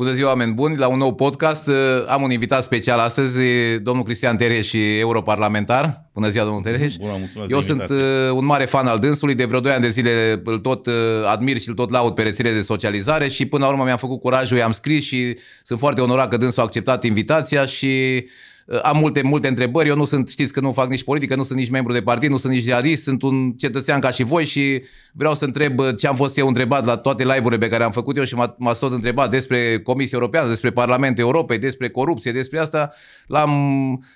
Bună ziua, oameni buni! La un nou podcast uh, am un invitat special astăzi, uh, domnul Cristian Tereș, europarlamentar. Bună ziua, domnul Tereș! Bună, mulțumesc Eu sunt uh, un mare fan al dânsului, de vreo 2 ani de zile îl tot admir și îl tot laud pe rețelele de socializare și până la urmă mi-am făcut curajul, i-am scris și sunt foarte onorat că dânsul a acceptat invitația și Uh, am multe, multe întrebări. Eu nu sunt, știți că nu fac nici politică, nu sunt nici membru de partid, nu sunt nici ziarist, sunt un cetățean ca și voi și vreau să întreb uh, ce am fost eu întrebat la toate live-urile pe care am făcut eu și m-a, m-a tot întrebat despre Comisia Europeană, despre Parlamentul Europei, despre corupție, despre asta. L-am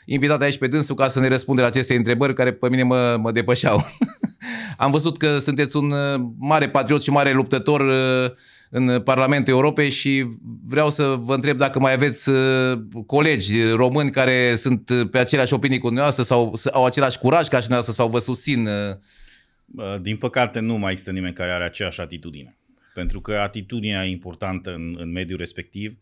invitat aici pe dânsul ca să ne răspunde la aceste întrebări care pe mine mă, mă depășeau. am văzut că sunteți un uh, mare patriot și mare luptător uh, în Parlamentul Europei și vreau să vă întreb dacă mai aveți uh, colegi români care sunt pe aceleași opinii cu dumneavoastră sau au același curaj ca și dumneavoastră sau vă susțin. Uh? Din păcate nu mai există nimeni care are aceeași atitudine. Pentru că atitudinea e importantă în, în mediul respectiv.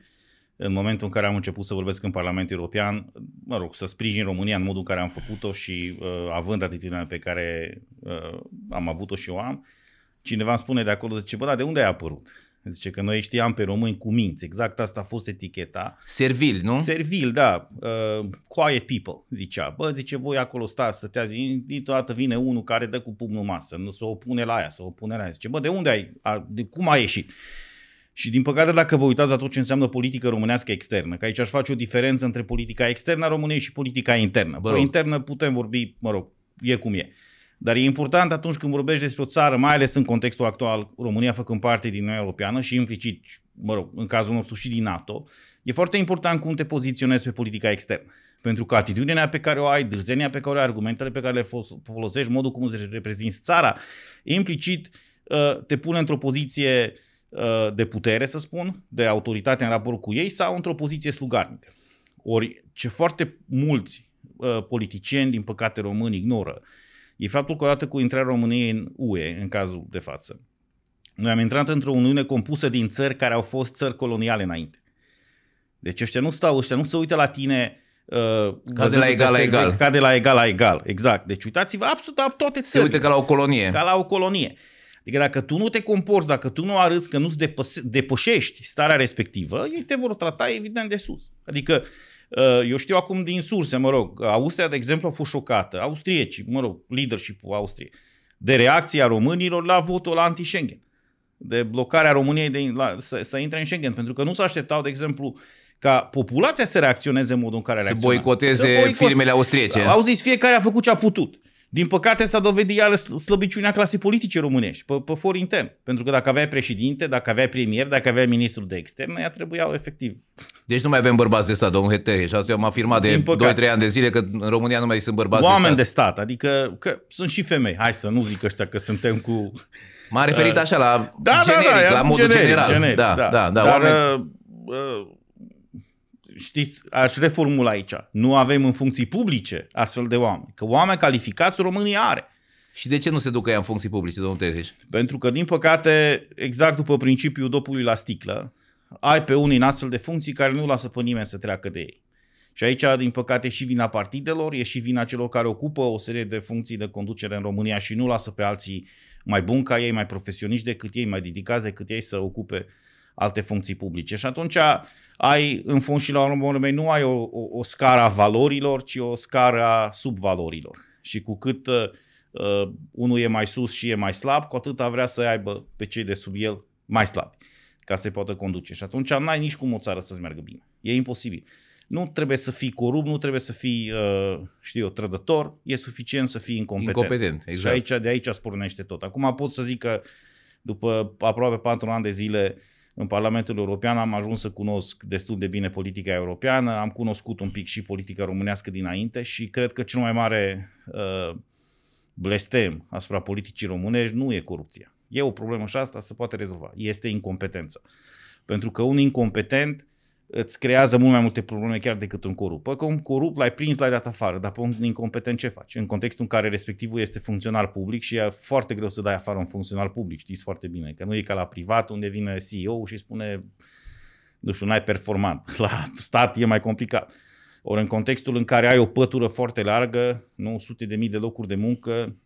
În momentul în care am început să vorbesc în Parlamentul European, mă rog, să sprijin România în modul în care am făcut-o și uh, având atitudinea pe care uh, am avut-o și o am, cineva îmi spune de acolo, zice, bă, dar de unde ai apărut? Zice că noi știam pe români cu minți, exact asta a fost eticheta. Servil, nu? Servil, da. Uh, quiet people, zicea. Bă, zice, voi acolo stați, stăteați, dintr-o vine unul care dă cu pumnul masă, nu se s-o opune la aia, se s-o opune la aia. Zice, bă, de unde ai, a, de cum ai ieșit? Și din păcate dacă vă uitați la tot ce înseamnă politică românească externă, că aici aș face o diferență între politica externă a României și politica internă. Bă, Pe internă putem vorbi, mă rog, e cum e. Uh, dar e important atunci când vorbești despre o țară, mai ales în contextul actual, România făcând parte din Uniunea Europeană și implicit, mă rog, în cazul nostru și din NATO, e foarte important cum te poziționezi pe politica externă. Pentru că atitudinea pe care o ai, dârzenia pe care o ai, argumentele pe care le folosești, modul cum îți reprezinți țara, implicit uh, te pune într-o poziție uh, de putere, să spun, de autoritate în raport cu ei sau într-o poziție slugarnică. Ori ce foarte mulți uh, politicieni, din păcate români, ignoră e faptul că odată cu intrarea României în UE, în cazul de față, noi am intrat într-o uniune compusă din țări care au fost țări coloniale înainte. Deci ăștia nu stau, ăștia nu se uită la tine Uh, ca de la egal la egal. Ca de la egal la egal, exact. Deci uitați-vă absolut la toate țările. Se uite ca la o colonie. Ca la o colonie. Adică dacă tu nu te comporți, dacă tu nu arăți că nu-ți depășești starea respectivă, ei te vor trata evident de sus. Adică uh, Uh, eu știu acum din surse, mă rog, Austria, de exemplu, a fost șocată, austrieci, mă rog, leadership-ul Austriei, de reacția românilor la votul la anti-Schengen, de blocarea României de, la, să, să intre în Schengen, pentru că nu s-a așteptau, de exemplu, ca populația să reacționeze în modul în care reacționează. Să boicoteze firmele austriece. Au zis, fiecare a făcut ce a putut. Din păcate s-a dovedit iar slăbiciunea clasei politice românești, pe, pe for intern. Pentru că dacă aveai președinte, dacă aveai premier, dacă aveai ministru de externe, ea trebuiau efectiv. Deci nu mai avem bărbați de stat, domnul Hetere, și asta eu am afirmat de 2-3 ani de zile că în România nu mai sunt bărbați Oameni de stat. de stat, adică că sunt și femei. Hai să nu zic ăștia că suntem cu... m a referit uh, așa la da, generic, da, da, la modul general. generic, da, da, da, da, Dar, oameni... uh, uh știți, aș reformula aici, nu avem în funcții publice astfel de oameni, că oameni calificați România are. Și de ce nu se duc ea în funcții publice, domnul Tereș? Pentru că, din păcate, exact după principiul dopului la sticlă, ai pe unii în astfel de funcții care nu lasă pe nimeni să treacă de ei. Și aici, din păcate, e și vina partidelor, e și vina celor care ocupă o serie de funcții de conducere în România și nu lasă pe alții mai buni ca ei, mai profesioniști decât ei, mai dedicați decât ei să ocupe alte funcții publice. Și atunci ai, în fond și la urmă urmei, nu ai o, o, o scară a valorilor, ci o scară a subvalorilor. Și cu cât uh, uh unul e mai sus și e mai slab, cu atât vrea să aibă pe cei de sub el mai slabi ca să se poată conduce. Și atunci n-ai nici cum o țară să-ți meargă bine. E imposibil. Nu trebuie să fii corupt, nu trebuie să fii, uh, știu eu, trădător, e suficient să fii incompetent. Incompetent, exact. Și aici, de aici spornește tot. Acum pot să zic că după aproape patru ani de zile uh, în Parlamentul European am ajuns să cunosc destul de bine politica europeană, am cunoscut un pic și politica românească dinainte și cred că cel mai mare uh, blestem asupra politicii românești nu e corupția. E o problemă și asta se poate rezolva. Este incompetența. Pentru că un incompetent îți creează mult mai multe probleme chiar decât un corup. Păi că un corup l-ai prins, l-ai dat afară, dar pe un incompetent ce faci? În contextul în care respectivul este funcționar public și e foarte greu să dai afară un funcționar public, știți foarte bine, că nu e ca la privat unde vine CEO și spune nu știu, n-ai performant. La stat e mai complicat. Ori în contextul în care ai o pătură foarte largă, nu sute de mii de locuri de muncă,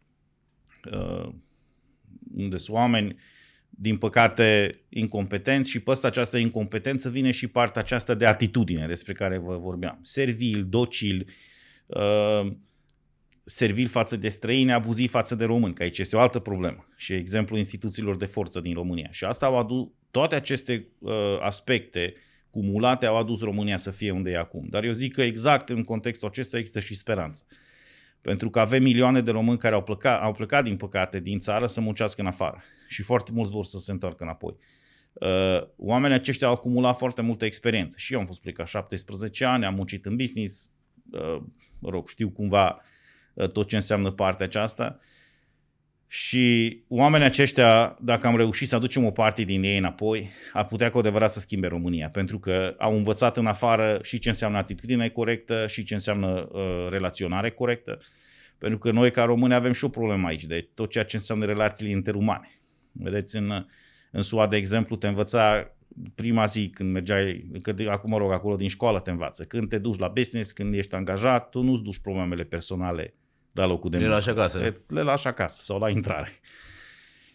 uh, unde sunt oameni din păcate, incompetenți și păstă această incompetență vine și partea aceasta de atitudine despre care vă vorbeam. Servil, docil, uh, servil față de străini, abuziv față de români, că aici este o altă problemă și exemplu instituțiilor de forță din România. Și asta au adus, toate aceste uh, aspecte cumulate au adus România să fie unde e acum. Dar eu zic că exact în contextul acesta există și speranță. Pentru că avem milioane de români care au plecat, au plecat din păcate din țară să muncească în afară și foarte mulți vor să se întoarcă înapoi. Uh, oamenii aceștia au acumulat foarte multă experiență și eu am fost plecat 17 ani, am muncit în business, uh, mă rog, știu cumva uh, tot ce înseamnă partea aceasta. Uh, și oamenii aceștia, dacă am reușit să aducem o parte din ei înapoi, ar putea cu adevărat să schimbe România, pentru că au învățat în afară și ce înseamnă atitudine corectă și ce înseamnă uh, relaționare corectă. Pentru că noi, ca români, avem și o problemă aici, de tot ceea ce înseamnă relațiile interumane. Vedeți, în, în SUA, de exemplu, te învăța prima zi când mergeai, că de, acum mă rog, acolo din școală te învață, când te duci la business, când ești angajat, tu nu-ți duci problemele personale la locul de muncă. Le lași acasă. Le, le lași acasă sau la intrare.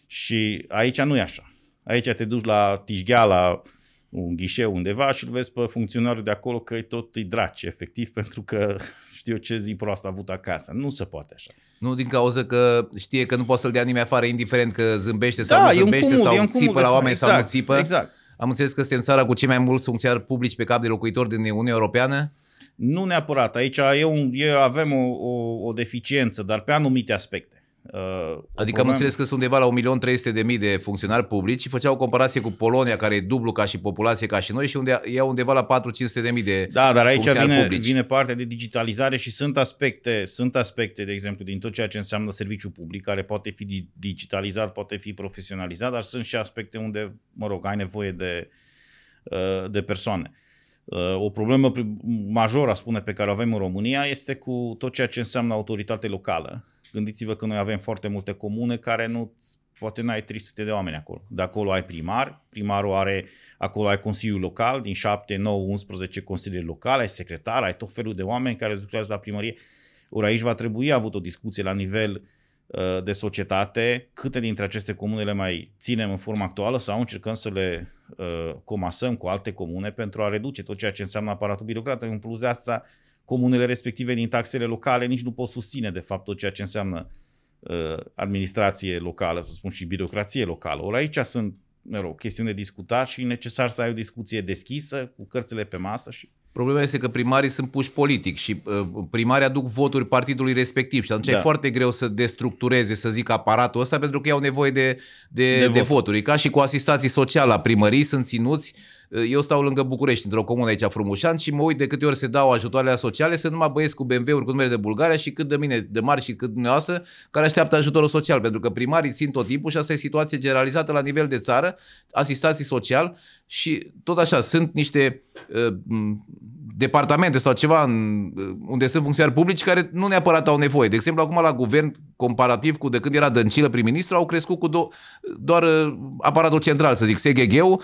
Și aici nu e așa. Aici te duci la Tijghea, la un ghișeu undeva și îl vezi pe funcționarul de acolo că e tot îi draci, efectiv, pentru că știu ce zi proastă a avut acasă. Nu se poate așa. Nu din cauza că știe că nu poate să-l dea nimeni afară, indiferent că zâmbește sau da, nu zâmbește, cumul, sau țipă la oameni exact, sau nu exact, țipă. Exact. Am înțeles că suntem țara cu cei mai mulți funcționari publici pe cap de locuitor din Uniunea Europeană. Nu neapărat. Aici e un, e, avem o, o, o deficiență, dar pe anumite aspecte. Uh, adică problemă. am înțeles că sunt undeva la 1.300.000 de funcționari publici și făceau o comparație cu Polonia, care e dublu ca și populație ca și noi și unde e undeva la 4-500.000 de Da, dar aici vine, vine partea de digitalizare și sunt aspecte, sunt aspecte, de exemplu, din tot ceea ce înseamnă serviciu public, care poate fi digitalizat, poate fi profesionalizat, dar sunt și aspecte unde, mă rog, ai nevoie de, uh, de persoane. Uh, o problemă majoră, spune, pe care o avem în România este cu tot ceea ce înseamnă autoritate locală. Gândiți-vă că noi avem foarte multe comune care nu poate n-ai 300 de oameni acolo. De acolo ai primar, primarul are, acolo ai consiliul local, din 7, 9, 11 consilii locale, ai secretar, ai tot felul de oameni care lucrează la primărie. Ori aici va trebui avut o discuție la nivel uh, Uh, de societate, câte dintre aceste comune le mai ținem în forma actuală sau încercăm să le uh, comasăm cu alte comune pentru a reduce tot ceea ce înseamnă aparatul birocratic. În plus de asta, comunele respective din taxele locale nici nu pot susține de fapt tot ceea ce înseamnă uh, administrație locală, să spun și birocrație locală. Ori aici sunt mă rog, chestiuni de discutat și necesar să ai o discuție deschisă, cu cărțile pe masă și Problema este că primarii sunt puși politic și uh, primarii aduc voturi partidului respectiv și atunci da. e foarte greu să destructureze, să zic, aparatul ăsta pentru că ei au nevoie de, de, de, de voturi. ca și cu asistații sociale la primării, sunt ținuți. Uh, eu stau lângă București, într-o comună aici frumușan și mă uit de câte ori se dau ajutoarele sociale, sunt numai băieți cu BMW-uri cu numere de Bulgaria și cât de mine, de mari și cât dumneavoastră, care așteaptă ajutorul social, pentru că primarii țin tot timpul și asta e situație generalizată la nivel de țară, asistații social și tot așa, sunt niște ă, departamente sau ceva în, unde sunt funcționari publici care nu neapărat au nevoie. De exemplu, acum la guvern, comparativ cu de când era Dăncilă prim-ministru, au crescut cu do- doar ă, aparatul central, să zic, SGG-ul,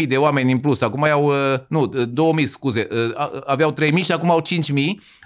20.000 de oameni în plus. Acum au, ă, nu, 2.000, scuze, aveau 3.000 și acum au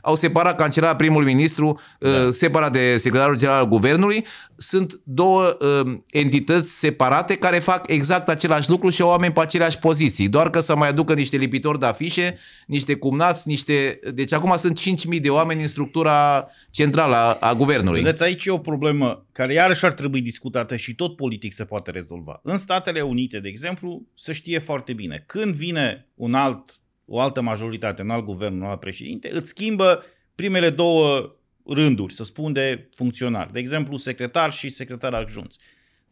au separat cancelara primul ministru, uh, da. separat de secretarul general al guvernului. Sunt două uh, entități separate care fac exact același lucru și au oameni pe aceleași poziții, doar că să mai aducă niște lipitori de afișe, niște cumnați, niște... Deci acum sunt 5.000 de oameni în structura centrală a, a guvernului. Vedeți, aici e o problemă care iarăși ar trebui discutată și tot politic se poate rezolva. În Statele Unite, de exemplu, se știe foarte bine. Când vine un alt o altă majoritate, un alt guvern, un alt președinte, îți schimbă primele două rânduri, să spun, de funcționari. De exemplu, secretar și secretar adjunți.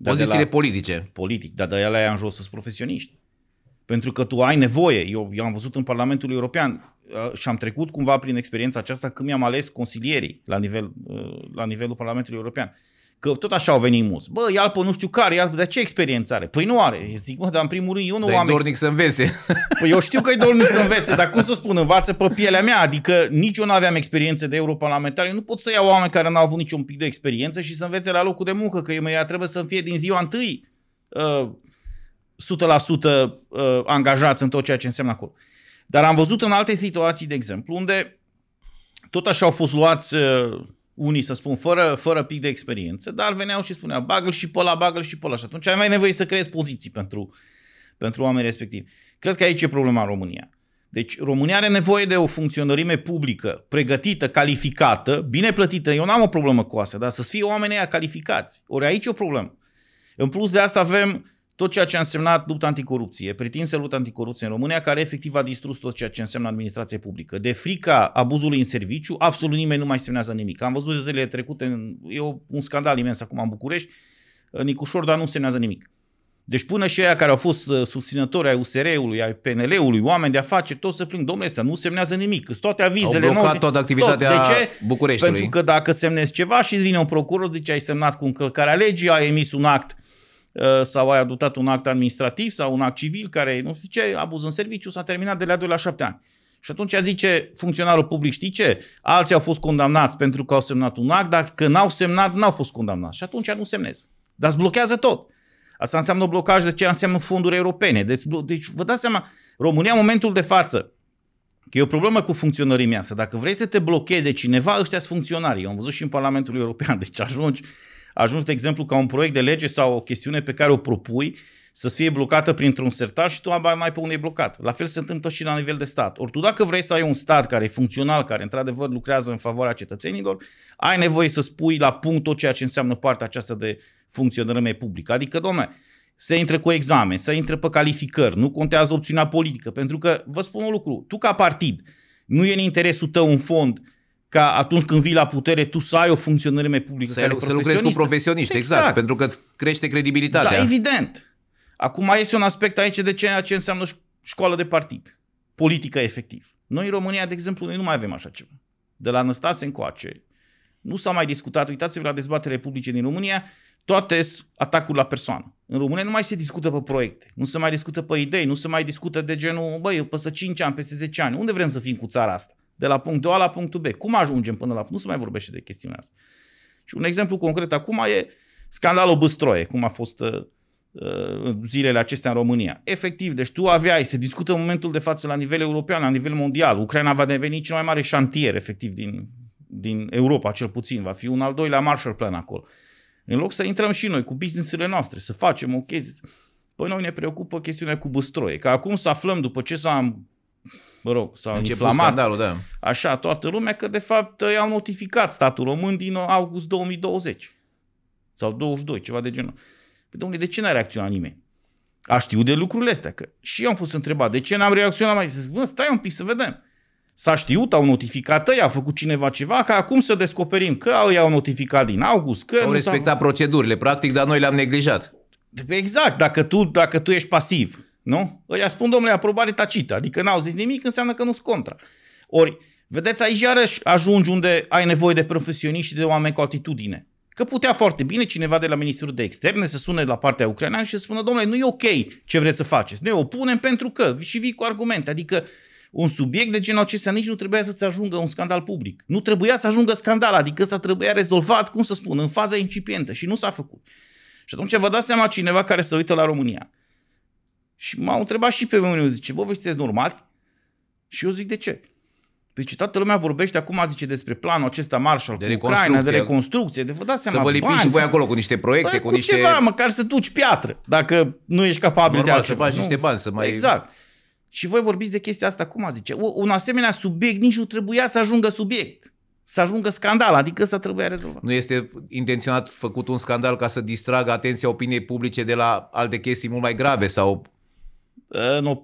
Pozițiile la, politice. Politic, dar de alea în jos sunt profesioniști. Pentru că tu ai nevoie. Eu, eu am văzut în Parlamentul European uh, și am trecut cumva prin experiența aceasta când mi-am ales consilierii la, nivel, uh, la nivelul Parlamentului European. Uh, Că tot așa au venit mulți. Bă, ia pe nu știu care, ia de ce experiență are? Păi nu are. Zic, mă, dar în primul rând eu nu am... dornic să învețe. Păi eu știu că e dornic să învețe, dar cum să spun, învață pe pielea mea. Adică nici eu nu aveam experiență de europarlamentar. Eu nu pot să iau oameni care n-au avut niciun pic de experiență și să învețe la locul de muncă, că eu trebuie să fie din ziua întâi uh, 100% uh, angajați în tot ceea ce înseamnă acolo. Dar am văzut în alte situații, de exemplu, unde tot așa au fost luați uh, unii să spun, fără, fără pic de experiență, dar veneau și spuneau, bagă și pe la bagă și pe la. Și atunci ai mai nevoie să creezi poziții pentru, pentru oamenii respectivi. Cred că aici e problema în România. Deci România are nevoie de o funcționărime publică, pregătită, calificată, bine plătită. Eu n-am o problemă cu asta, dar să fie oamenii aia calificați. Ori aici e o problemă. În plus de asta avem tot ceea ce a însemnat lupta anticorupție, pretinsă lupta anticorupție în România, care efectiv a distrus tot ceea ce înseamnă administrație publică. De frica abuzului în serviciu, absolut nimeni nu mai semnează nimic. Am văzut zilele trecute, în, e un scandal imens acum în București, Nicușor, dar nu semnează nimic. Deci până și aia care au fost uh, susținători ai USR-ului, ai PNL-ului, oameni de afaceri, toți se plâng, domnule, să nu semnează nimic, sunt toate avizele. Au blocat toată activitatea tot. De ce? Bucureștiului. Pentru că dacă semnezi ceva și vine un procuror, zice, ai semnat cu încălcarea legii, ai emis un act uh, Uh, sau ai adoptat un act administrativ sau un act civil care, nu știu ce, abuz în serviciu, s-a terminat de la 2 la 7 ani. Și atunci zice funcționarul public, știi ce? Alții au fost condamnați pentru că au semnat un act, dar când n-au semnat, n-au fost condamnați. Și atunci nu semnez. Dar îți blochează tot. Asta înseamnă blocaj de ce înseamnă fonduri europene. Deci, deci vă dați seama, România în momentul de față, că e o problemă cu funcționărimea asta. Dacă vrei să te blocheze cineva, ăștia sunt funcționarii. Eu am văzut și în Parlamentul European, deci ajungi ajuns, de exemplu, ca un proiect de lege sau o chestiune pe care o propui să fie blocată printr-un sertar și tu mai mai pe unde e blocat. La fel se întâmplă și la nivel de stat. Ori tu dacă vrei să ai un stat care e funcțional, care într-adevăr lucrează în favoarea cetățenilor, ai nevoie să spui la punct tot ceea ce înseamnă partea aceasta de funcționare publică. Adică, domne, să intre cu examen, să intre pe calificări, nu contează opțiunea politică, pentru că vă spun un lucru, tu ca partid, nu e în interesul tău un fond ca atunci când vii la putere tu să ai o funcționare mai publică. Să, care să lucrezi cu profesioniști, exact. exact, pentru că îți crește credibilitatea. Da, evident. Acum mai este un aspect aici de ceea ce înseamnă școală de partid, politică efectiv. Noi în România, de exemplu, noi nu mai avem așa ceva. De la Năstase încoace, nu s-a mai discutat, uitați-vă la dezbatere publice din România, toate atacuri la persoană. În România nu mai se discută pe proiecte, nu se mai discută pe idei, nu se mai discută de genul, băi, eu peste 5 ani, peste 10 ani, unde vrem să fim cu țara asta? de la punctul A la punctul B. Cum ajungem până la... Nu se mai vorbește de chestiunea asta. Și un exemplu concret acum e scandalul Băstroie, cum a fost uh, uh, zilele acestea în România. Efectiv, deci tu aveai, se discută în momentul de față la nivel european, la nivel mondial, Ucraina va deveni cel mai mare șantier, efectiv, din, din Europa, cel puțin, va fi un al doilea Marshall Plan acolo. În loc să intrăm și noi cu business-urile noastre, să facem o chestie, păi noi ne preocupă chestiunea cu Băstroie, că acum să aflăm după ce s-a mă rog, s-a inflamat. da. Așa, toată lumea că de fapt i-au notificat statul român din august 2020 sau 22, ceva de genul. Păi, domnule, de ce n-a reacționat nimeni? A știut de lucrurile astea. Că și eu am fost întrebat, de ce n-am reacționat mai? Zic, bă, stai un pic să vedem. S-a știut, au notificat ei, a făcut cineva ceva, ca acum să descoperim că au i-au notificat din august, că... Au respectat procedurile, practic, dar noi le-am neglijat. Exact, dacă tu, dacă tu ești pasiv nu? Îi spun, domnule, aprobare tacită, adică n-au zis nimic, înseamnă că nu sunt contra. Ori, vedeți, aici iarăși ajungi unde ai nevoie de profesioniști și de oameni cu atitudine. Că putea foarte bine cineva de la Ministerul de Externe să sune la partea ucraineană și să spună, domnule, nu e ok ce vreți să faceți. Ne opunem pentru că și vii cu argumente. Adică un subiect de genul acesta nici nu trebuia să-ți ajungă un scandal public. Nu trebuia să ajungă scandal, adică s-a trebuia rezolvat, cum să spun, în faza incipientă și nu s-a făcut. Și atunci vă dați seama cineva care se uită la România și m-au întrebat și pe mine, zice, bă, vă sunteți normali? Și eu zic, de ce? Păi zice, toată lumea vorbește acum, zice, despre planul acesta Marshall de cu Ucraina, de reconstrucție, de vă dați seama. Să vă lipiți și voi acolo cu niște proiecte, păi cu, cu niște... ceva, măcar să duci piatră, dacă nu ești capabil Normal, de altceva. să faci nu? niște bani, să mai... Exact. Și voi vorbiți de chestia asta, cum a zice? Un asemenea subiect nici nu trebuia să ajungă subiect să ajungă scandal, adică să trebuia rezolvat. Nu este intenționat făcut un scandal ca să distragă atenția opiniei publice de la alte chestii mult mai grave sau în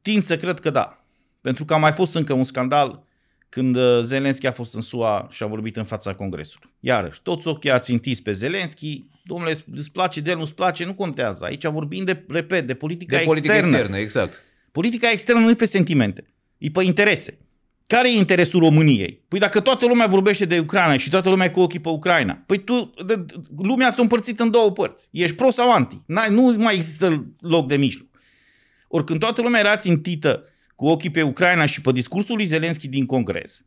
tind să cred că da. Pentru că a mai fost încă un scandal când uh, Zelenski a fost în SUA și a vorbit în fața Congresului. Iarăși, toți ochii a țintit pe Zelenski, domnule, îți place de el, nu-ți place, nu contează. Aici vorbim de, repet, de politica de externă. politica externă, exact. Politica externă nu e pe sentimente, e pe interese. Care e interesul României? Păi dacă toată lumea vorbește de Ucraina și toată lumea e cu ochii pe Ucraina, păi tu, de, lumea s-a împărțit în două părți. Ești pro sau anti. N-ai, nu mai există loc de mijloc. Oricând toată lumea era țintită cu ochii pe Ucraina și pe discursul lui Zelenski din Congres,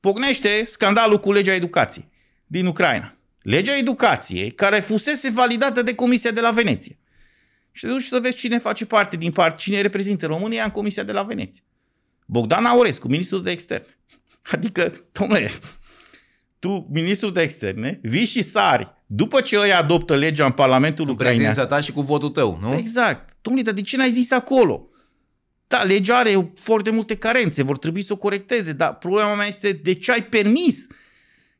pocnește scandalul cu legea educației din Ucraina. Legea educației care fusese validată de Comisia de la Veneție. Și te duci să vezi cine face parte din part, cine reprezintă România în Comisia de la Veneție. Bogdan Aurescu, ministrul de externe. Adică, domnule, tu, ministrul de externe, vii și sari după ce ei adoptă legea în Parlamentul cu Ucrainei... prezența ta și cu votul tău, nu? Exact. Domnule, dar de ce n-ai zis acolo? Da, legea are foarte multe carențe, vor trebui să o corecteze, dar problema mea este de ce ai permis?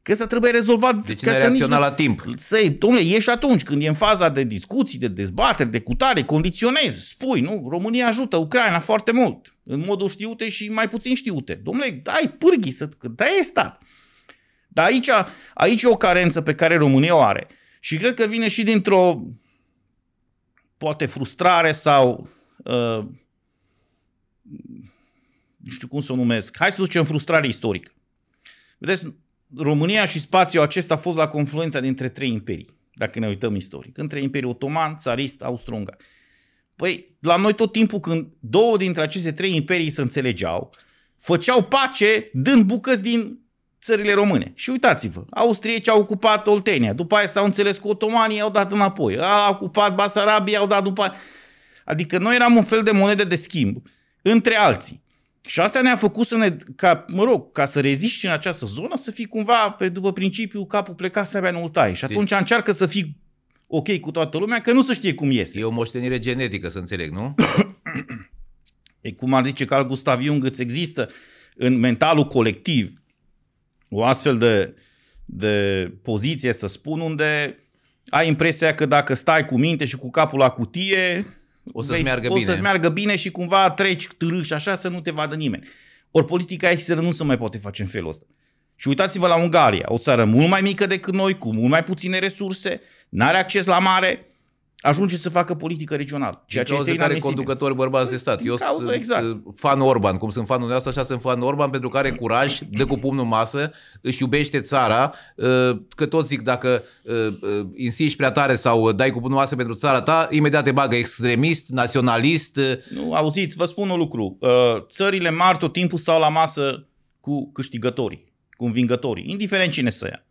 Că să trebuie rezolvat. De că să reacționa nici... la timp. Să, domnule, ieși atunci când e în faza de discuții, de dezbateri, de cutare, condiționezi, spui, nu? România ajută Ucraina foarte mult, în modul știute și mai puțin știute. Domnule, dai pârghii, să, dai stat. Dar aici, aici e o carență pe care România o are. Și cred că vine și dintr-o poate frustrare sau uh, nu știu cum să o numesc. Hai să ducem frustrare istorică. Vedeți, România și spațiul acesta a fost la confluența dintre trei imperii, dacă ne uităm istoric. Între Imperiul Otoman, Țarist, Austro-Ungar. Păi, la noi tot timpul când două dintre aceste trei imperii se înțelegeau, făceau pace dând bucăți din țările române. Și uitați-vă, austriecii au ocupat Oltenia, după aia s-au înțeles cu otomanii, au dat înapoi, au ocupat Basarabia, au dat după aia. Adică noi eram un fel de monedă de schimb între alții. Și asta ne-a făcut să ne, ca, mă rog, ca să reziști în această zonă, să fii cumva, pe după principiu, capul plecat să avea nu-l tai. Și atunci încearcă să fii ok cu toată lumea, că nu se știe cum este. E o moștenire genetică, să înțeleg, nu? e cum ar zice Carl Gustav Jung, îți există în mentalul colectiv o astfel de, de poziție, să spun, unde ai impresia că dacă stai cu minte și cu capul la cutie, o să-ți meargă, o bine. să meargă bine și cumva treci târâș și așa să nu te vadă nimeni. Ori politica externă nu se mai poate face în felul ăsta. Și uitați-vă la Ungaria, o țară mult mai mică decât noi, cu mult mai puține resurse, n-are acces la mare, ajunge să facă politică regională. Ceea ce este care conducători bărbați de stat. Păi, Eu cauza, sunt exact. Uh, fan Orban, cum sunt fanul ăsta, așa sunt fan Orban, pentru că are curaj, dă cu pumnul masă, își iubește țara, uh, că toți zic dacă uh, insiști prea tare sau dai cu pumnul masă pentru țara ta, imediat te bagă extremist, naționalist. Nu, auziți, vă spun un lucru. Țările mari tot timpul stau la masă cu câștigătorii, cu învingătorii, indiferent cine să ia.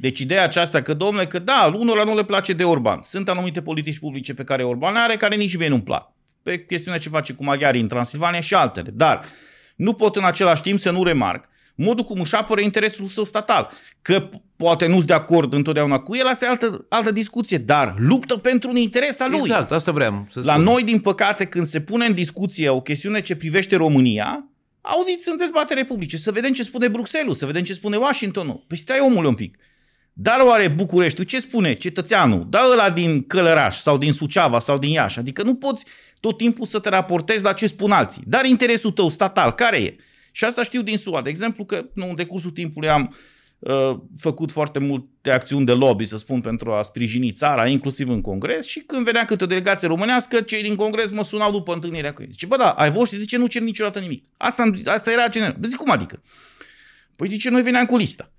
Deci ideea aceasta că, domnule, că da, unora nu le place de Orban. Sunt anumite politici publice pe care Orban are, care nici mie nu-mi plac. Pe chestiunea ce face cu maghiarii în Transilvania și altele. Dar nu pot în același timp să nu remarc modul cum își apără interesul său statal. Că poate nu-s de acord întotdeauna cu el, asta e altă, altă discuție, dar luptă pentru un interes al lui. Exact, asta vreau să spun. La noi, din păcate, când se pune în discuție o chestiune ce privește România, auziți, sunt dezbatere publice, să vedem ce spune Bruxelles, să vedem ce spune Washingtonul. Păi stai omul un pic. Dar oare Bucureștiul ce spune cetățeanul? Da ăla din Călăraș sau din Suceava sau din Iași. Adică nu poți tot timpul să te raportezi la ce spun alții. Dar interesul tău statal care e? Și asta știu din SUA. De exemplu că nu, în decursul timpului am uh, făcut foarte multe acțiuni de lobby, să spun, pentru a sprijini țara, inclusiv în Congres. Și când venea câte o delegație românească, cei din Congres mă sunau după întâlnirea cu ei. Zice, bă, da, ai voști, de ce nu cer niciodată nimic? Asta, asta era general. Zic, cum adică? Păi zice, noi veneam cu lista.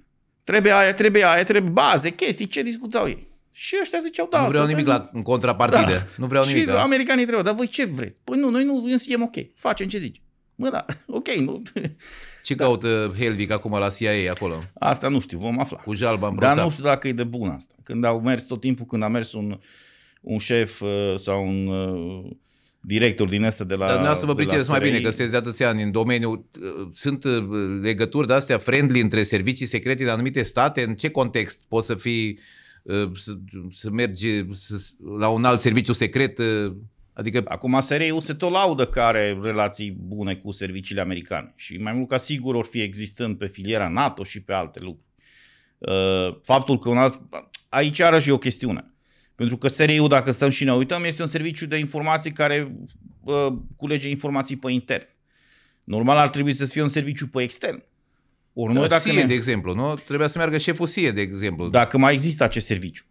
Trebuie aia, trebuie aia, trebuie baze, chestii, ce discutau ei. Și ăștia ziceau, da. Nu vreau nimic la în contrapartide. Da. Nu vreau nimic. Și da. americanii trebuie, dar voi ce vreți? Păi nu, noi nu suntem ok. Facem ce zici. Mă, da, ok. Nu. Ce da. caută Helvig acum la CIA acolo? Asta nu știu, vom afla. Cu jalba în Dar nu știu dacă e de bun asta. Când au mers tot timpul, când a mers un, un șef uh, sau un uh, Director din este de la... Dar să vă pricepeți mai bine, că sunteți de atâția ani în domeniu. Sunt uh, legături de astea friendly între servicii secrete din anumite state? În ce context poți să fii, uh, să, să mergi să, la un alt serviciu secret? Uh, adică... Acum SRI-ul se tot laudă că are relații bune cu serviciile americane și mai mult ca sigur or fi existând pe filiera NATO și pe alte lucruri. Faptul că un alt... Aici arăși e o chestiune pentru că SRI-ul, dacă stăm și ne uităm, este un serviciu de informații care uh, culege informații pe intern. Normal ar trebui să fie un serviciu pe extern. Ori noi, da, dacă SIE, ne... de exemplu, nu? Trebuia să meargă șeful SIE, de exemplu. Dacă mai există acest serviciu.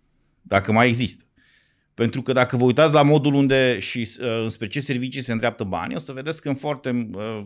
Dacă mai există. Pentru că dacă vă uitați la modul unde și uh, înspre ce servicii se îndreaptă banii, o să vedeți că în foarte uh,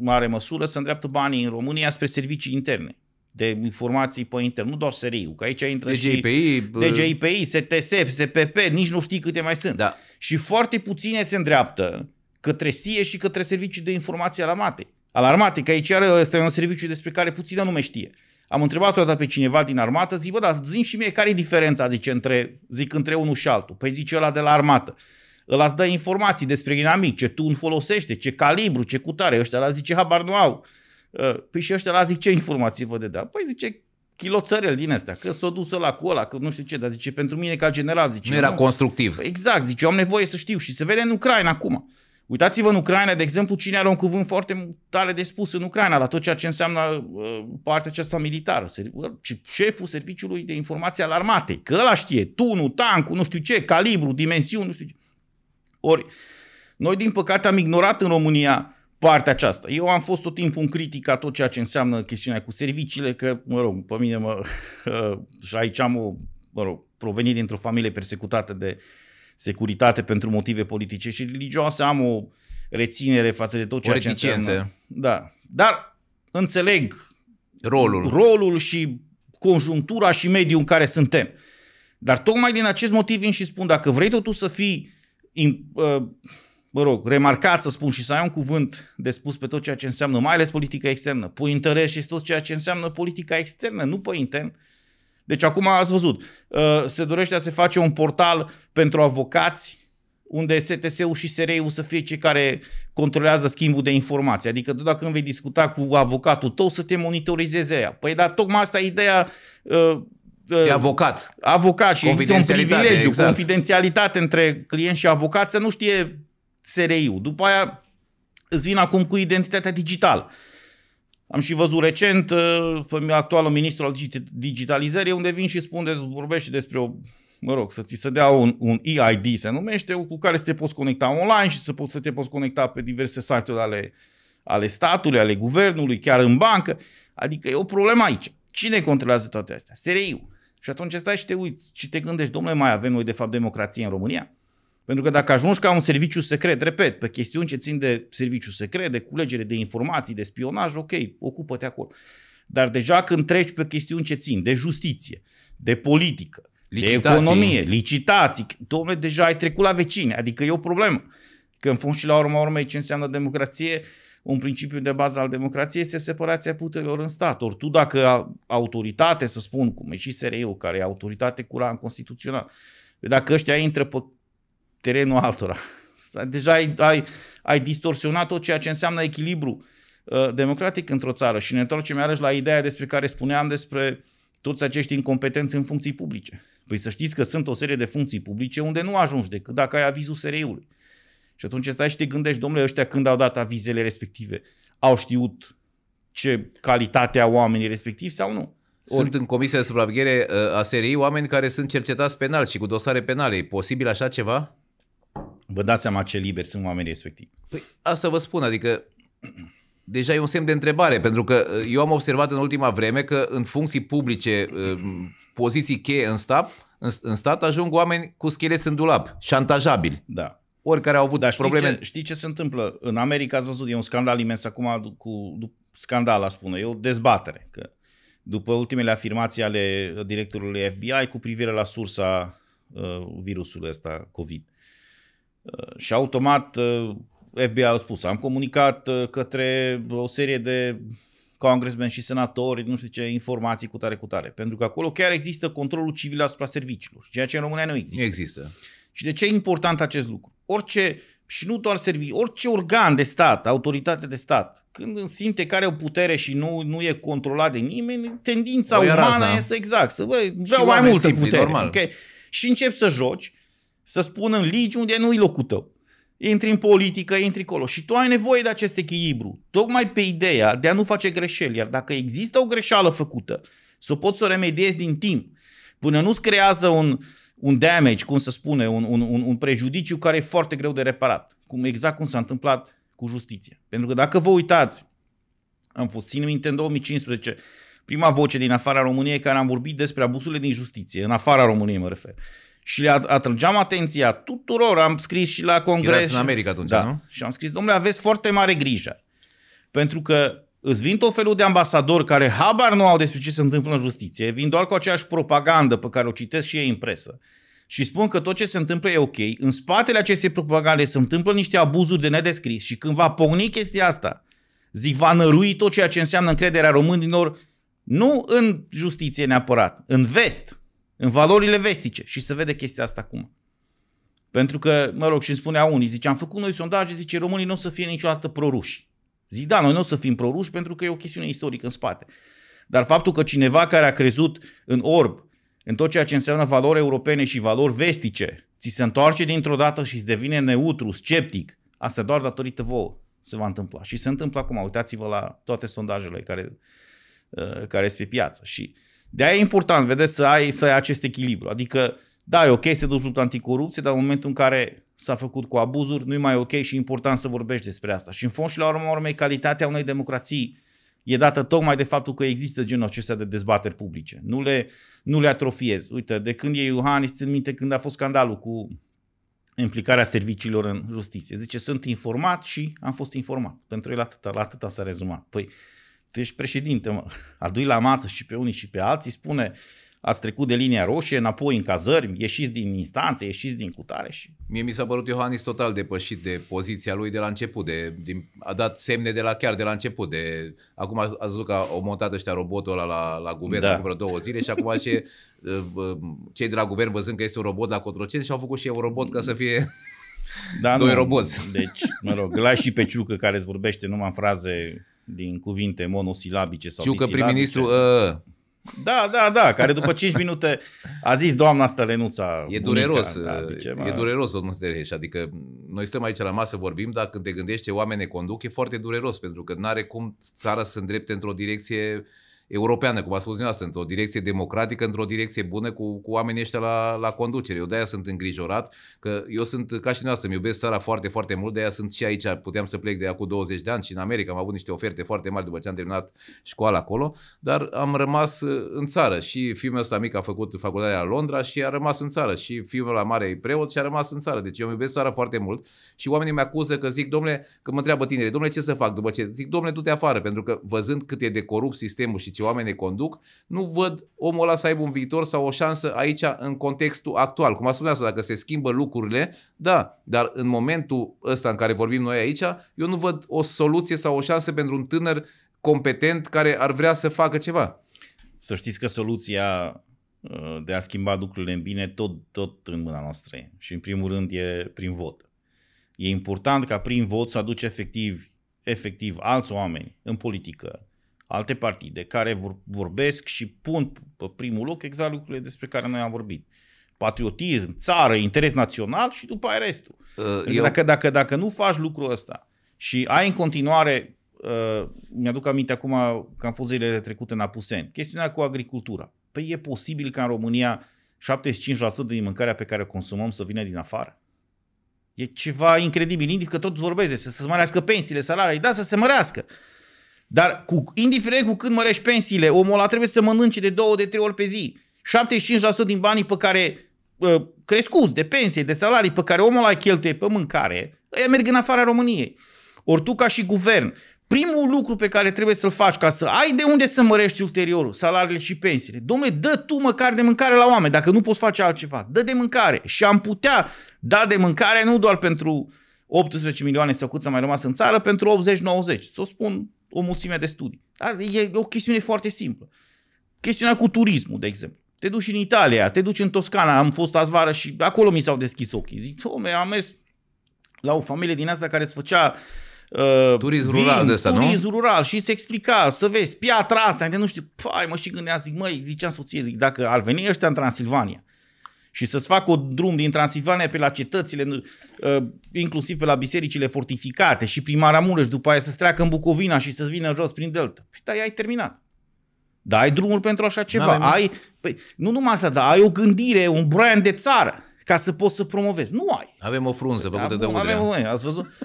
mare măsură se îndreaptă banii în România spre servicii interne de informații pe internet, nu doar SRI-ul, că aici intră DGIPI, și DGIPI, STS, SPP, nici nu știi câte mai sunt. Da. Și foarte puține se îndreaptă către SIE și către servicii de informații alarmate. Alarmate, că aici este un serviciu despre care puțină lume știe. Am întrebat o pe cineva din armată, zic, bă, dar zic și mie care e diferența, zice, între, zic, între unul și altul. Păi zice ăla de la armată. Îl ați dă informații despre dinamic, ce tu folosește, ce calibru, ce cutare. Ăștia la zice, habar nu au. Uh, păi și ăștia la zic ce informații vă dădea? Păi zice chiloțărel din astea, că s-o dus la cu ăla, că nu știu ce, dar zice pentru mine ca general, zice. Nu era nu, constructiv. Păi exact, zice, eu am nevoie să știu și se vede în Ucraina acum. Uitați-vă în Ucraina, de exemplu, cine are un cuvânt foarte tare de spus în Ucraina la tot ceea ce înseamnă uh, partea aceasta militară. Uh, șeful Serviciului de Informație al Armatei, că ăla știe, tunul, tancul, nu știu ce, calibru, dimensiuni, nu știu ce. Ori, noi din păcate am ignorat în România partea aceasta. Eu am fost tot timpul un critic a tot ceea ce înseamnă chestiunea cu serviciile, că, mă rog, pe mine mă... și aici am o, mă rog, provenit dintr-o familie persecutată de securitate pentru motive politice și religioase, am o reținere față de tot ceea ce înseamnă. Da. Dar înțeleg rolul. rolul și conjuntura și mediul în care suntem. Dar tocmai din acest motiv vin și spun, dacă vrei tot tu să fii uh, mă rog, remarcat să spun și să ai un cuvânt de spus pe tot ceea ce înseamnă, mai ales politica externă, pui interes și tot ceea ce înseamnă politica externă, nu pe intern. Deci acum ați văzut, uh, se dorește să se face un portal pentru avocați unde STS-ul și SRI-ul să fie cei care controlează schimbul de informații. Adică tu dacă nu vei discuta cu avocatul tău să te monitorizeze aia. Păi dar tocmai asta e ideea uh, uh, E avocat. Avocat și există un privilegiu, exact. confidențialitate între client și avocat, să nu știe SRI-ul. După aia îți vin acum cu identitatea digitală. Am și văzut recent uh, actualul ministru al digitalizării unde vin și spun, vorbește despre o mă rog, să ți se dea un, un EID, se numește, cu care să te poți conecta online și să, poți, să te poți conecta pe diverse site-uri ale, ale statului, ale guvernului, chiar în bancă. Adică e o problemă aici. Cine controlează toate astea? SRI-ul. Și atunci stai și te uiți și te gândești, domnule, mai avem noi de fapt democrație în România? Pentru că dacă ajungi ca un serviciu secret, repet, pe chestiuni ce țin de serviciu secret, de culegere de informații, de spionaj, ok, ocupă-te acolo. Dar deja când treci pe chestiuni ce țin de justiție, de politică, licitații. de economie, licitații, domnule, deja ai trecut la vecini, adică e o problemă. Că în fond și la urma urmei ce înseamnă democrație, un principiu de bază al democrației este separația puterilor în stat. Ori tu dacă autoritate, să spun, cum e și SRI-ul, care e autoritate curat în Constituțional, dacă ăștia intră pe terenul altora. Deja deci ai, ai, ai distorsionat tot ceea ce înseamnă echilibru uh, democratic într-o țară și ne întoarcem iarăși la ideea despre care spuneam despre toți acești incompetenți în funcții publice. Păi să știți că sunt o serie de funcții publice unde nu ajungi decât dacă ai avizul SRI-ului. Și atunci stai și te gândești, domnule, ăștia când au dat avizele respective, au știut ce calitate au oamenii respectivi sau nu? Sunt Ori... în comisia de supraveghere uh, a SRI oameni care sunt cercetați penal și cu dosare penale. E posibil așa ceva? vă dați seama ce liberi sunt oamenii respectivi. Păi asta vă spun, adică deja e un semn de întrebare, pentru că uh, eu am observat în ultima vreme că în funcții publice, uh, poziții cheie în stat, în, stat ajung oameni cu schelet în dulap, șantajabili. Da. Oricare au avut Dar știi probleme. Ce, știi ce se întâmplă? În America, ați văzut, e un scandal imens acum cu, cu scandal, a spune, e o dezbatere. Că după ultimele afirmații ale directorului FBI cu privire la sursa uh, virusului ăsta COVID. Uh, și automat uh, FBI a spus, am comunicat uh, către o serie de congresmeni și senatori, nu știu ce, informații cu tare cu tare. Pentru că acolo chiar există controlul civil asupra serviciilor, ceea ce în România nu există. Există. Și de ce e important acest lucru? Orice, și nu doar servi, orice organ de stat, autoritate de stat, când simte că are o putere și nu, nu e controlat de nimeni, tendința umană este exact, să bă, vreau mai multă simpli, putere. Normal. Okay? Și încep să joci să spun în ligi unde nu-i locul tău. Intri în politică, intri acolo. Și tu ai nevoie de acest echilibru. Tocmai pe ideea de a nu face greșeli. Iar dacă există o greșeală făcută, să o poți să o remediezi din timp. Până nu-ți creează un, un damage, cum să spune, un, un, un, un prejudiciu care e foarte greu de reparat. Cum, exact cum s-a întâmplat cu justiția. Pentru că dacă vă uitați, am fost, țin minte, în 2015, prima voce din afara României care am vorbit despre abuzurile din justiție, în afara României mă refer. Uh, și le atrăgeam atenția tuturor, am scris și la congres. Erați în America atunci, da. nu? Și am scris, domnule, aveți foarte mare grijă. Pentru că îți vin tot felul de ambasadori care habar nu au despre ce se întâmplă în justiție, vin doar cu aceeași propagandă pe care o citesc și ei în presă. Și spun că tot ce se întâmplă e ok. În spatele acestei propagande se întâmplă niște abuzuri de nedescris și când va pogni chestia asta, zic, va nărui tot ceea ce înseamnă încrederea românilor, nu în justiție neapărat, în vest, în valorile vestice și se vede chestia asta acum. Pentru că, mă rog, și îmi spunea unii, zice, am făcut noi sondaje, zice, românii nu o să fie niciodată proruși. Zic, da, noi nu o să fim proruși pentru că e o chestiune istorică în spate. Dar faptul că cineva care a crezut în orb, în tot ceea ce înseamnă valori europene și valori vestice, ți se întoarce dintr-o dată și îți devine neutru, sceptic, asta doar datorită vouă se va întâmpla. Și se întâmplă acum, uitați-vă la toate sondajele care, uh, care sunt pe piață. Și uh, de aia e important, vedeți, să ai, să ai acest echilibru. Adică, da, e ok să duci lupta anticorupție, dar în momentul în care s-a făcut cu abuzuri, nu e mai ok și e important să vorbești despre asta. Și în fond și la urmă, urmei, calitatea unei democrații e dată tocmai de faptul că există genul acesta de dezbateri publice. Nu le, nu le atrofiez. Uite, de când e Iohannis, țin minte când a fost scandalul cu implicarea serviciilor în justiție. Zice, sunt informat și am fost informat. Pentru el atâta, la atâta s-a rezumat. Păi, tu ești președinte, mă. adui la masă și pe unii și pe alții, spune ați trecut de linia roșie, înapoi în cazări, ieșiți din instanțe, ieșiți din cutare. Și... Mie mi s-a părut Iohannis total depășit de poziția lui de la început, de, din, a dat semne de la chiar de la început. De, acum ați văzut că au montat ăștia robotul ăla la, la guvern da. acum vreo două zile și acum ce, uh, uh, cei de la guvern văzând că este un robot la Cotrocen și au făcut și eu un robot ca să fie da, doi nu. roboți. Deci, mă rog, lași și pe Ciucă care îți vorbește numai în fraze din cuvinte monosilabice sau Știu că prim-ministru... Ă, ă. Da, da, da, care după 5 minute a zis doamna Stălenuța. E bunica, dureros, da, zice, mă... dureros, domnul Tereș, adică noi stăm aici la masă, vorbim, dar când te gândești ce oameni ne conduc, e foarte dureros, pentru că nu are cum țara să îndrepte într-o direcție uh, europeană, cum a spus dumneavoastră, într-o direcție democratică, într-o direcție bună cu, cu oamenii ăștia la, la conducere. Eu de-aia sunt îngrijorat, că eu sunt, ca și dumneavoastră, îmi iubesc țara foarte, foarte mult, de-aia sunt și aici, puteam să plec de acum 20 de ani și în America am avut niște oferte foarte mari după ce am terminat școala acolo, dar am rămas uh, în țară și fiul ăsta mic a făcut facultatea la Londra și a rămas în țară și fiul la mare e preot și a rămas în țară. Deci eu îmi iubesc țara foarte mult și oamenii mă acuză că zic, domnule, că mă întreabă tineri, domnule, ce să fac după ce? Zic, domnule, du-te afară, pentru că văzând cât e de corupt sistemul și ce deci oameni ne conduc, nu văd omul ăla să aibă un viitor sau o șansă aici în contextul actual. Cum a spus asta, dacă se schimbă lucrurile, da, dar în momentul ăsta în care vorbim noi aici, eu nu văd o soluție sau o șansă pentru un tânăr competent care ar vrea să facă ceva. Să știți că soluția uh, de a schimba lucrurile în bine tot, tot în mâna noastră și în primul rând e prin vot. E important ca prin vot să aduci efectiv, efectiv alți oameni în politică, alte partide care vorbesc și pun pe primul loc exact lucrurile despre care noi am vorbit. Patriotism, țară, interes național și după aia restul. Uh, eu... dacă, dacă, dacă nu faci lucrul ăsta și ai în continuare, uh, mi-aduc aminte acum că am fost zilele trecute în Apuseni, chestiunea cu agricultura. Păi e posibil ca în România 75% din mâncarea pe care o consumăm să vină din afară? E ceva incredibil, indică tot vorbeze, să se mărească pensiile, salariile, da, să se mărească. Dar cu, indiferent cu cât mărești pensiile, omul ăla trebuie să mănânce de două, de trei ori pe zi. 75% din banii pe care uh, crescuți, de pensie, de salarii, pe care omul ăla cheltuie pe mâncare, ăia merg în afara României. Ori tu ca și guvern, primul lucru pe care trebuie să-l faci ca să ai de unde să mărești ulteriorul, salariile și pensiile. Domnule, dă tu măcar de mâncare la oameni, dacă nu poți face altceva. Dă de mâncare și am putea da de mâncare nu doar pentru 18 milioane s a mai rămas în țară, pentru 80-90. Să o spun o mulțime de studii. Da, e o chestiune foarte simplă. Chestiunea cu turismul, de exemplu. Te duci în Italia, te duci în Toscana, am fost azi vară și acolo mi s-au deschis ochii. Zic, omule, am mers la o familie din asta care se făcea Uh, turism vin, rural de asta, turism nu? rural și se explica, să vezi, piatra asta, nu știu, fai mă și gândeam, zic, măi, ziceam soție, zic, dacă ar veni ăștia în Transilvania, și să-ți facă un drum din Transilvania pe la cetățile, uh, inclusiv pe la bisericile fortificate și prin Maramureș, după aia să-ți treacă în Bucovina și să-ți vină jos prin Delta. Păi da, ai terminat. Da, ai drumul pentru așa ceva. n Ai, păi, nu numai asta, dar ai o gândire, un brand de țară ca să poți să promovezi. Nu ai. Avem o frunză făcută da, de Udrea. Avem, ați văzut?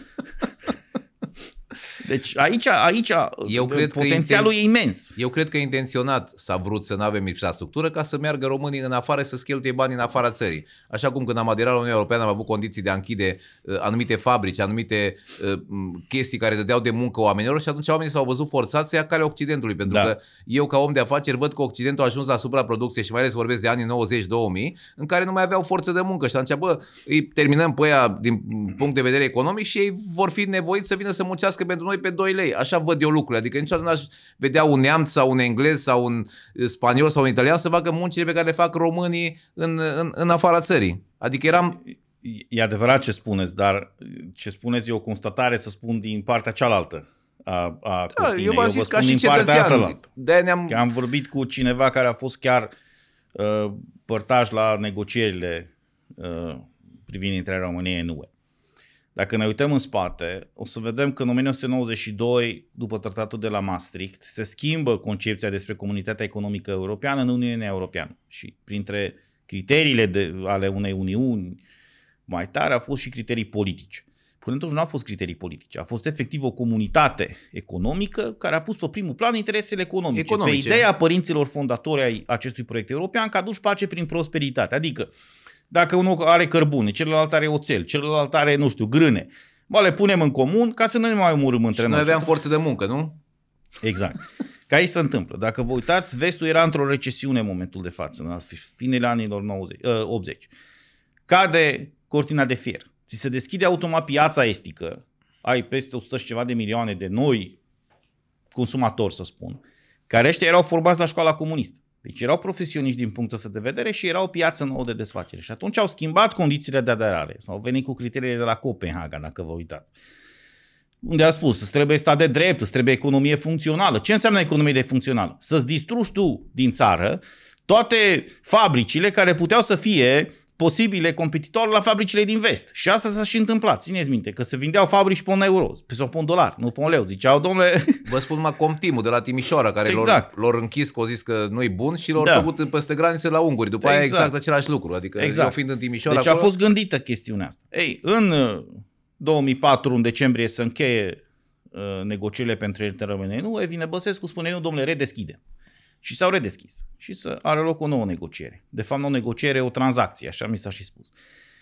Deci aici, aici eu cred potențialul că inten... e imens. Eu cred că intenționat s-a vrut să nu avem infrastructură ca să meargă românii în afară să scheltuie bani în afara țării. Așa cum când am aderat la Uniunea Europeană am avut condiții de a închide uh, anumite fabrici, anumite uh, chestii care dădeau de muncă oamenilor și atunci oamenii s-au văzut forțați să ia calea Occidentului. Pentru da. că eu ca om de afaceri văd că Occidentul a ajuns la supraproducție și mai ales vorbesc de anii 90-2000 în care nu mai aveau forță de muncă și atunci bă, îi terminăm pe aia din punct de vedere economic și ei vor fi nevoiți să vină să muncească pentru noi noi pe 2 lei. Așa văd eu lucrurile. Adică niciodată n-aș vedea un neamț sau un englez sau un spaniol sau un italian să facă muncile pe care le fac românii în, în, în afara țării. Adică eram... E adevărat ce spuneți, dar ce spuneți e o constatare, să spun, din partea cealaltă a, a da, cu tine. Eu v-am zis eu vă ca și cetățean. ne-am... Că am vorbit cu cineva care a fost chiar uh, părtaș la negocierile uh, privind intrarea României în UE. Dacă ne uităm în spate, o să vedem că în 1992, după tratatul de la Maastricht, se schimbă concepția despre comunitatea economică europeană în Uniunea Europeană. Și printre criteriile de, ale unei uniuni mai tare a fost și criterii politice. Până atunci nu au fost criterii politice, a fost efectiv o comunitate economică care a pus pe primul plan interesele economice. economice. Pe ideea părinților fondatori ai acestui proiect european că aduci pace prin prosperitate. Adică dacă unul are cărbune, celălalt are oțel, celălalt are, nu știu, grâne, Bă, le punem în comun ca să nu ne mai omorâm între noi. noi aveam forțe de muncă, nu? Exact. Ca aici se întâmplă. Dacă vă uitați, vestul era într-o recesiune în momentul de față, în finele anilor 90, 80. Ă, Cade cortina de fier. Ți se deschide automat piața estică. Ai peste 100 și ceva de milioane de noi consumatori, să spun, care ăștia erau formați la școala comunistă. Deci erau profesioniști din punctul ăsta de vedere și era o piață nouă de desfacere. Și atunci au schimbat condițiile de aderare. S-au venit cu criteriile de la Copenhaga, dacă vă uitați. Unde a spus, îți trebuie stat de drept, îți trebuie economie funcțională. Ce înseamnă economie de funcțională? Să-ți distrugi tu din țară toate fabricile care puteau să fie posibile competitori la fabricile din vest. Și asta s-a și întâmplat. Țineți minte că se vindeau fabrici pe un euro sau pe un dolar, nu pe un leu. Ziceau, domnule... Vă spun mai comtimul de la Timișoara, care exact. lor, lor închis că au zis că nu-i bun și lor da. făcut peste granițe la unguri. După exact. aia exact același lucru. Adică exact. fiind în Timișoara... Deci acolo... a fost gândită chestiunea asta. Ei, în 2004, uh, în decembrie, se încheie uh, negocierile pentru intermediari. Nu, e vine Băsescu, spune, nu, domnule, redeschide. Și s-au redeschis. Și să are loc o nouă negociere. De fapt, o negociere, o tranzacție, așa mi s-a și spus.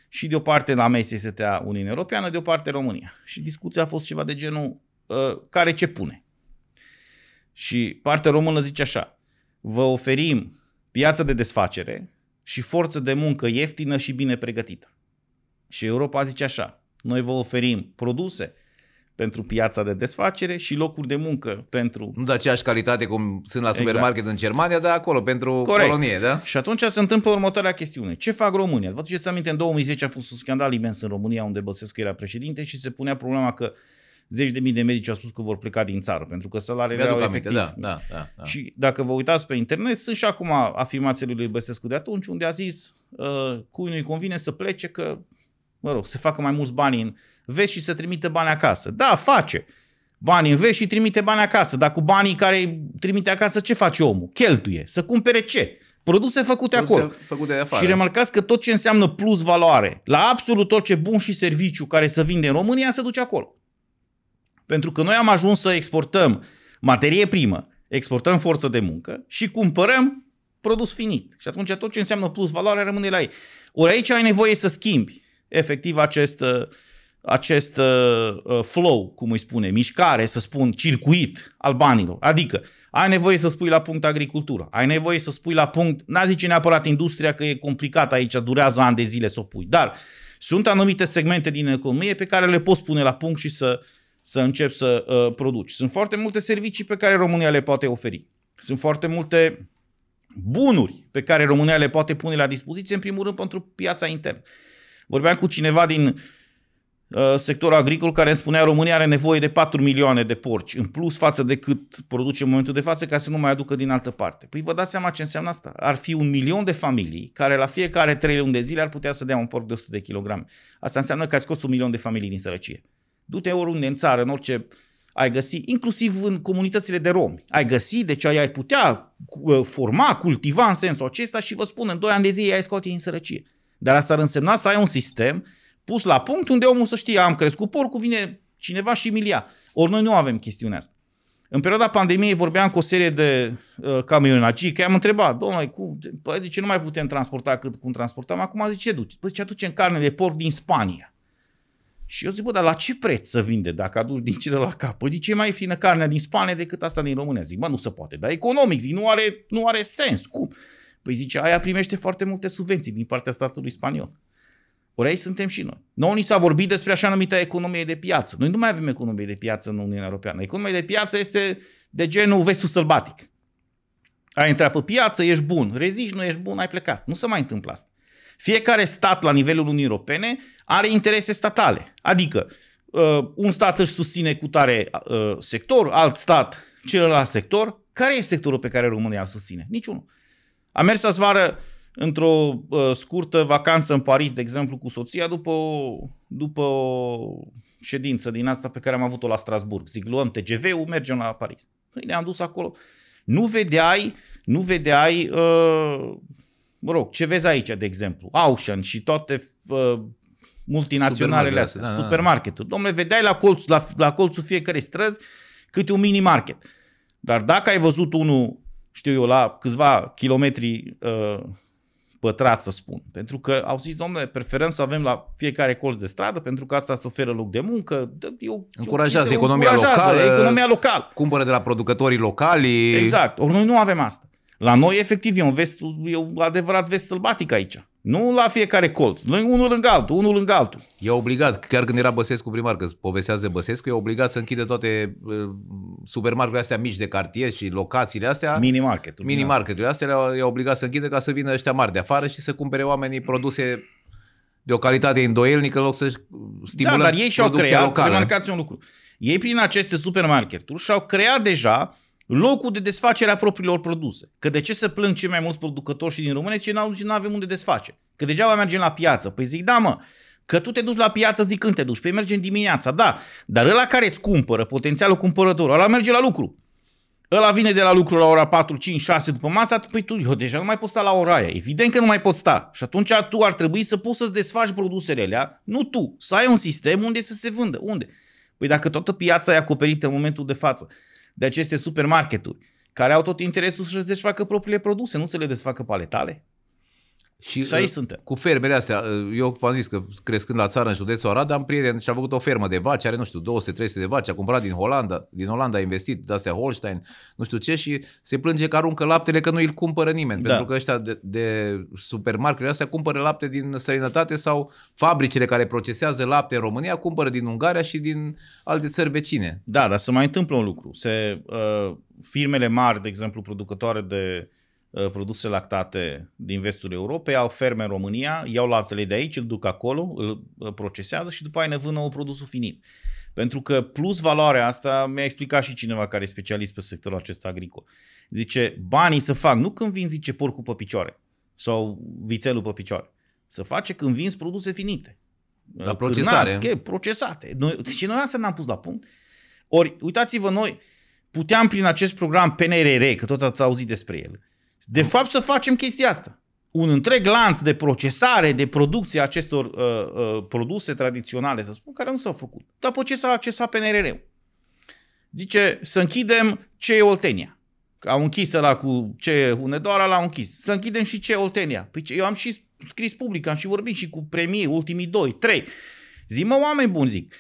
Și de o parte la mei stătea Uniunea Europeană, de o parte România. Și discuția a fost ceva de genul uh, care ce pune. Și partea română zice așa, vă oferim piață de desfacere și forță de muncă ieftină și bine pregătită. Și Europa zice așa, noi vă oferim produse pentru piața de desfacere și locuri de muncă pentru... Nu de aceeași calitate cum sunt la exact. supermarket exact. în Germania, dar acolo, pentru Corect. colonie, da? Și atunci se întâmplă următoarea chestiune. Ce fac România? Vă duceți aminte, în 2010 a fost un scandal imens în România, unde Băsescu era președinte și se punea problema că zeci de mii de medici au spus că vor pleca din țară, pentru că salariile erau aminte, efectiv. Da, da, da, da. Și dacă vă uitați pe internet, sunt și acum afirmațiile lui Băsescu de atunci, unde a zis uh, cui nu-i convine să plece, că mă rog, să facă mai mulți bani în vest și să trimite bani acasă. Da, face bani în vest și trimite bani acasă. Dar cu banii care trimite acasă, ce face omul? Cheltuie. Să cumpere ce? Produse făcute Produse acolo. Făcute de afară. Și remarcați că tot ce înseamnă plus valoare, la absolut orice bun și serviciu care se vinde în România, se duce acolo. Pentru că noi am ajuns să exportăm materie primă, exportăm forță de muncă și cumpărăm produs finit. Și atunci tot ce înseamnă plus valoare rămâne la ei. Ori aici ai nevoie să schimbi efectiv acest, uh, acest uh, uh, flow, cum îi spune, mișcare, să spun, circuit al banilor. Adică ai nevoie să spui la punct agricultura, ai nevoie să spui la punct, n-a zice neapărat industria că e complicat aici, durează ani de zile să o pui, dar sunt anumite segmente din economie pe care le poți pune la punct și să, să începi să uh, produci. Sunt foarte multe servicii pe care România le poate oferi. Sunt foarte multe bunuri pe care România le poate pune la dispoziție, în primul rând pentru piața internă. Vorbeam cu cineva din uh, sectorul agricol care îmi spunea România are nevoie de 4 milioane de porci în plus față de cât produce în momentul de față ca să nu mai aducă din altă parte. Păi vă dați seama ce înseamnă asta? Ar fi un milion de familii care la fiecare 3 luni de zile ar putea să dea un porc de 100 de kilograme. Asta înseamnă că ai scos un milion de familii din sărăcie. Du-te oriunde în țară, în orice ai găsi, inclusiv în comunitățile de romi, ai găsi, deci ai, ai putea uh, forma, cultiva în sensul acesta și vă spun, în 2 ani de zile ai scos din sărăcie. Dar asta ar însemna să ai un sistem pus la punct unde omul să știe, am crescut porcul, vine cineva și milia. Ori noi nu avem chestiunea asta. În perioada pandemiei vorbeam cu o serie de uh, camionagii, că am întrebat, domnule, cu, păi, zice, nu mai putem transporta cât cum transportam, acum zice, duci? Păi ce aducem carne de porc din Spania. Și eu zic, bă, dar la ce preț să vinde dacă aduci din cele la cap? Păi zice, e mai fină carnea din Spania decât asta din România. Zic, bă, nu se poate, dar economic, zic, nu are, nu are sens. Cum? Păi zice, aia primește foarte multe subvenții din partea statului spaniol. Ori aici suntem și noi. Noi ni s-a vorbit despre așa numită economie de piață. Noi nu mai avem economie de piață în Uniunea Europeană. Economia de piață este de genul vestul sălbatic. Ai intrat pe piață, ești bun, rezici, nu ești bun, ai plecat. Nu se mai întâmplă asta. Fiecare stat la nivelul Uniunii Europene are interese statale. Adică uh, un stat își susține cu tare uh, sector, alt stat celălalt sector. Care e sectorul pe care România îl susține? Niciunul. Am mers asvară într-o uh, scurtă vacanță în Paris, de exemplu, cu soția, după o, după o ședință din asta pe care am avut-o la Strasburg. Zic, luăm TGV-ul, mergem la Paris. Păi ne-am dus acolo. Nu vedeai, nu vedeai, uh, mă rog, ce vezi aici, de exemplu, Auchan și toate uh, multinaționalele astea, da, da, da. supermarketuri. Da. Domnule, vedeai la, colț, la, la colțul fiecarei străzi câte un mini market. Dar dacă ai văzut unul știu eu, la câțiva kilometri uh, pătrat, să spun. Pentru că au zis, domnule, preferăm să avem la fiecare colț de stradă, pentru că asta îți oferă loc de muncă. Eu, încurajează eu, economia locală. Economia locală. Cumpără de la producătorii locali. Exact. Ori noi nu avem asta. La noi, efectiv, e un, vest, e un adevărat vest sălbatic aici. Nu la fiecare colț, unul lângă altul, unul lângă altul. E obligat, chiar când era Băsescu primar, că povestează de Băsescu, e obligat să închide toate uh, supermarketurile astea mici de cartier și locațiile astea. Minimarketul. Minimarketul. Astea e obligat să închide ca să vină ăștia mari de afară și să cumpere oamenii produse de o calitate îndoielnică în loc să stimuleze Da, dar ei și-au creat, remarcați un lucru, ei prin aceste supermarketuri și-au creat deja locul de desfacere a propriilor produse. Că de ce să plâng cei mai mulți producători și din România? Zice, nu avem unde desface. Că degeaba mergem la piață. Păi zic, da mă, Că tu te duci la piață, zic când te duci. Păi mergem dimineața, da. Dar ăla care îți cumpără, potențialul cumpărător, ăla merge la lucru. Ăla vine de la lucru la ora 4, 5, 6 după masă, păi tu, eu deja nu mai pot sta la ora aia. Evident că nu mai pot sta. Și atunci tu ar trebui să poți să-ți desfaci produsele alea, nu tu, să ai un sistem unde să se vândă. Unde? Păi dacă toată piața e acoperită în momentul de față de deci aceste supermarketuri, care au tot interesul să-și desfacă propriile produse, nu să le desfacă paletale. Și, și aici uh, suntem. Cu fermele astea, uh, eu v-am zis că crescând la țară în județul Arad, am prieten și a făcut o fermă de vaci, are, nu știu, 200-300 de vaci, a cumpărat din Holanda, din Holanda a investit, de astea Holstein, nu știu ce, și se plânge că aruncă laptele că nu îl cumpără nimeni, da. pentru că ăștia de, de supermarketuri astea cumpără lapte din străinătate sau fabricile care procesează lapte în România cumpără din Ungaria și din alte țări vecine. Da, dar se mai întâmplă un lucru. Se, uh, firmele mari, de exemplu, producătoare de Uh, produse lactate din vestul Europei, au ferme în România, iau laptele de aici, îl duc acolo, îl procesează și după aia ne vând o produsul finit. Pentru că plus valoarea asta mi-a explicat și cineva care e specialist pe sectorul acesta agricol. Zice, banii să fac, nu când vin, zice, porcul pe picioare sau vițelul pe picioare. Să face când vinzi produse finite. La procesare. Cârnați, procesate. Noi, și noi asta n-am pus la punct. Ori, uitați-vă, noi puteam prin acest program PNRR, că tot ați auzit despre el, de fapt să facem chestia asta. Un întreg lanț de procesare, de producție a acestor uh, uh, produse tradiționale, să spun, care nu s-au făcut. Dar pe ce s-a accesat PNRR-ul? Zice să închidem ce Oltenia. Că au închis la cu ce Hunedoara, l-au închis. Să închidem și ce Oltenia. Păi eu am și scris public, am și vorbit și cu premii ultimii doi, trei. Zi mă, oameni buni, zic.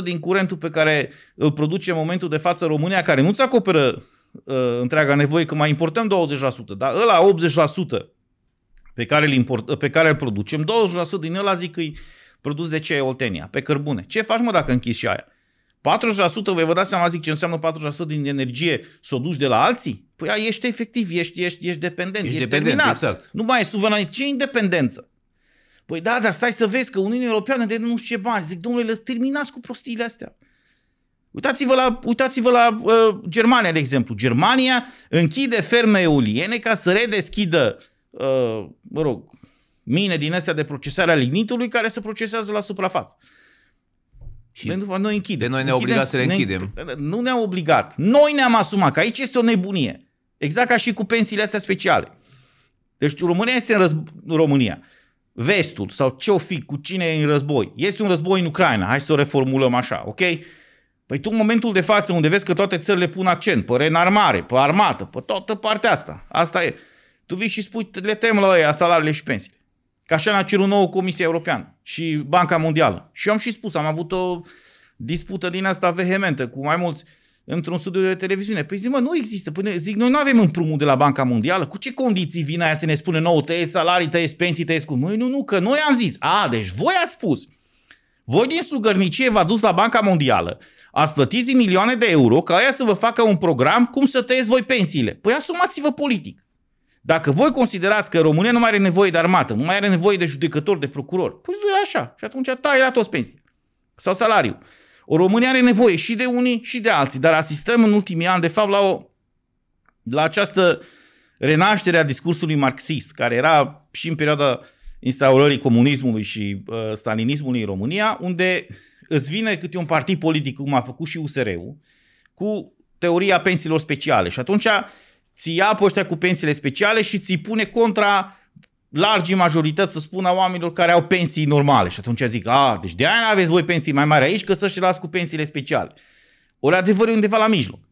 20% din curentul pe care îl produce în momentul de față România, care nu-ți acoperă uh, întreaga nevoie, că mai importăm 20%, dar ăla 80% pe care îl, import, uh, pe care îl producem, 20% din ăla zic că e produs de ce Oltenia, pe cărbune. Ce faci mă dacă închizi și aia? 40%, voi vă dați seama, zic, ce înseamnă 40% din energie să o duci de la alții? Păi ești efectiv, ești, ești, ești dependent, ești, ești dependent, terminat. Exact. Nu mai e suveranitate, ce independență? Păi da, dar stai să vezi că Uniunea Europeană de nu știu ce bani. Zic, domnule, terminați cu prostiile astea. Uitați-vă la, uitați-vă la uh, Germania, de exemplu. Germania închide ferme eoliene ca să redeschidă, uh, mă rog, mine din astea de procesare a lignitului care se procesează la suprafață. Și Pentru că noi închidem. Pe noi ne-a obligat să le închidem. Ne, da, da, nu ne au obligat. Noi ne-am asumat că aici este o nebunie. Exact ca și cu pensiile astea speciale. Deci România este în răzb- România. Vestul sau ce o fi, cu cine e în război. Este un război în Ucraina. Hai să o reformulăm așa, ok? Păi tu în momentul de față, unde vezi că toate țările pun accent pe renarmare, pe armată, pe toată partea asta, asta e. Tu vii și spui, le tem la ăia salariile și pensiile. Ca așa ne-a cerut nouă Comisia Europeană și Banca Mondială. Și eu am și spus, am avut o dispută din asta vehementă cu mai mulți într-un studiu de televiziune. Păi zic, mă, nu există. Păi, zic, noi nu avem împrumut de la Banca Mondială. Cu ce condiții vine aia să ne spune nouă, tăieți salarii, tăieți pensii, tăieți cu... Măi, nu, nu, că noi am zis. A, deci voi ați spus. Voi din slugărnicie v-ați dus la Banca Mondială Ați plătit zi milioane de euro ca aia să vă facă un program cum să tăieți voi pensiile. Păi asumați-vă politic. Dacă voi considerați că România nu mai are nevoie de armată, nu mai are nevoie de judecători, de procurori, păi zi așa. Și atunci tai la toți pensii. Sau salariu. O România are nevoie și de unii și de alții, dar asistăm în ultimii ani, de fapt, la, o, la această renaștere a discursului marxist, care era și în perioada instaurării comunismului și uh, stalinismului în România, unde uh, îți vine câte un partid politic, cum a făcut și USR-ul, cu teoria pensiilor speciale. Și atunci ți ia poștea cu pensiile speciale și ți pune contra largii majorități, să spună oamenilor care au pensii normale. Și atunci zic, a, deci de aia aveți voi pensii mai mari aici, că să-și las cu pensiile speciale. Ori adevărul undeva la mijloc.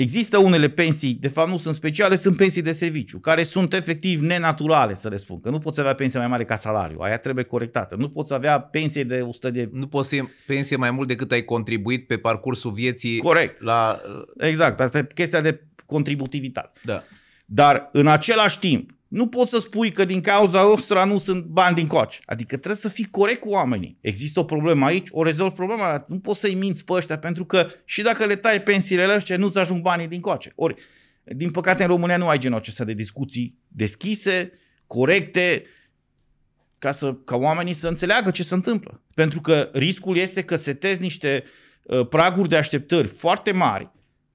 Există unele pensii, de fapt nu sunt speciale, sunt pensii de serviciu, care sunt efectiv nenaturale, să le spun. Că nu poți avea pensie mai mare ca salariu, aia trebuie corectată. Nu poți avea pensie de 100 de... Nu poți să pensie mai mult decât ai contribuit pe parcursul vieții. Corect. La... Exact, asta e chestia de contributivitate. Da. Dar în același timp, nu poți să spui că din cauza ostra nu sunt bani din coace. Adică trebuie să fii corect cu oamenii. Există o problemă aici, o rezolvi problema, dar nu poți să-i minți pe ăștia, pentru că și dacă le tai pensiile ăștia, nu-ți ajung banii din coace. Ori, din păcate, în România nu ai genul acesta de discuții deschise, corecte, ca, să, ca oamenii să înțeleagă ce se întâmplă. Pentru că riscul este că setezi niște uh, praguri de așteptări foarte mari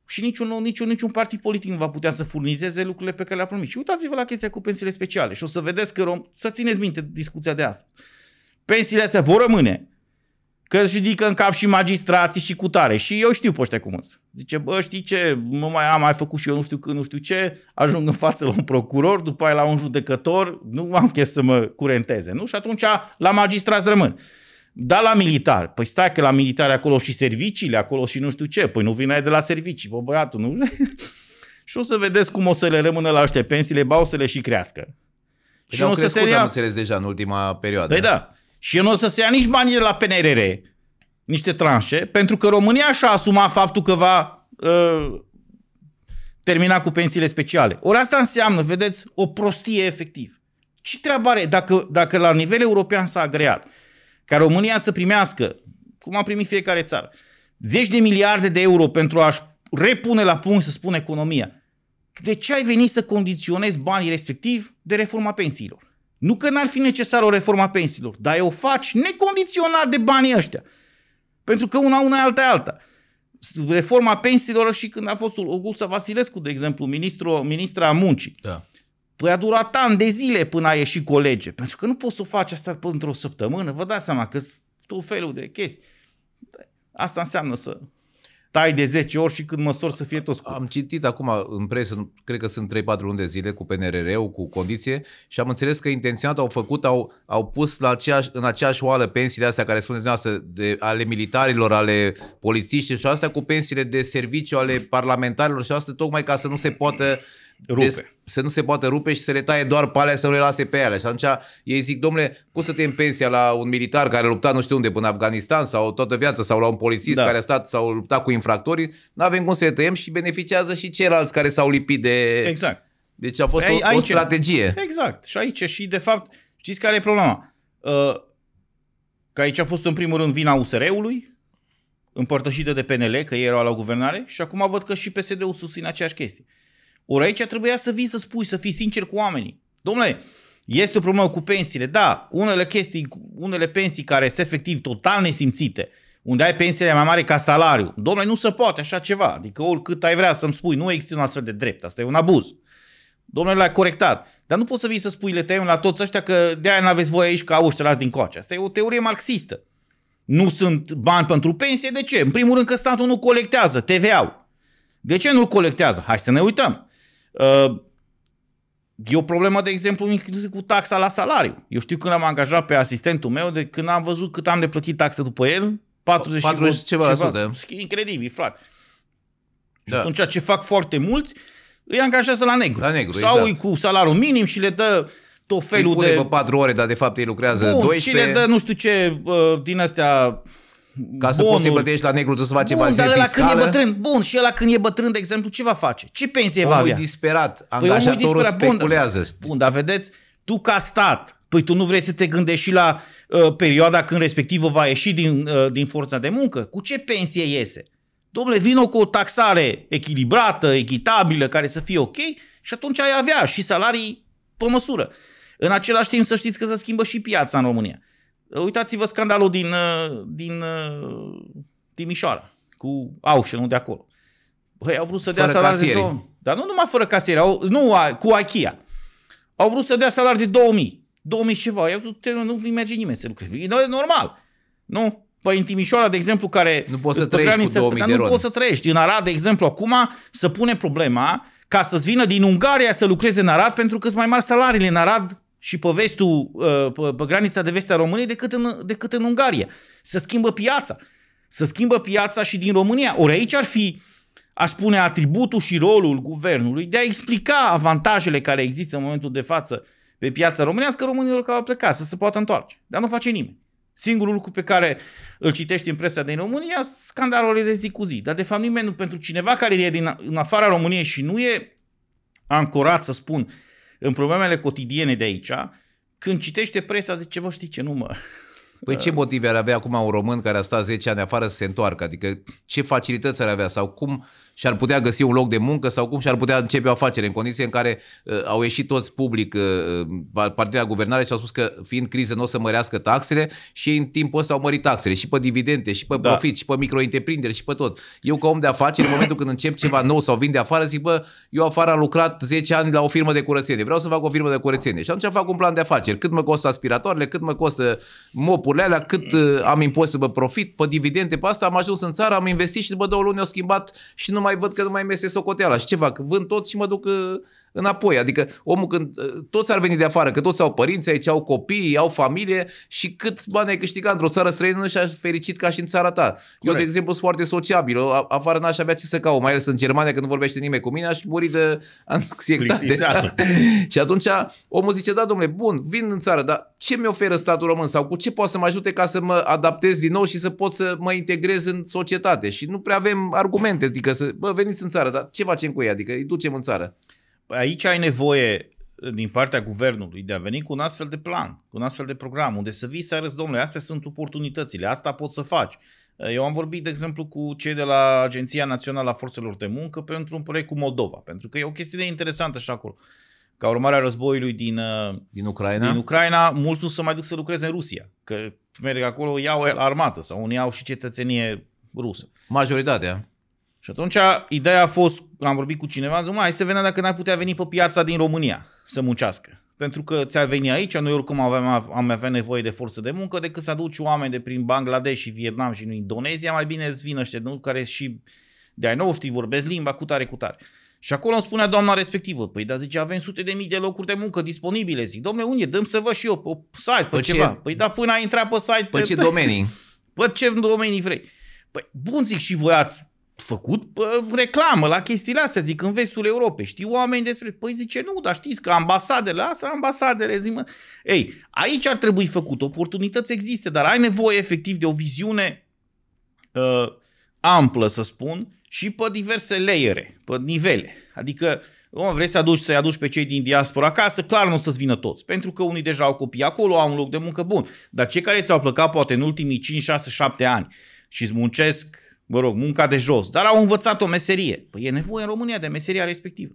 și niciun, niciun, niciun partid politic nu va putea să furnizeze lucrurile pe care le-a promis. Și uitați-vă la chestia cu pensiile speciale și o să vedeți că, rom... să țineți minte discuția de asta. Pensiile astea vor rămâne, că își ridică în cap și magistrații și cutare. Și eu știu poște cum îți. Zice, bă, știi ce, mă mai am mai făcut și eu nu știu când, nu știu ce, ajung în față la un procuror, după aia la un judecător, nu am chef să mă curenteze, nu? Și atunci la magistrați rămân. Da la militar. Păi stai că la militar acolo și serviciile, acolo și nu știu ce. Păi nu vine de la servicii, bă băiatul, nu? și o să vedeți cum o să le rămână la aște pensiile, ba o să le și crească. Păi și nu o să se ia... am înțeles deja în ultima perioadă. Păi da. Și nu o să se ia nici banii de la PNRR, niște tranșe, pentru că România și-a asumat faptul că va uh, termina cu pensiile speciale. Ori asta înseamnă, vedeți, o prostie efectiv. Ce treabă are dacă, dacă la nivel european s-a agreat? ca România să primească, cum a primit fiecare țară, zeci de miliarde de euro pentru a-și repune la punct, să spun, economia. De ce ai venit să condiționezi banii respectiv de reforma pensiilor? Nu că n-ar fi necesară o reforma pensiilor, dar o faci necondiționat de banii ăștia. Pentru că una una e alta alta. Reforma pensiilor și când a fost Ogulța Vasilescu, de exemplu, ministru, ministra muncii. Da Păi a durat ani de zile până a ieșit cu o lege. Pentru că nu poți să faci asta într-o săptămână. Vă dați seama că sunt tot felul de chestii. Asta înseamnă să tai de 10 ori și când măsori să fie tot scurt. Am citit acum în presă, cred că sunt 3-4 luni de zile cu PNRR-ul, cu condiție și am înțeles că intenționat au făcut, au, au pus la aceeași, în aceeași oală pensiile astea care spuneți noastră de, ale militarilor, ale polițiștilor și astea cu pensiile de serviciu ale parlamentarilor și astea, tocmai ca să nu se poată uh, rupe. Des, să nu se poată rupe și să le taie doar palea să nu le lase pe ele. Și atunci ei zic, domnule, cum să te pensia la un militar care a luptat nu știu unde până Afganistan sau toată viața sau la un polițist da. care a stat sau luptat cu infractorii, nu avem cum să le tăiem și beneficiază și ceilalți care s-au lipit de... Exact. Deci a fost a, o, aici, o strategie. Exact. Și aici și de fapt, știți care e problema? Uh, că aici a fost în primul rând vina USR-ului, împărtășită de PNL, că ei erau la guvernare, și acum văd că și PSD-ul susține aceeași chestie. Ori aici trebuia să vii să spui, să fii sincer cu oamenii. Domnule, este o problemă cu pensiile. Da, unele chestii, unele pensii care sunt efectiv total nesimțite, unde ai pensiile mai mari ca salariu. Domnule, nu se poate așa ceva. Adică oricât ai vrea să-mi spui, nu există un astfel de drept. Asta e un abuz. Domnule, l-ai corectat. Dar nu poți să vii să spui le tăiem la toți ăștia că de-aia nu aveți voie aici ca au las din coace. Asta e o teorie marxistă. Nu sunt bani pentru pensie, de ce? În primul rând că statul nu colectează TVA-ul. De ce nu colectează? Hai să ne uităm. Uh, e o problemă, de exemplu, cu taxa la salariu. Eu știu când am angajat pe asistentul meu, de când am văzut cât am de plătit taxă după el, 40, 40 ceva, ceva la Incredibil, frate. Da. Și atunci ce fac foarte mulți, îi angajează la negru. La negru Sau exact. îi cu salariul minim și le dă tot felul îi pune de... pe 4 ore, dar de fapt ei lucrează Bun, 12. Și le dă nu știu ce uh, din astea ca să bonul. poți să plătești la negru, tu să faci Bun, dar la când e bătrân, bun, și la când e bătrân, de exemplu, ce va face? Ce pensie omul va avea? disperat, păi angajatorul păi disperat. speculează. Bun, bun, dar vedeți, tu ca stat, păi tu nu vrei să te gândești și la uh, perioada când respectivă va ieși din, uh, din forța de muncă? Cu ce pensie iese? Domnule, vină cu o taxare echilibrată, echitabilă, care să fie ok și atunci ai avea și salarii pe măsură. În același timp să știți că se schimbă și piața în România. Uitați-vă scandalul din, uh, din uh, Timișoara cu nu de acolo. Băi, au vrut să dea salarii de 2000. Dar nu numai fără casieri, au, nu cu achia. Au vrut să dea salari de 2000. 2000 și ceva. Eu zic, nu merge nimeni să lucreze. E normal. Nu? Păi în Timișoara, de exemplu, care... Nu poți să trăiești graniță, cu 2000 de nu poți să trăiești. În Arad, de exemplu, acum să pune problema ca să-ți vină din Ungaria să lucreze în Arad pentru că sunt mai mari salariile în Arad și uh, pe, vestul, pe granița de vest a României decât în, decât în Ungaria. Să schimbă piața. Să schimbă piața și din România. Ori aici ar fi, aș spune, atributul și rolul guvernului de a explica avantajele care există în momentul de față pe piața românească românilor care au plecat, să se poată întoarce. Dar nu face nimeni. Singurul lucru pe care îl citești în presa din România, scandalurile de zi cu zi. Dar de fapt nimeni, nu, pentru cineva care e din, în afara României și nu e ancorat, să spun, în problemele cotidiene de aici, când citește presa, zice, bă, știi ce, nu mă, Păi ce motive ar avea acum un român care a stat 10 ani afară să se întoarcă? Adică ce facilități ar avea sau cum și-ar putea găsi un loc de muncă sau cum și-ar putea începe o afacere în condiții în care uh, au ieșit toți public uh, uh partidea guvernare și au spus că fiind criză nu o să mărească taxele și în timpul ăsta au mărit taxele și pe dividende, și pe da. profit, și pe micro-întreprinderi, și pe tot. Eu ca om de afaceri, în momentul când încep ceva nou sau vin de afară, zic, bă, eu afară am lucrat 10 ani la o firmă de curățenie, vreau să fac o firmă de curățenie și atunci fac un plan de afaceri. Cât mă costă aspiratoarele, cât mă costă mopurile alea, cât uh, am impozit pe profit, pe dividende, pe asta am ajuns în țară, am investit și după două luni au schimbat și nu mai văd că nu mai mese socoteala și ce fac? Vând tot și mă duc uh, înapoi. Adică omul când ă, toți ar veni de afară, că toți au părinți aici, au copii, au familie și cât bani ai câștigat într-o țară străină nu și-a fericit ca și în țara ta. Corect. Eu, de exemplu, sunt foarte sociabil. Afară n-aș avea ce să caut, mai ales în Germania când nu vorbește nimeni cu mine, aș muri de anxietate. și atunci omul zice, da, domnule, bun, vin în țară, dar ce mi oferă statul român sau cu ce poate să mă ajute ca să mă adaptez din nou și să pot să mă integrez în societate? Și nu prea avem argumente, adică să, bă, veniți în țară, dar ce facem cu ei? Adică îi ducem în țară. Aici ai nevoie eh, din partea guvernului de a veni cu un astfel de plan, cu un astfel de program, unde să vii să arăți, domnule, astea sunt oportunitățile, asta poți să faci. Eh, eu am vorbit, de exemplu, cu cei de la Agenția Națională a Forțelor de Muncă pentru un proiect cu Moldova, pentru că e o chestie interesantă și acolo. Ca urmare a războiului din, eh, din, Ucraina? din Ucraina, mulți nu se mai duc să lucreze în Rusia, că merg acolo, iau armată sau unii au și cetățenie rusă. Majoritatea. Și atunci ideea a fost, am vorbit cu cineva, zic, hai să vedem dacă n-ar putea veni pe piața din România să muncească. Pentru că ți-ar veni aici, noi oricum avem, am avea nevoie de forță de muncă, decât să aduci oameni de prin Bangladesh și Vietnam și în Indonezia, mai bine îți vină ăștia nu, care și de ai noștri vorbesc limba cu tare, cu tare. Și acolo îmi spunea doamna respectivă, păi da, zice, avem sute de mii de locuri de muncă disponibile. Zic, domnule, unde? Dăm să vă și eu pe site, pe, pe păi ceva. Ce? Păi da, până a intrat pe site. Pe, păi pe ce domenii? Pe ce domenii vrei. Păi bun zic și voi ați făcut reclamă la chestiile astea, zic, în vestul Europei. Știu oameni despre... Păi zice, nu, dar știți că ambasadele astea, ambasadele, zic. mă... Ei, aici ar trebui făcut. Oportunități există, dar ai nevoie efectiv de o viziune uh, amplă, să spun, și pe diverse layere, pe nivele. Adică, om, vrei să aduci, să-i aduci pe cei din diaspora acasă, clar nu o să-ți vină toți, pentru că unii deja au copii acolo, au un loc de muncă bun. Dar cei care ți-au plăcat poate în ultimii 5, 6, 7 ani și îți muncesc mă rog, munca de jos, dar au învățat o meserie. Păi e nevoie în România de meseria respectivă.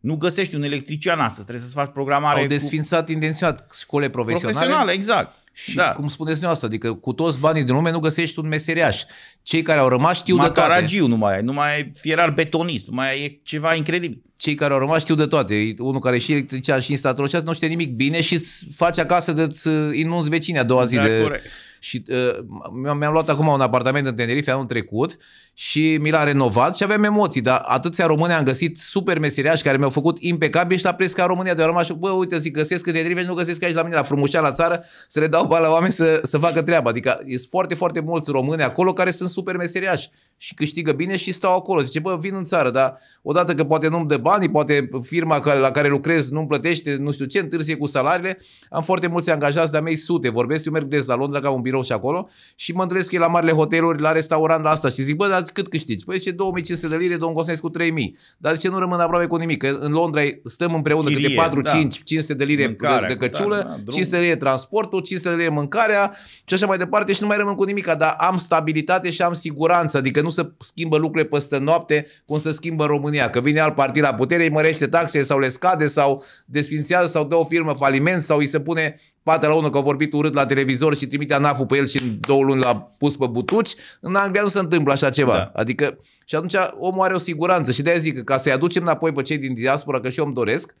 Nu găsești un electrician astăzi, trebuie să-ți faci programare. Au desfințat cu... intenționat școle profesionale. Profesionale, exact. Și da. cum spuneți asta, adică cu toți banii din lume nu găsești un meseriaș. Cei care au rămas știu Macaragiu de toate. Macaragiu nu mai ai, nu mai ai fierar betonist, nu mai ai, e ceva incredibil. Cei care au rămas știu de toate. Unul care și electrician și instalator nu știe nimic bine și face acasă de-ți uh, inunzi vecinii a doua zi da, de... Corect și uh, mi-am luat acum un apartament în Tenerife anul trecut și mi l-a renovat și aveam emoții, dar atâția români am găsit super meseriași care mi-au făcut impecabil și la preț ca România, de am și bă, uite, zic, găsesc în Tenerife și nu găsesc aici la mine, la frumușea, la țară, să le dau bani la oameni să, să facă treaba. Adică sunt foarte, foarte mulți români acolo care sunt super meseriași și câștigă bine și stau acolo. Zice, bă, vin în țară, dar odată că poate nu-mi dă bani, poate firma care, la care lucrez nu-mi plătește, nu știu ce, întârzie cu salariile, am foarte mulți angajați, dar mei sute, vorbesc, eu merg des la Londra, că am un birou și acolo, și mă întâlnesc la marile hoteluri, la restaurant, la asta și zic, bă, dar cât câștigi? Păi zice, 2500 de lire, domnul Cosnescu 3000. Dar ce nu rămân aproape cu nimic? Că în Londra stăm împreună Chirie, câte 4, da. 5, 500 de lire Mâncarea, de, de da, căciulă, da, da, 500 de lire transportul, 500 de lire mâncarea și așa mai departe și nu mai rămân cu nimic, dar am stabilitate și am siguranță, adică nu nu se schimbă lucrurile peste noapte cum se schimbă România. Că vine alt partid la putere, îi mărește taxele sau le scade sau desfințează sau dă o firmă faliment sau îi se pune pată la unul că a vorbit urât la televizor și trimite anaful pe el și în două luni l-a pus pe butuci. În Anglia nu se întâmplă așa ceva. Da. Adică și atunci omul are o siguranță și de-aia zic că ca să-i aducem înapoi pe cei din diaspora, că și eu îmi doresc,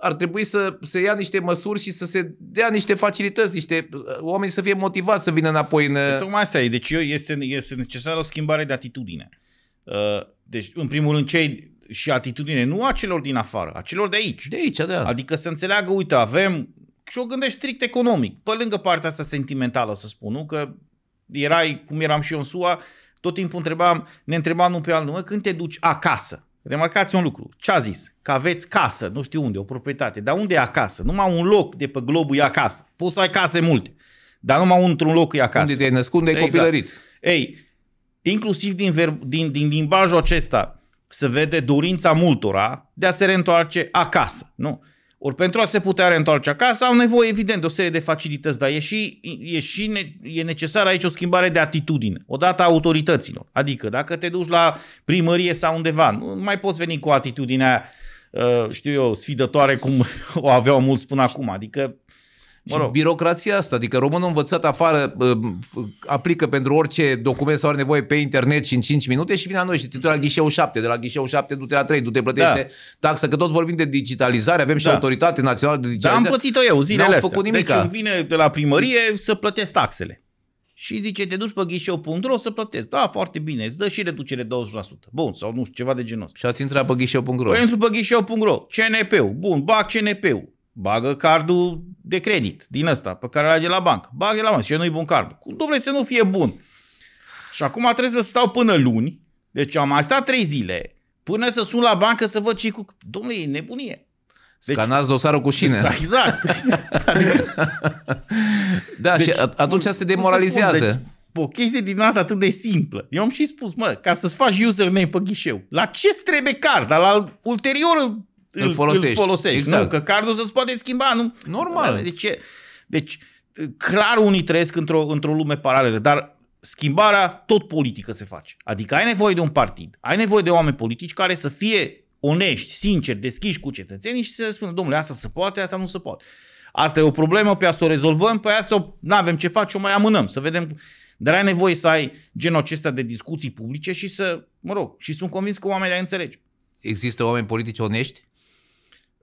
ar trebui să se ia niște măsuri și să se dea niște facilități, niște uh, oameni să fie motivați să vină înapoi. În... Păi uh, tocmai asta e. Deci este, este necesară o schimbare de atitudine. Uh, deci, în primul rând, cei și atitudine nu a celor din afară, a celor de aici. De aici, da. Adică să înțeleagă, uite, avem și o gândesc strict economic, pe lângă partea asta sentimentală, să spun, nu? Că erai, cum eram și eu în SUA, tot timpul întrebam, ne întrebam unul pe altul, nume, când te duci acasă? Remarcați un lucru. Ce a zis? Că aveți casă, nu știu unde, o proprietate. Dar unde e acasă? Numai un loc de pe globul e acasă. Poți să ai case multe. Dar numai într-un loc e acasă. Unde te-ai născut, unde ai exact. copilărit. Ei, inclusiv din, verb, din, din limbajul acesta se vede dorința multora de a se reîntoarce acasă. Nu? Ori pentru a se putea reîntoarce acasă au nevoie evident de o serie de facilități, dar e și, e și ne, e necesar aici o schimbare de atitudine, odată a autorităților. Adică dacă te duci la primărie sau undeva, nu mai poți veni cu atitudinea, uh, știu eu, sfidătoare cum o aveau mulți până acum. Adică Mă rog. Și birocrația asta, adică românul învățat afară aplică pentru orice document sau are nevoie pe internet și în 5 minute și vine la noi și te la ghișeul 7, de la ghișeul 7 du-te la 3, du-te plătește da. taxă, că tot vorbim de digitalizare, avem și da. autoritate națională de digitalizare. Dar am pățit-o eu zilele astea. Făcut nimica. Deci îmi vine de la primărie deci- să plătesc taxele. Și zice, te duci pe ghișeu.ro să plătești. Da, foarte bine, îți dă și reducere 20%. Bun, sau nu știu, ceva de genul ăsta. Și ați intrat pe ghișeu.ro. Păi intru pe ghișeu.ro, CNP-ul. Bun, bag CNP-ul bagă cardul de credit din ăsta pe care l-ai de la bancă. Bagă de la bancă, și nu-i bun cardul. Cum domnule să nu fie bun? Și acum trebuie să stau până luni, deci am mai stat trei zile, până să sun la bancă să văd ce cu... Dom'le, e nebunie. Deci, Scanați dosarul cu șine. Da, exact. da, deci, și atunci se demoralizează. Spun, deci, o chestie din asta atât de simplă. Eu am și spus, mă, ca să-ți faci username pe ghișeu, la ce trebuie card? Dar la ulterior îl, folosești. Îl folosești. Exact. Nu, că cardul se poate schimba. Nu? Normal. Deci, deci clar unii trăiesc într-o, într-o lume paralelă, dar schimbarea tot politică se face. Adică ai nevoie de un partid, ai nevoie de oameni politici care să fie onești, sinceri, deschiși cu cetățenii și să spună, domnule, asta se poate, asta nu se poate. Asta e o problemă, pe asta o rezolvăm, pe asta nu avem ce face, o mai amânăm, să vedem. Dar ai nevoie să ai genul acesta de discuții publice și să, mă rog, și sunt convins că oamenii ai înțelege. Există oameni politici onești?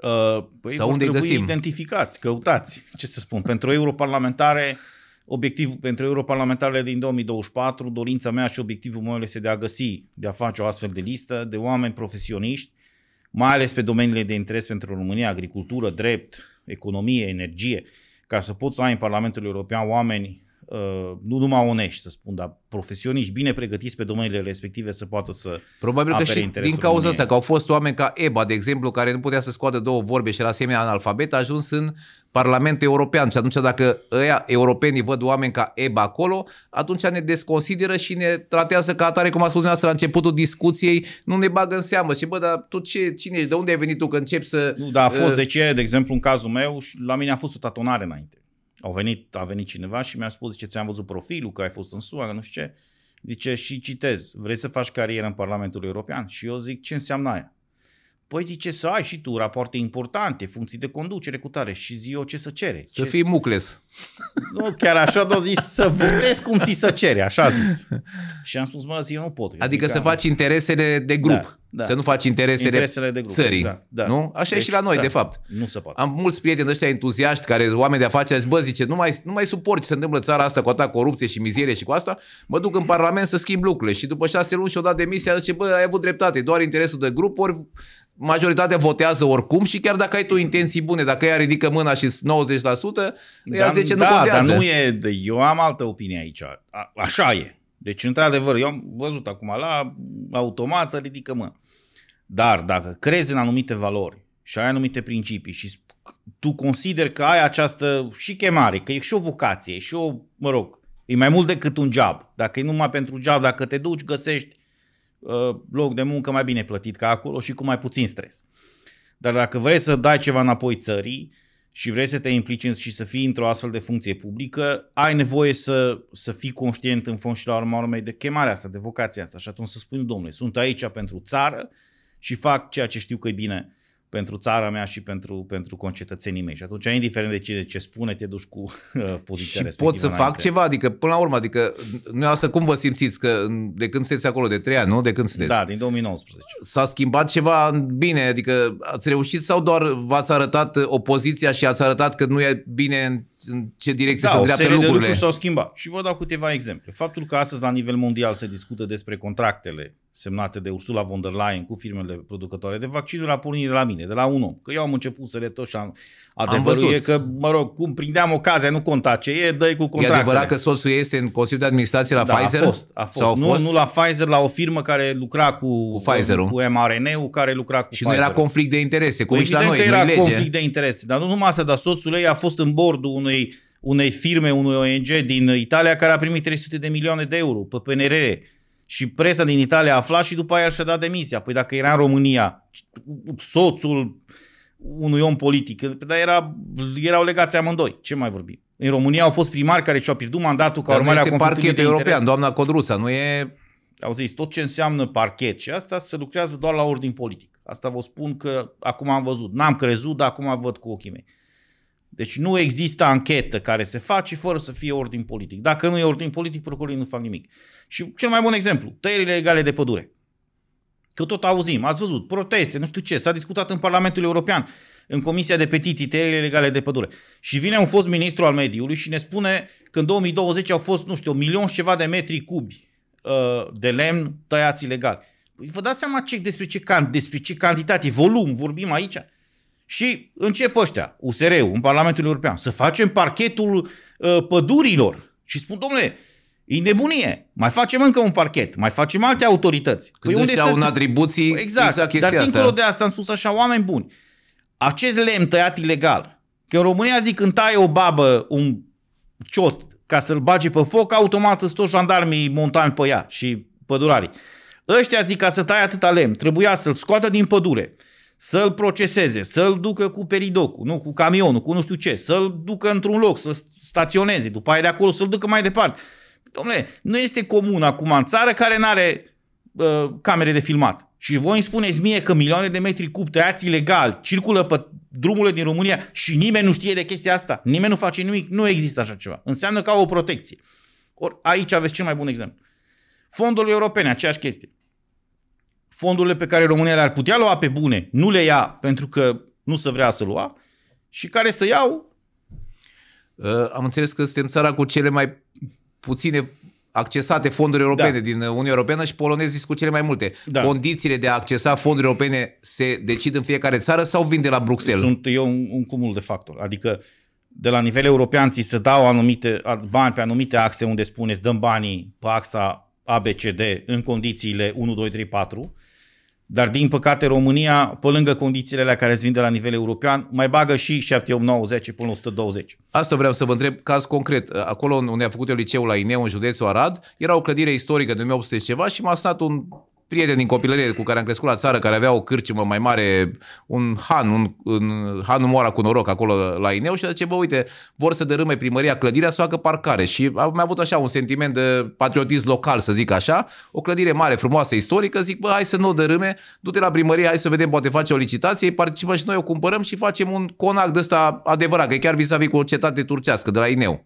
Uh, sau unde găsim? identificați, căutați, ce să spun. Pentru europarlamentare, obiectivul pentru europarlamentarele din 2024, dorința mea și obiectivul meu este de a găsi, de a face o astfel de listă de oameni profesioniști, mai ales pe domeniile de interes pentru România, agricultură, drept, economie, energie, ca să poți să ai în Parlamentul European oameni Uh, nu numai onești, să spun, dar profesioniști bine pregătiți pe domeniile respective să poată să Probabil că și din cauza asta, că au fost oameni ca Eba, de exemplu, care nu putea să scoată două vorbe și era asemenea analfabet, a ajuns în Parlamentul European și atunci dacă ăia europenii văd oameni ca Eba acolo, atunci ne desconsideră și ne tratează ca atare, cum a spus dumneavoastră la începutul discuției, nu ne bagă în seamă și bă, dar tu ce, cine ești, de unde ai venit tu că începi să... Nu, dar a fost, uh... de ce, de exemplu, în cazul meu, la mine a fost o tatonare înainte. Au venit, a venit cineva și mi-a spus, ce ți-am văzut profilul, că ai fost în SUA, că nu știu ce. Zice, și citez, vrei să faci carieră în Parlamentul European? Și eu zic, ce înseamnă aia? Păi zice să ai și tu rapoarte importante, funcții de conducere cu tare și zi eu ce să cere. Ce... Să fii mucles. Nu, chiar așa d-a zis să votezi cum ți să cere, așa a zis. Și am spus, mă, zi, eu nu pot. Adică să am... faci interesele de da, grup. Da, da. Să nu faci interesele, interesele de grup, țării. Exact, da. nu? Așa deci, e și la deci, noi, da, de fapt. Nu se poate. Am mulți prieteni ăștia entuziaști, care oameni de afaceri, zic, bă, zice, nu mai, nu mai suport ce se întâmplă țara asta cu atâta corupție și mizerie și cu asta, mă duc în Parlament să schimb lucrurile. Și după șase luni și-o dat demisia, zice, bă, ai avut dreptate, doar interesul de grup, ori majoritatea votează oricum și chiar dacă ai tu intenții bune, dacă ea ridică mâna și 90%, ea da, zice da, nu contează. Dar nu e, eu am altă opinie aici. A, așa e. Deci, într-adevăr, eu am văzut acum la automat să ridică mâna. Dar dacă crezi în anumite valori și ai anumite principii și tu consideri că ai această și chemare, că e și o vocație, și o, mă rog, e mai mult decât un job. Dacă e numai pentru job, dacă te duci, găsești Uh, loc de muncă mai bine plătit ca acolo și cu mai puțin stres. Dar dacă vrei să dai ceva înapoi țării și vrei să te implici și să fii într-o astfel de funcție publică, ai nevoie să, să fii conștient în fond și la urma urmei de chemarea asta, de vocația asta. Și atunci să spui, domnule, sunt aici pentru țară și fac ceea ce știu că e bine pentru țara mea și pentru, pentru concetățenii mei. Și atunci, indiferent de ce, ce spune, te duci cu uh, poziția și respectivă. pot să înainte. fac ceva, adică până la urmă, adică asta cum vă simțiți că de când sunteți acolo, de trei ani, nu? De când sunteți? Da, din 2019. S-a schimbat ceva bine, adică ați reușit sau doar v-ați arătat opoziția și ați arătat că nu e bine în ce direcție da, se îndreaptă lucrurile? Da, lucruri s-au schimbat. Și vă dau câteva exemple. Faptul că astăzi la nivel mondial se discută despre contractele semnate de Ursula von der Leyen cu firmele producătoare de vaccinuri a pornit de la mine, de la un om. Că eu am început să le tot și am, adevărul am văzut. e că, mă rog, cum prindeam ocazia, nu conta ce e, dă cu contractele. E adevărat că soțul este în Consiliul de Administrație la da, Pfizer? a fost. A fost. Sau a nu, fost? nu la Pfizer, la o firmă care lucra cu, cu, pfizer cu mRNA-ul, care lucra cu Și pfizer nu era conflict de interese, cum păi la noi, că era lege. conflict de interese, dar nu numai asta, dar soțul ei a fost în bordul unei unei firme, unui ONG din Italia care a primit 300 de milioane de euro pe PNRR și presa din Italia a aflat și după aia și-a dat demisia. Păi dacă era în România, soțul unui om politic, dar era, erau legați amândoi. Ce mai vorbim? În România au fost primari care și-au pierdut mandatul ca urmare a conflictului de european, interes. doamna Codruța, nu e... Au zis, tot ce înseamnă parchet și asta se lucrează doar la ordin politic. Asta vă spun că acum am văzut. N-am crezut, dar acum văd cu ochii mei. Deci nu există anchetă care se face fără să fie ordin politic. Dacă nu e ordin politic, procurorii nu fac nimic. Și cel mai bun exemplu, tăierile legale de pădure. Că tot auzim, ați văzut, proteste, nu știu ce, s-a discutat în Parlamentul European, în Comisia de Petiții, tăierile legale de pădure. Și vine un fost ministru al mediului și ne spune că în 2020 au fost, nu știu, un milion și ceva de metri cubi uh, de lemn tăiați ilegal. Păi vă dați seama ce, despre, ce, despre ce cantitate, volum vorbim aici? Și încep ăștia, USR-ul, în Parlamentul European, să facem parchetul uh, pădurilor. Și spun, domnule, E nebunie. Mai facem încă un parchet, mai facem alte autorități. Păi când păi unde au un atribuții exact, exact chestia dar dincolo asta. de asta am spus așa, oameni buni, acest lemn tăiat ilegal, că în România zic când taie o babă un ciot ca să-l bage pe foc, automat sunt toți jandarmii montani pe ea și pădurarii. Ăștia zic ca să tai atâta lemn, trebuia să-l scoată din pădure, să-l proceseze, să-l ducă cu peridocul, nu, cu camionul, cu nu știu ce, să-l ducă într-un loc, să-l staționeze, după aia de acolo să-l ducă mai departe. Domnule, nu este comun acum în țară care nu are uh, camere de filmat. Și voi îmi spuneți mie că milioane de metri cub tăiați ilegal, circulă pe drumurile din România și nimeni nu știe de chestia asta. Nimeni nu face nimic. Nu există așa ceva. Înseamnă că au o protecție. Or, aici aveți cel mai bun exemplu. Fondurile europene, aceeași chestie fondurile pe care România le-ar putea lua pe bune, nu le ia pentru că nu se vrea să lua și care să iau. Uh, am înțeles că suntem țara cu cele mai puține accesate fonduri da. europene da. din Uniunea Europeană și polonezii sunt cu cele mai multe. Da. Condițiile de a accesa fonduri europene se decid în fiecare țară sau vin de la Bruxelles? Sunt eu un, un cumul de factori. Adică de la nivel european ți se dau anumite bani pe anumite axe unde spuneți dăm banii pe axa ABCD în condițiile 1, 2, 3, 4 dar din păcate România, pe lângă condițiile la care se vin de la nivel european, mai bagă și 7, 8, 9, 10 până la 120. Asta vreau să vă întreb, caz concret. Acolo unde a făcut eu liceul la Ineu, în județul Arad, era o clădire istorică de 1800 ceva și m-a sunat un prieteni din copilărie cu care am crescut la țară, care avea o cârciumă mai mare, un han, un, un han Moara cu noroc acolo la Ineu și zice, bă, uite, vor să dărâme primăria clădirea să facă parcare și am avut așa un sentiment de patriotism local, să zic așa, o clădire mare, frumoasă, istorică, zic, bă, hai să nu o dărâme, du-te la primărie, hai să vedem, poate face o licitație, participăm și noi, o cumpărăm și facem un conac de ăsta adevărat, că e chiar vis-a-vis cu o cetate turcească de la Ineu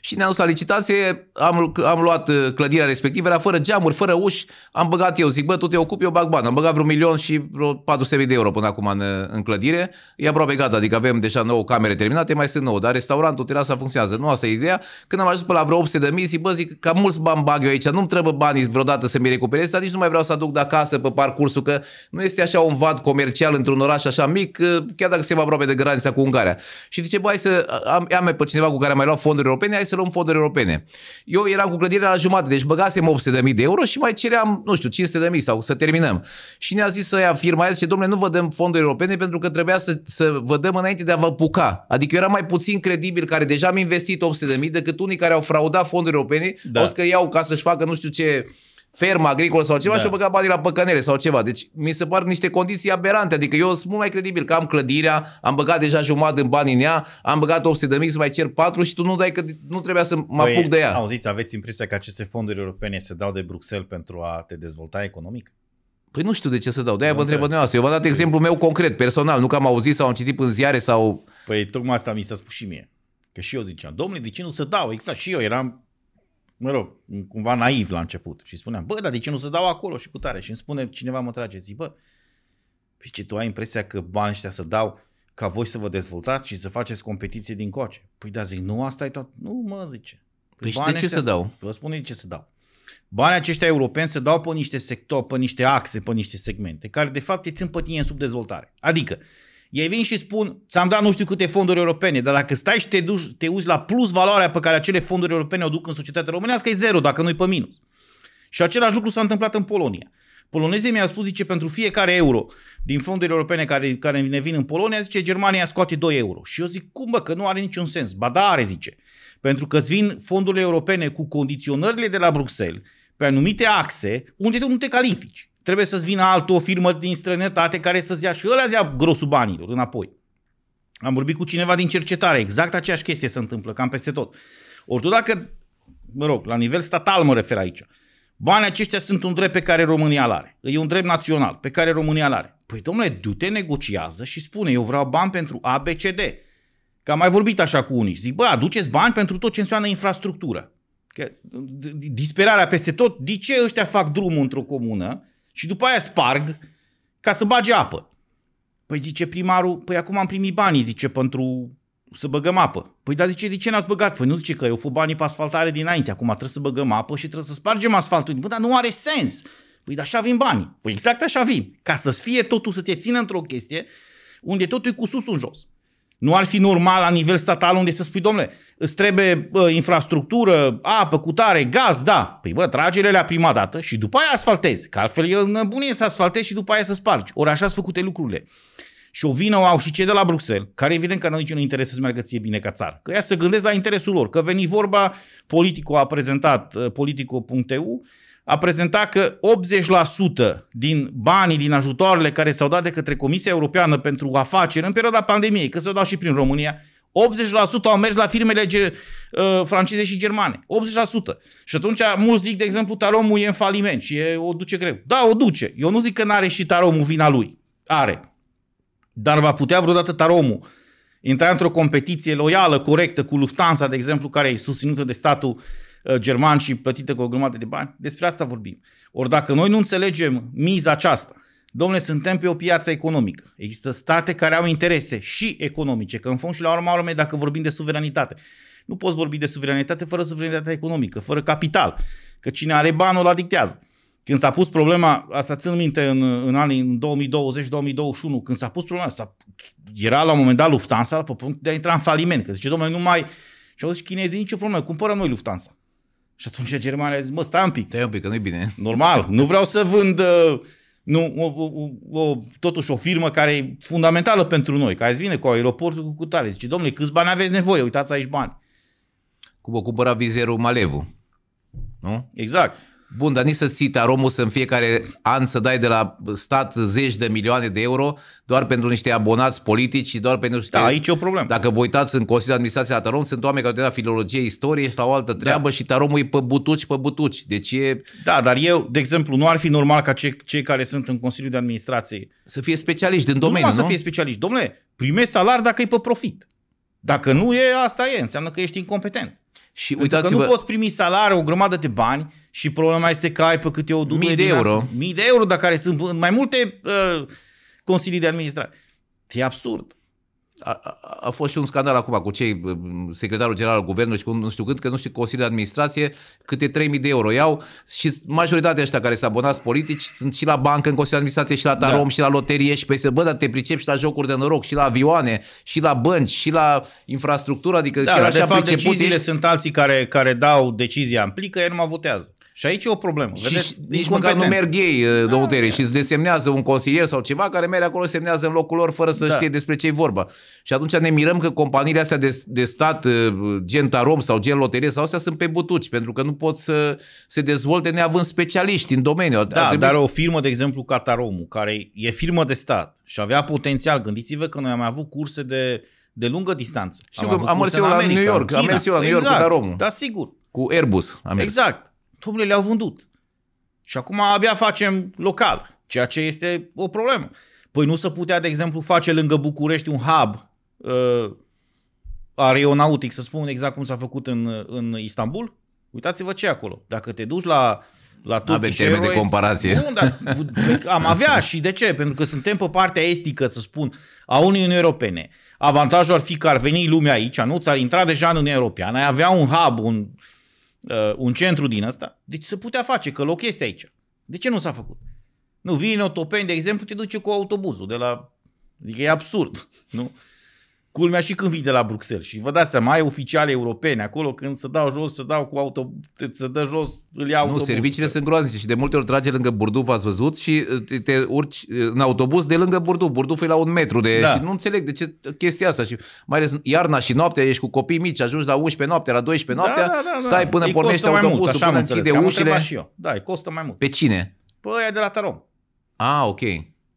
și ne-au dus la licitație, am, am luat uh, clădirea respectivă, era fără geamuri, fără uși, am băgat eu, zic, bă, tu te ocupi, eu bag bani. Am băgat vreo milion și vreo 400 de euro până acum în, în clădire. E aproape gata, adică avem deja nouă camere terminate, mai sunt nouă, dar restaurantul, terasa funcționează. Nu asta e ideea. Când am ajuns pe la vreo 800 de mii, zic, bă, zic, cam mulți bani bag eu aici, nu-mi trebuie banii vreodată să mi recuperez, dar nici nu mai vreau să aduc de acasă pe parcursul, că nu este așa un vad comercial într-un oraș așa mic, uh, chiar dacă se va aproape de granița cu Ungaria. Și zice, bă, hai să uh, am, am pe cineva cu care mai luat fonduri europene, hai să luăm fonduri europene. Eu eram cu clădirea la jumătate, deci băgasem 800.000 de euro și mai ceream, nu știu, 500.000 sau să terminăm. Și ne-a zis să ia firma aia, zice, domnule, nu vă dăm fonduri europene pentru că trebuia să, să vă dăm înainte de a vă puca. Adică eu eram mai puțin credibil care deja am investit 800.000 decât unii care au fraudat fonduri europene, da. au că iau ca să-și facă nu știu ce fermă agricolă sau ceva da. și o băga banii la păcănele sau ceva. Deci mi se par niște condiții aberante. Adică eu sunt mult mai credibil că am clădirea, am băgat deja jumătate în bani în ea, am băgat 800 de mii să mai cer 4 și tu nu dai că nu trebuia să mă păi, apuc de ea. Auziți, aveți impresia că aceste fonduri europene se dau de Bruxelles pentru a te dezvolta economic? Păi nu știu de ce să dau, de-aia vă întreb dumneavoastră. Eu v-am dat păi- exemplu meu concret, personal, nu că am auzit sau am citit în ziare sau... Păi tocmai asta mi s-a spus și mie. Că și eu ziceam, domnule, de ce nu se dau? Exact, și eu eram mă rog, cumva naiv la început și spuneam, bă, dar de ce nu se dau acolo și cu tare? Și îmi spune cineva, mă trage, zic, bă, păi ce tu ai impresia că banii ăștia să dau ca voi să vă dezvoltați și să faceți competiție din coace. Păi da, zic, nu, asta e tot. Nu, mă, zice. Păi banii păi și de ce să dau? Vă spun de ce să dau. Banii aceștia europeni se dau pe niște sector, pe niște axe, pe niște segmente, care de fapt îi țin pe tine în subdezvoltare. Adică, ei vin și spun, ți-am dat nu știu câte fonduri europene, dar dacă stai și te, duci, te uzi la plus valoarea pe care acele fonduri europene o duc în societatea românească, e zero, dacă nu-i pe minus. Și același lucru s-a întâmplat în Polonia. Polonezii mi-au spus, zice, pentru fiecare euro din fondurile europene care, care ne vin în Polonia, zice, Germania scoate 2 euro. Și eu zic, cum bă, că nu are niciun sens. Ba da, are, zice. Pentru că îți vin fondurile europene cu condiționările de la Bruxelles, pe anumite axe, unde tu nu te califici. Trebuie să-ți vină altă o firmă din străinătate care să-ți ia și ăla ia grosul banilor înapoi. Am vorbit cu cineva din cercetare, exact aceeași chestie se întâmplă, cam peste tot. Ori tu dacă, mă rog, la nivel statal mă refer aici, banii aceștia sunt un drept pe care România îl are. E un drept național pe care România îl are. Păi domnule, du-te, negociază și spune, eu vreau bani pentru ABCD. Că am mai vorbit așa cu unii. Zic, bă, aduceți bani pentru tot ce înseamnă infrastructură. Că disperarea peste tot, de ce ăștia fac drumul într-o comună? și după aia sparg ca să bage apă. Păi zice primarul, păi acum am primit banii, zice, pentru să băgăm apă. Păi dar zice, de ce n-ați băgat? Păi nu zice că eu fost banii pe asfaltare dinainte, acum trebuie să băgăm apă și trebuie să spargem asfaltul. Păi dar nu are sens. Păi dar așa vin banii. Păi exact așa vin. Ca să fie totul să te țină într-o chestie unde totul e cu sus în jos. Nu ar fi normal la nivel statal unde să spui, domnule, îți trebuie bă, infrastructură, apă, cutare, gaz, da. Păi bă, tragele la prima dată și după aia asfaltezi. Că altfel e nebunie să asfaltezi și după aia să spargi. Ori așa sunt făcute lucrurile. Și o vină au și cei de la Bruxelles, care evident că nu au niciun interes să-ți meargă ție bine ca țară. Că ea se gândesc la interesul lor. Că veni vorba, politicul a prezentat ă, politico.eu a prezentat că 80% din banii din ajutoarele care s-au dat de către Comisia Europeană pentru afaceri în perioada pandemiei, că s-au dat și prin România, 80% au mers la firmele uh, franceze și germane. 80%. Și atunci mulți zic, de exemplu, taromul e în faliment și e, o duce greu. Da, o duce. Eu nu zic că n-are și taromul vina lui. Are. Dar va putea vreodată taromul intra într-o competiție loială, corectă cu Lufthansa, de exemplu, care e susținută de statul uh, Uh, german și plătită cu o grămadă de bani. Despre asta vorbim. Ori dacă noi nu înțelegem miza aceasta, domnule, suntem pe o piață economică. Există state care au interese și economice, că în fond și la urma urmei, dacă vorbim de suveranitate, nu poți vorbi de suveranitate fără suveranitate economică, fără capital, că cine are banul la dictează. Când s-a pus problema, asta țin minte în, în anii în 2020-2021, când s-a pus problema, s-a, era la un moment dat Lufthansa pe punct de a intra în faliment, că zice, domnule, nu mai... Și au zis chinezii, nicio problemă, cumpărăm noi Lufthansa. Și atunci Germania a zis, mă, stai un pic. Stai un pic, că nu bine. Normal, nu vreau să vând uh, nu, o, o, o, totuși o firmă care e fundamentală pentru noi, care îți vine cu aeroportul cu cutare. Zice, domnule, câți bani aveți nevoie? Uitați aici bani. Cum o cumpăra vizierul Malevu. Nu? Exact. Bun, dar nici să ții taromul să în fiecare an să dai de la stat zeci de milioane de euro doar pentru niște abonați politici și doar pentru niște... Da, aici e o problemă. Dacă vă uitați în Consiliul Administrației la Tarom, sunt oameni care au la filologie, istorie sau altă treabă da. și taromul e pe butuci, pe butuci. Deci e... Da, dar eu, de exemplu, nu ar fi normal ca cei, cei care sunt în Consiliul de Administrație... Să fie specialiști din domeniu, nu? să fie specialiști. Domnule, primești salari dacă e pe profit. Dacă nu e, asta e. Înseamnă că ești incompetent. Și uitați-vă... că nu poți primi salariu, o grămadă de bani, și problema este că ai pe câte o dublă mii de euro. Asta, mii de euro, dacă care sunt mai multe uh, consilii de administrare. E absurd. A, a fost și un scandal acum cu cei uh, secretarul general al guvernului și cu nu știu cât, că nu știu, Consiliul de Administrație, câte 3.000 de euro iau și majoritatea ăștia care s a abonat politici sunt și la bancă în Consiliul de Administrație și la da. tarom da. și la loterie și pe bă, dar te pricepi și la jocuri de noroc și la avioane și la bănci și la infrastructură, adică da, chiar așa de fapt, deciziile ești... sunt alții care, care dau decizia în plică, ei nu mă votează. Și aici e o problemă. Și Vedeți, nici măcar nu merg ei, uh, domnul da, da, și îți desemnează un consilier sau ceva care merge acolo, semnează în locul lor fără să da. știe despre ce e vorba. Și atunci ne mirăm că companiile astea de, de stat, uh, gen Tarom sau gen Loterie sau astea sunt pe butuci, pentru că nu pot să se dezvolte neavând specialiști în domeniu. Da, trebui... dar o firmă, de exemplu, ca Taromul, care e firmă de stat și avea potențial, gândiți-vă că noi am avut curse de de lungă distanță. Și am am, am mers eu la New York, China. am mers eu la New York exact, cu Taromul. Da, sigur. Cu Airbus am mers. Exact domnule, le-au vândut. Și acum abia facem local, ceea ce este o problemă. Păi nu se putea, de exemplu, face lângă București un hub uh, aeronautic, să spun exact cum s-a făcut în, în Istanbul? Uitați-vă ce e acolo. Dacă te duci la la Turkish Avem Airways. de comparație. Nu, dar am avea și de ce? Pentru că suntem pe partea estică, să spun, a Uniunii Europene. Avantajul ar fi că ar veni lumea aici, nu? Ți-ar intra deja în Uniunea Europeană, ai avea un hub, un, uh, un centru din ăsta, deci se putea face, că loc este aici. De ce nu s-a făcut? Nu, vine otopeni, de exemplu, te duce cu autobuzul de la... Adică e absurd, nu? Culmea și când vii de la Bruxelles și vă dați seama, ai oficiali europeni acolo când se dau jos, se dau cu auto, se dă jos, îl iau Nu, serviciile sunt groaznice și de multe ori trage lângă Burduf, v-ați văzut, și uh, te urci uh, în autobuz de lângă Burdu. Burduf e la un metru de... Da. Și nu înțeleg de ce chestia asta. Și mai ales iarna și noaptea, ești cu copii mici, ajungi la 11 noaptea, la 12 da, noaptea, da, da, da, stai până Ei pornește autobuzul, mult, așa până închide ușile. Și eu. Da, costă mai mult. Pe cine? Păi, de la Tarom. Ah, ok.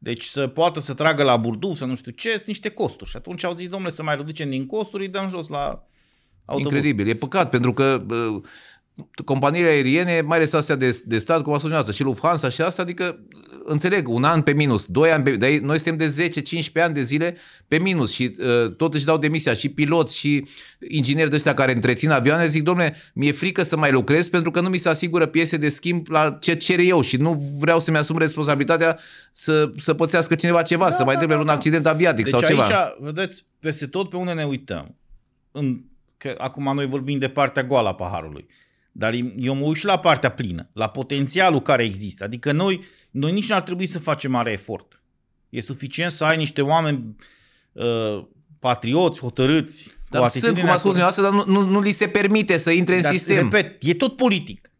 Deci să poată să tragă la burduf, să nu știu ce, sunt niște costuri. Și atunci au zis, domnule, să mai reducem din costuri, îi dăm jos la autobuz. Incredibil, e păcat, pentru că companiile aeriene, mai ales astea de, de stat, cum a spus și Lufthansa și asta, adică înțeleg, un an pe minus, doi ani pe, dar noi suntem de 10-15 ani de zile pe minus și uh, tot își dau demisia și piloți și ingineri de ăștia care întrețin avioane, zic, domnule, mi-e frică să mai lucrez pentru că nu mi se asigură piese de schimb la ce cer eu și nu vreau să-mi asum responsabilitatea să, să pățească cineva ceva, da, să mai trebuie da, da, un da. accident aviatic deci sau aici, ceva. vedeți, peste tot pe unde ne uităm, în, că acum noi vorbim de partea goală a paharului, dar eu mă uit și la partea plină, la potențialul care există. Adică noi, noi nici nu ar trebui să facem mare efort. E suficient să ai niște oameni uh, patrioți, hotărâți. Dar cu sunt, cum a spus dumneavoastră, dar nu, nu, nu li se permite să intre dar, în sistem. Repet, e tot politic.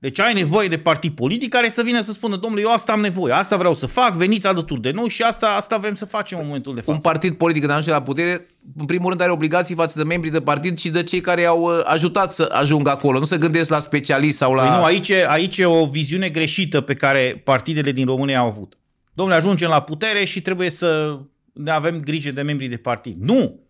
Deci ai nevoie de partii politic care să vină să spună, domnule, eu asta am nevoie, asta vreau să fac, veniți alături de noi și asta, asta vrem să facem în momentul de față. Un partid politic când ajunge la putere, în primul rând are obligații față de membrii de partid și de cei care au uh, ajutat să ajungă acolo. Nu se gândesc la specialist sau la... Păi nu, aici, aici e o viziune greșită pe care partidele din România au avut. Domnule, ajungem la putere și trebuie să ne avem grijă de membrii de partid. Nu!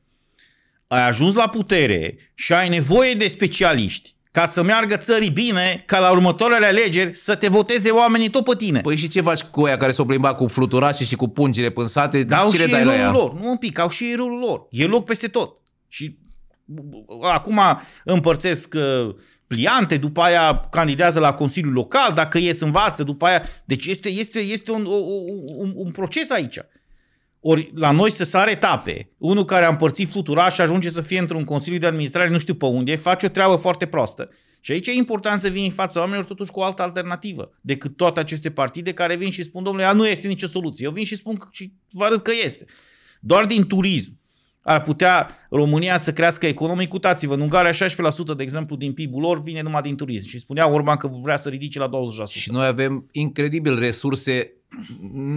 Ai ajuns la putere și ai nevoie de specialiști ca să meargă țării bine, ca la următoarele alegeri să te voteze oamenii tot pe tine. Păi și ce faci cu aia care s-au o plimbat cu fluturașii și cu pungile pânsate? Dau și dai rolul lor, nu un pic, au și rolul lor. E loc peste tot. Și acum împărțesc uh, pliante, după aia candidează la Consiliul Local, dacă ies învață, după aia... Deci este, este, este un, un, un, un proces aici. Ori la noi se sare etape. Unul care a împărțit fluturaș și ajunge să fie într-un consiliu de administrare nu știu pe unde, face o treabă foarte proastă. Și aici e important să vin în fața oamenilor totuși cu o altă alternativă decât toate aceste partide care vin și spun, domnule, a, nu este nicio soluție. Eu vin și spun și vă arăt că este. Doar din turism ar putea România să crească economic, uitați-vă, în Ungaria 16% de exemplu din PIB-ul lor vine numai din turism și spunea Orban că vrea să ridice la 20%. Și noi avem incredibil resurse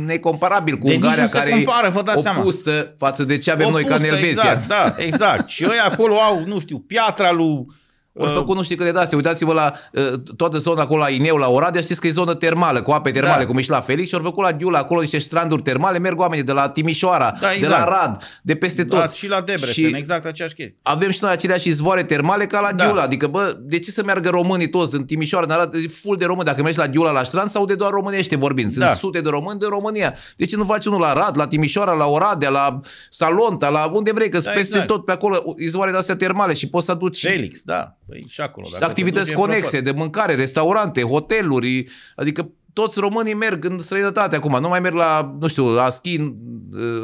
necomparabil cu de Ungaria care compară, vă dați opustă seama. față de ce avem opustă, noi ca în Exact, da, exact. și ei acolo au, nu știu, piatra lui o să nu că câte de-astea. Uitați-vă la ă, toată zona acolo la Ineu, la Oradea, știți că e zonă termală, cu ape termale, da. cum ești la Felix și ori făcut la Diula, acolo niște stranduri termale, merg oamenii de la Timișoara, da, exact. de la exact. Rad, de peste tot. Da, și la Debrecen, și exact aceeași chestie. Avem și noi aceleași izvoare termale ca la da. Diula, adică bă, de ce să meargă românii toți în Timișoara, în Arad, full de români, dacă mergi la Diula, la Strand, sau de doar românește vorbind, sunt da. sute de români de România. De ce nu faci unul la Rad, la Timișoara, la Oradea, la Salonta, la unde vrei, că da, peste exact. tot pe acolo izvoare de astea termale și poți să aduci Felix, da. Păi și acolo. Dacă activități conexe, de mâncare, restaurante, hoteluri, adică toți românii merg în străinătate acum, nu mai merg la, nu știu, la schi în,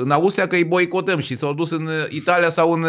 în Austria că îi boicotăm și s-au dus în Italia sau în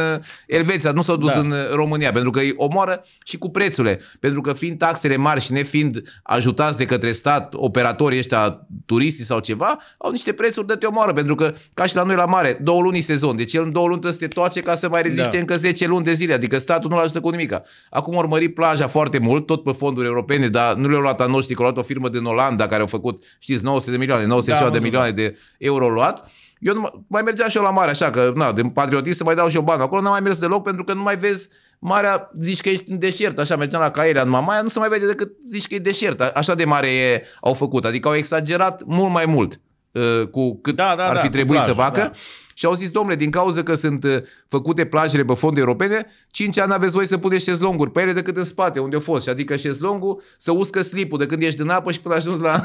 Elveția, nu s-au dus da. în România, pentru că îi omoară și cu prețurile, pentru că fiind taxele mari și nefiind ajutați de către stat operatorii ăștia, turisti sau ceva, au niște prețuri de te omoară, pentru că ca și la noi la mare, două luni sezon, deci el în două luni trebuie să te toace ca să mai reziste da. încă 10 luni de zile, adică statul nu-l ajută cu nimica. Acum urmări plaja foarte mult, tot pe fonduri europene, dar nu le-au luat a noștri, că au luat o firmă din Olanda, care au făcut, știți, 900 de milioane, 97 da, de milioane de euro luat, eu nu, mai, mai mergeam și eu la mare, așa că, na, din patriotism să mai dau și eu bani. Acolo n-am mai mers deloc pentru că nu mai vezi marea, zici că ești în deșert, așa, mergeam la Caerea, în Mamaia, nu se mai vede decât zici că e deșert. Așa de mare e, au făcut, adică au exagerat mult mai mult uh, cu cât da, da, ar fi da, trebuit plajă, să facă. Da. Și au zis, domnule, din cauza că sunt uh, făcute plajele pe fonduri europene, 5 ani aveți voi să puneți șezlonguri pe păi ele decât în spate, unde au fost. Și adică șezlongul să uscă slipul de când ești din apă și până ajungi la...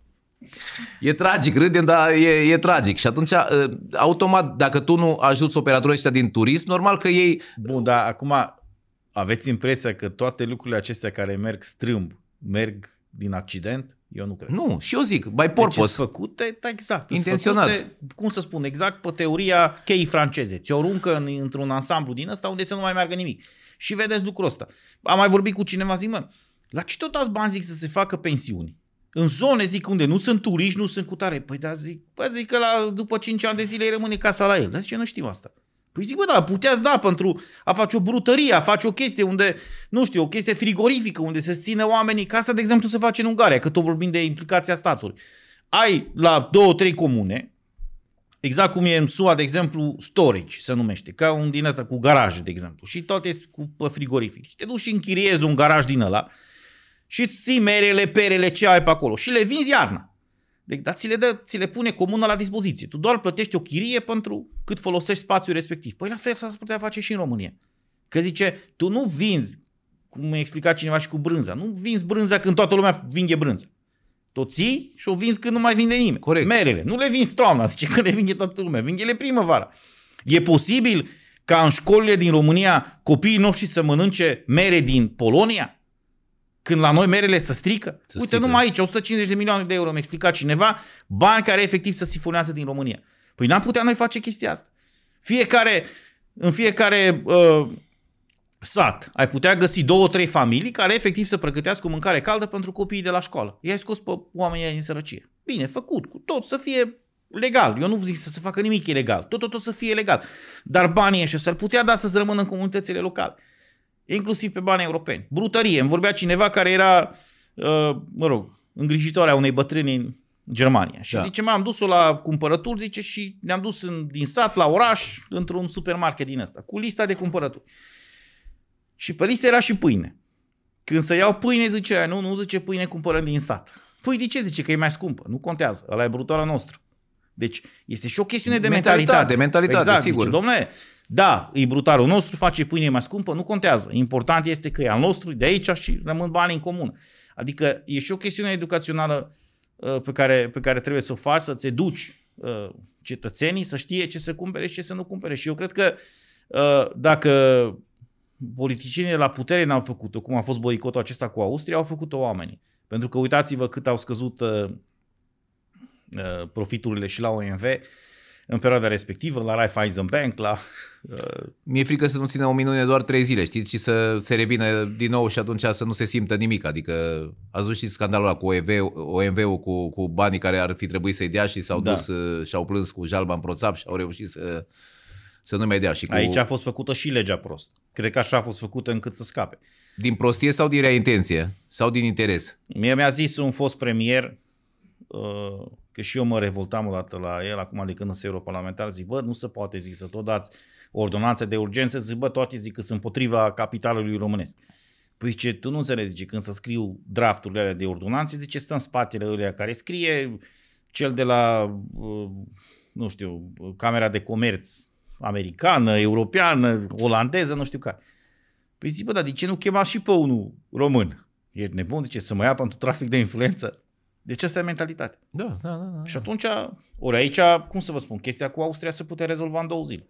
E tragic, râdem, dar e, e tragic. Și atunci, uh, automat, dacă tu nu ajuți operatorii ăștia din turism, normal că ei... Bun, dar acum aveți impresia că toate lucrurile acestea care merg strâmb, merg din accident? Eu nu cred. Nu, și eu zic, by deci purpose. Deci făcute, da, exact. Intenționat. Făcute, cum să spun, exact pe teoria cheii franceze. Ți-o runcă în, într-un ansamblu din ăsta unde să nu mai meargă nimic. Și vedeți lucrul ăsta. Am mai vorbit cu cineva, zic, mă, la ce tot ați bani zic să se facă pensiuni? În zone, zic, unde nu sunt turiști, nu sunt cutare. Păi da, zic, bă, zic că la, după 5 ani de zile îi rămâne casa la el. Dar zice, nu știm asta. Păi zic, bă, da, puteați da pentru a face o brutărie, a face o chestie unde, nu știu, o chestie frigorifică, unde se ține oamenii. Ca asta, de exemplu, se face în Ungaria, că tot vorbim de implicația statului. Ai la două, trei comune, exact cum e în SUA, de exemplu, storage se numește, ca un din asta cu garaje, de exemplu, și toate cu frigorific. Și te duci și închiriezi un garaj din ăla și ții merele, perele, ce ai pe acolo și le vinzi iarna. Deci, dar ți le, dă, ți le pune comuna la dispoziție. Tu doar plătești o chirie pentru cât folosești spațiul respectiv. Păi la fel s-ar putea face și în România. Că zice, tu nu vinzi, cum mi-a explicat cineva și cu brânza, nu vinzi brânza când toată lumea vinde brânza. Toții și o vinzi când nu mai vinde nimeni. Corect. Merele. Nu le vinzi toamna, zice că le vinde toată lumea. Vinde-le primăvara. E posibil ca în școlile din România copiii noștri să mănânce mere din Polonia? Când la noi merele să strică? Se Uite, strică. numai aici, 150 de milioane de euro, mi-a explicat cineva, bani care efectiv să sifonează din România. Păi n-am putea noi face chestia asta. Fiecare, în fiecare uh, sat ai putea găsi două, trei familii care efectiv să pregătească o mâncare caldă pentru copiii de la școală. I-ai scos pe oamenii din sărăcie. Bine, făcut, cu tot să fie legal. Eu nu zic să se facă nimic ilegal. Tot, tot, tot să fie legal. Dar banii ăștia s-ar putea da să rămână în comunitățile locale inclusiv pe bani europeni. Brutărie. Îmi vorbea cineva care era, uh, mă rog, îngrijitoarea unei bătrâni în Germania. Și da. zice, m-am dus-o la cumpărături, zice, și ne-am dus în, din sat la oraș, într-un supermarket din ăsta, cu lista de cumpărături. Și pe listă era și pâine. Când să iau pâine, zice, nu, nu zice pâine cumpărăm din sat. Păi de ce zice că e mai scumpă? Nu contează, ăla e brutoarea noastră. Deci este și o chestiune de mentalitate. Mentalitate, mentalitate, exact, sigur. Zice, domnule, da, e brutarul nostru, face pâine mai scumpă, nu contează. Important este că e al nostru, de aici și rămân bani în comun. Adică e și o chestiune educațională uh, pe care, pe care trebuie să o faci, să-ți educi uh, cetățenii să știe ce să cumpere și ce să nu cumpere. Și eu cred că uh, dacă politicienii la putere n-au făcut-o, cum a fost boicotul acesta cu Austria, au făcut-o oamenii. Pentru că uitați-vă cât au scăzut profiturile și la OMV în perioada respectivă, la Raiffeisen Bank, la... Uh... Mi-e frică să nu țină o minune doar trei zile, știți, și să se revină din nou și atunci să nu se simtă nimic. Adică ați văzut și scandalul ăla cu OMV-ul, cu, cu banii care ar fi trebuit să-i dea și s-au da. dus uh, și-au plâns cu jalba în proțap și au reușit să, să nu mai dea. Și cu... Aici a fost făcută și legea prost. Cred că așa a fost făcută încât să scape. Din prostie sau din rea intenție? Sau din interes? Mie mi-a zis un fost premier, uh Că și eu mă revoltam odată la el, acum de când sunt europarlamentar, zic, bă, nu se poate, zic, să tot dați ordonanțe de urgență, zic, bă, toate zic că sunt împotriva capitalului românesc. Păi ce tu nu înțelegi, zice, când să scriu drafturile alea de ordonanțe, zice, stă în spatele ălea care scrie, cel de la, uh, nu știu, Camera de Comerț americană, europeană, olandeză, nu știu care. Păi zic, bă, dar de ce nu chema și pe unul român? E nebun, zice, să mă ia pentru trafic de influență? Deci asta e mentalitate. Da, da, da, da. Și atunci, ori aici, cum să vă spun, chestia cu Austria se putea rezolva în două zile.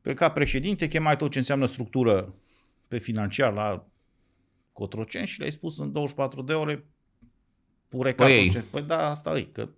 Pe ca președinte, chemai tot ce înseamnă structură pe financiar la Cotroceni și le-ai spus în 24 de ore pure păi, ca păi da, asta e, că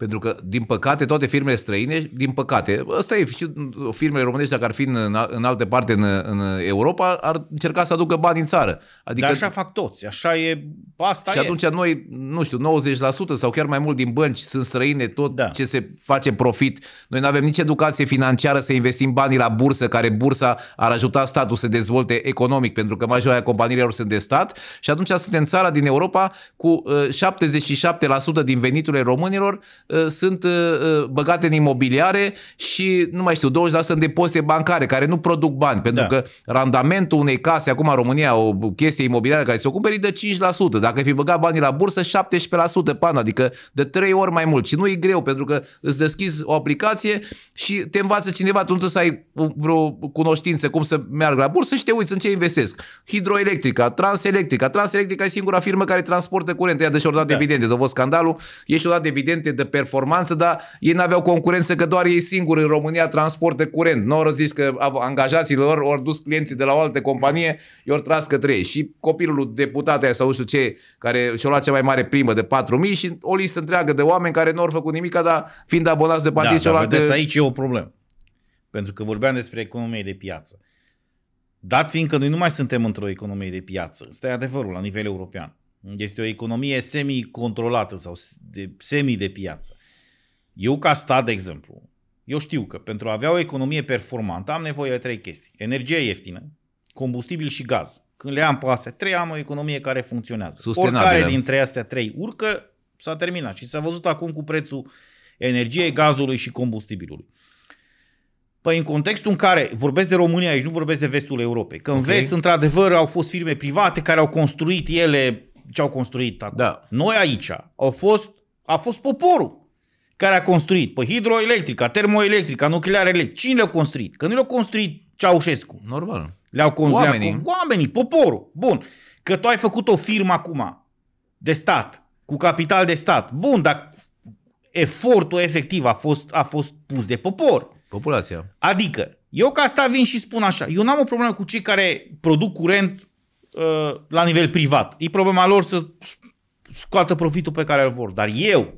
pentru că, din păcate, toate firmele străine, din păcate, ăsta e și firmele românești, dacă ar fi în, în alte parte în, în Europa, ar încerca să aducă bani în țară. Adică, Dar așa fac toți, așa e, asta și e. Și atunci noi, nu știu, 90% sau chiar mai mult din bănci sunt străine, tot da. ce se face profit. Noi nu avem nici educație financiară să investim banii la bursă, care bursa ar ajuta statul să dezvolte economic, pentru că majoritatea companiilor sunt de stat și atunci suntem țara din Europa cu 77% uh, din veniturile românilor Uh, sunt uh, uh, băgate în imobiliare și, nu mai știu, 20% în depozite bancare, care nu produc bani, pentru da. că randamentul unei case, acum în România, o chestie imobiliară care se cumperi de 5%. Dacă fi băgat banii la bursă, 17% pan, adică de 3 ori mai mult. Și nu e greu, pentru că îți deschizi o aplicație și te învață cineva, tu nu să ai vreo cunoștință cum să meargă la bursă și te uiți în ce investesc. Hidroelectrica, Transelectrica. Transelectrica e singura firmă care transportă curent. Ea, deci, o dat da. evidente, de scandalul, și o dat evidente de pe performanță, dar ei n-aveau concurență că doar ei singuri în România transportă curent. Nu au zis că angajaților lor au dus clienții de la o altă companie, i au tras către ei. Și copilul deputat aia sau nu știu ce, care și-a luat cea mai mare primă de 4.000 și o listă întreagă de oameni care nu au făcut nimic, dar fiind abonați de partid da, și-au luat... Vedeți, de... Uh, aici e o problemă. Pentru că vorbeam despre economie de piață. Dat fiindcă noi nu mai suntem într-o economie de piață, ăsta e adevărul la nivel european. Este o economie semi-controlată sau de, semi-de piață. Eu ca stat, de exemplu, eu știu că pentru a avea o economie performantă am nevoie de trei chestii. Energie ieftină, combustibil și gaz. Când le am pe astea trei, am o economie care funcționează. Oricare dintre astea trei urcă, s-a terminat. Și s-a văzut acum cu prețul energiei, gazului și combustibilului. Păi în contextul în care, vorbesc de România aici, nu vorbesc de vestul Europei, că în okay. vest, într-adevăr, au fost firme private care au construit ele ce au construit acum. Da. Noi aici au fost, a fost poporul care a construit Păi hidroelectrica, termoelectrica, nucleară, electrică. Cine le-a construit? Că nu le-a construit Ceaușescu. Normal. Le-au construit oamenii. Le-au, oamenii, poporul. Bun. Că tu ai făcut o firmă acum de stat, cu capital de stat. Bun, dar efortul efectiv a fost, a fost pus de popor. Populația. Adică, eu ca asta vin și spun așa, eu n-am o problemă cu cei care produc curent Uh, la nivel privat. E problema lor să scoată profitul pe care îl vor. Dar eu,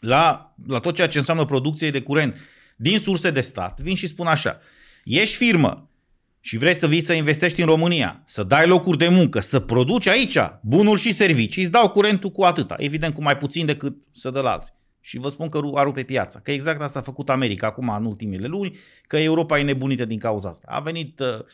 la, la tot ceea ce înseamnă producție de curent din surse de stat, vin și spun așa. Ești firmă și vrei să vii să investești în România, să dai locuri de muncă, să produci aici bunuri și servicii, îți dau curentul cu atâta, evident cu mai puțin decât să dă la alții. Și vă spun că a rupt pe piața. Că exact asta a făcut America acum în ultimele luni, că Europa e nebunită din cauza asta. A venit uh,